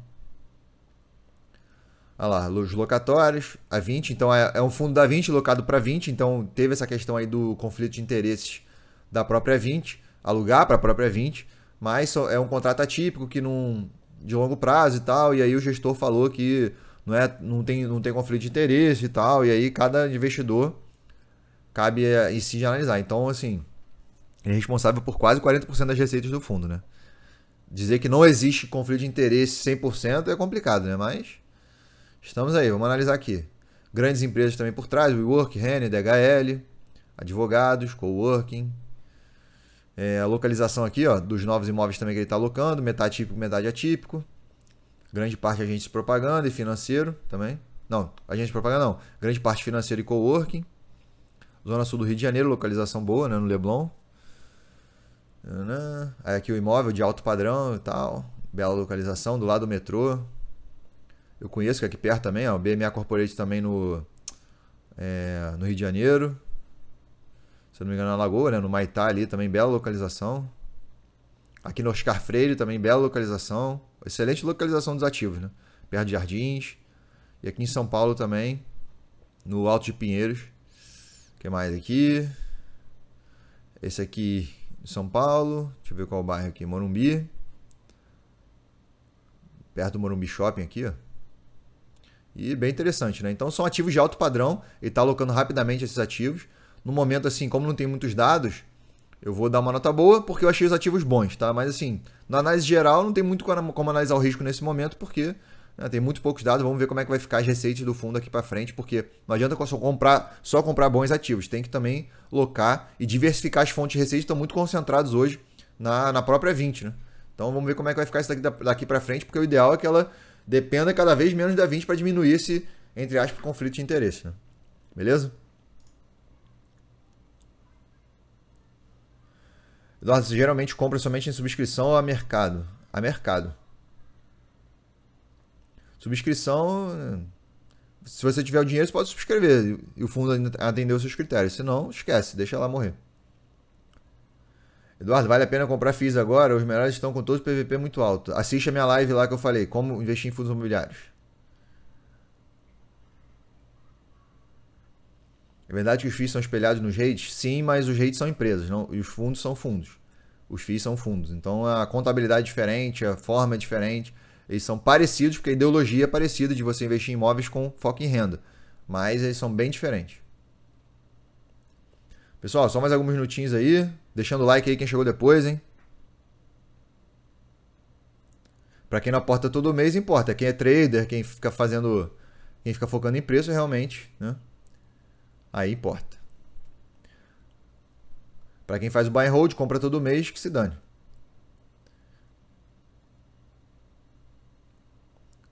Olha lá, os locatórios, a 20, então é, é um fundo da 20 locado para 20, então teve essa questão aí do conflito de interesses da própria 20, alugar para a própria 20, mas é um contrato atípico que não de longo prazo e tal, e aí o gestor falou que não, é, não, tem, não tem conflito de interesse e tal, e aí cada investidor cabe eh, em si analisar. Então, assim, é responsável por quase 40% das receitas do fundo, né? dizer que não existe conflito de interesse 100% é complicado, né? Mas estamos aí, vamos analisar aqui. Grandes empresas também por trás, WeWork, Renner, DHL, advogados, coworking. É, a localização aqui, ó, dos novos imóveis também que ele está alocando, metade típico, metade atípico. Grande parte agente de propaganda e financeiro também. Não, agente de propaganda não. Grande parte financeiro e coworking. Zona Sul do Rio de Janeiro, localização boa, né, no Leblon. Aí aqui o imóvel de alto padrão e tal. Bela localização, do lado do metrô. Eu conheço que é aqui perto também, ó. BMA Corporate também no, é, no Rio de Janeiro. Se eu não me engano, na Lagoa, né? No Maitá ali também, bela localização. Aqui no Oscar Freire também, bela localização. Excelente localização dos ativos, né? Perto de Jardins. E aqui em São Paulo também, no Alto de Pinheiros. O que mais aqui? Esse aqui são Paulo. Deixa eu ver qual o bairro aqui. Morumbi. Perto do Morumbi Shopping aqui, ó. E bem interessante, né? Então são ativos de alto padrão. Ele está alocando rapidamente esses ativos. No momento, assim, como não tem muitos dados, eu vou dar uma nota boa porque eu achei os ativos bons, tá? Mas assim, na análise geral, não tem muito como analisar o risco nesse momento, porque né, tem muito poucos dados, vamos ver como é que vai ficar as receitas do fundo aqui para frente, porque não adianta só comprar, só comprar bons ativos, tem que também locar e diversificar as fontes de receita, estão muito concentrados hoje na, na própria 20, né? Então vamos ver como é que vai ficar isso daqui, daqui para frente, porque o ideal é que ela dependa cada vez menos da 20 para diminuir esse, entre aspas, conflito de interesse, né? Beleza? Eduardo, geralmente compra somente em subscrição ou a mercado? A mercado. Subscrição. Se você tiver o dinheiro, você pode subscrever. E o fundo atender os seus critérios. Se não, esquece, deixa lá morrer. Eduardo, vale a pena comprar FIIs agora? Os melhores estão com todo o PVP muito alto. Assiste a minha live lá que eu falei, como investir em fundos imobiliários. É verdade que os FIIs são espelhados nos REITs? Sim, mas os REITs são empresas, não, e os fundos são fundos. Os FIIs são fundos. Então a contabilidade é diferente, a forma é diferente. Eles são parecidos, porque a ideologia é parecida de você investir em imóveis com foco em renda. Mas eles são bem diferentes. Pessoal, só mais alguns minutinhos aí. Deixando o like aí quem chegou depois, hein? Para quem não aporta todo mês, importa. Quem é trader, quem fica fazendo. Quem fica focando em preço realmente, né? Aí importa. Para quem faz o buy and hold, compra todo mês, que se dane.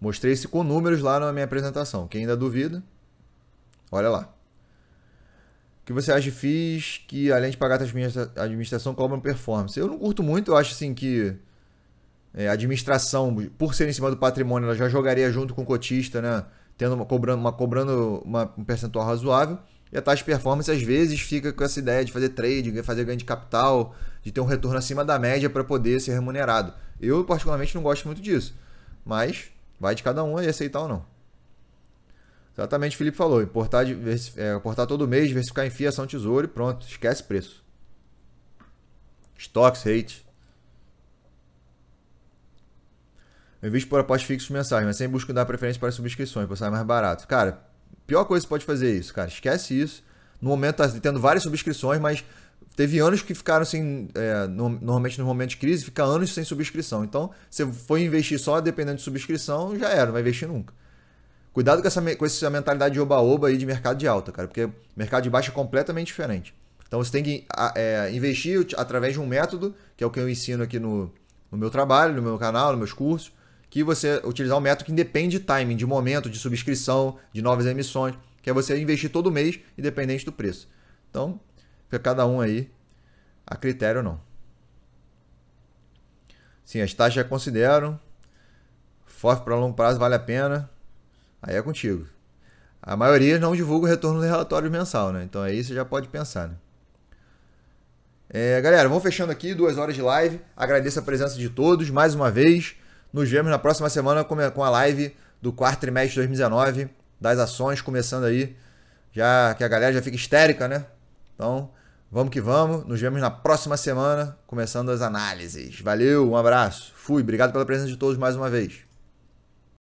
Mostrei isso com números lá na minha apresentação. Quem ainda duvida, olha lá. O que você acha de FIIs que, além de pagar a administração, cobram performance? Eu não curto muito, eu acho assim que é, a administração, por ser em cima do patrimônio, ela já jogaria junto com o cotista, né? Tendo uma, cobrando, uma, cobrando uma, um percentual razoável. E a taxa de performance, às vezes, fica com essa ideia de fazer trade, fazer ganho de capital, de ter um retorno acima da média para poder ser remunerado. Eu, particularmente, não gosto muito disso. Mas Vai de cada um e aceitar ou não. Exatamente, o Felipe falou. Importar, é, importar todo mês, diversificar em fiação, tesouro e pronto. Esquece preço. Stocks, hate. Eu invisto por apostas fixo mensais, mas sem busca dar preferência para subscrições, para sair mais barato. Cara, pior coisa que você pode fazer é isso, cara. Esquece isso. No momento tá tendo várias subscrições, mas teve anos que ficaram sem. É, no, normalmente no momento de crise, fica anos sem subscrição. Então, você foi investir só dependendo de subscrição, já era, não vai investir nunca. Cuidado com essa, com essa mentalidade de oba-oba aí de mercado de alta, cara, porque mercado de baixa é completamente diferente. Então você tem que é, investir através de um método, que é o que eu ensino aqui no, no meu trabalho, no meu canal, nos meus cursos, que você utilizar um método que independe de timing, de momento, de subscrição, de novas emissões, que é você investir todo mês, independente do preço. Então, Fica cada um aí a critério não. Sim, as taxas já consideram. FOF para longo prazo vale a pena. Aí é contigo. A maioria não divulga o retorno do relatório mensal, né? Então aí você já pode pensar, né? É, galera, vamos fechando aqui, duas horas de live. Agradeço a presença de todos mais uma vez. Nos vemos na próxima semana com a live do quarto trimestre de 2019, das ações começando aí. Já que a galera já fica histérica, né? Então, Vamos que vamos. Nos vemos na próxima semana, começando as análises. Valeu, um abraço. Fui, obrigado pela presença de todos mais uma vez.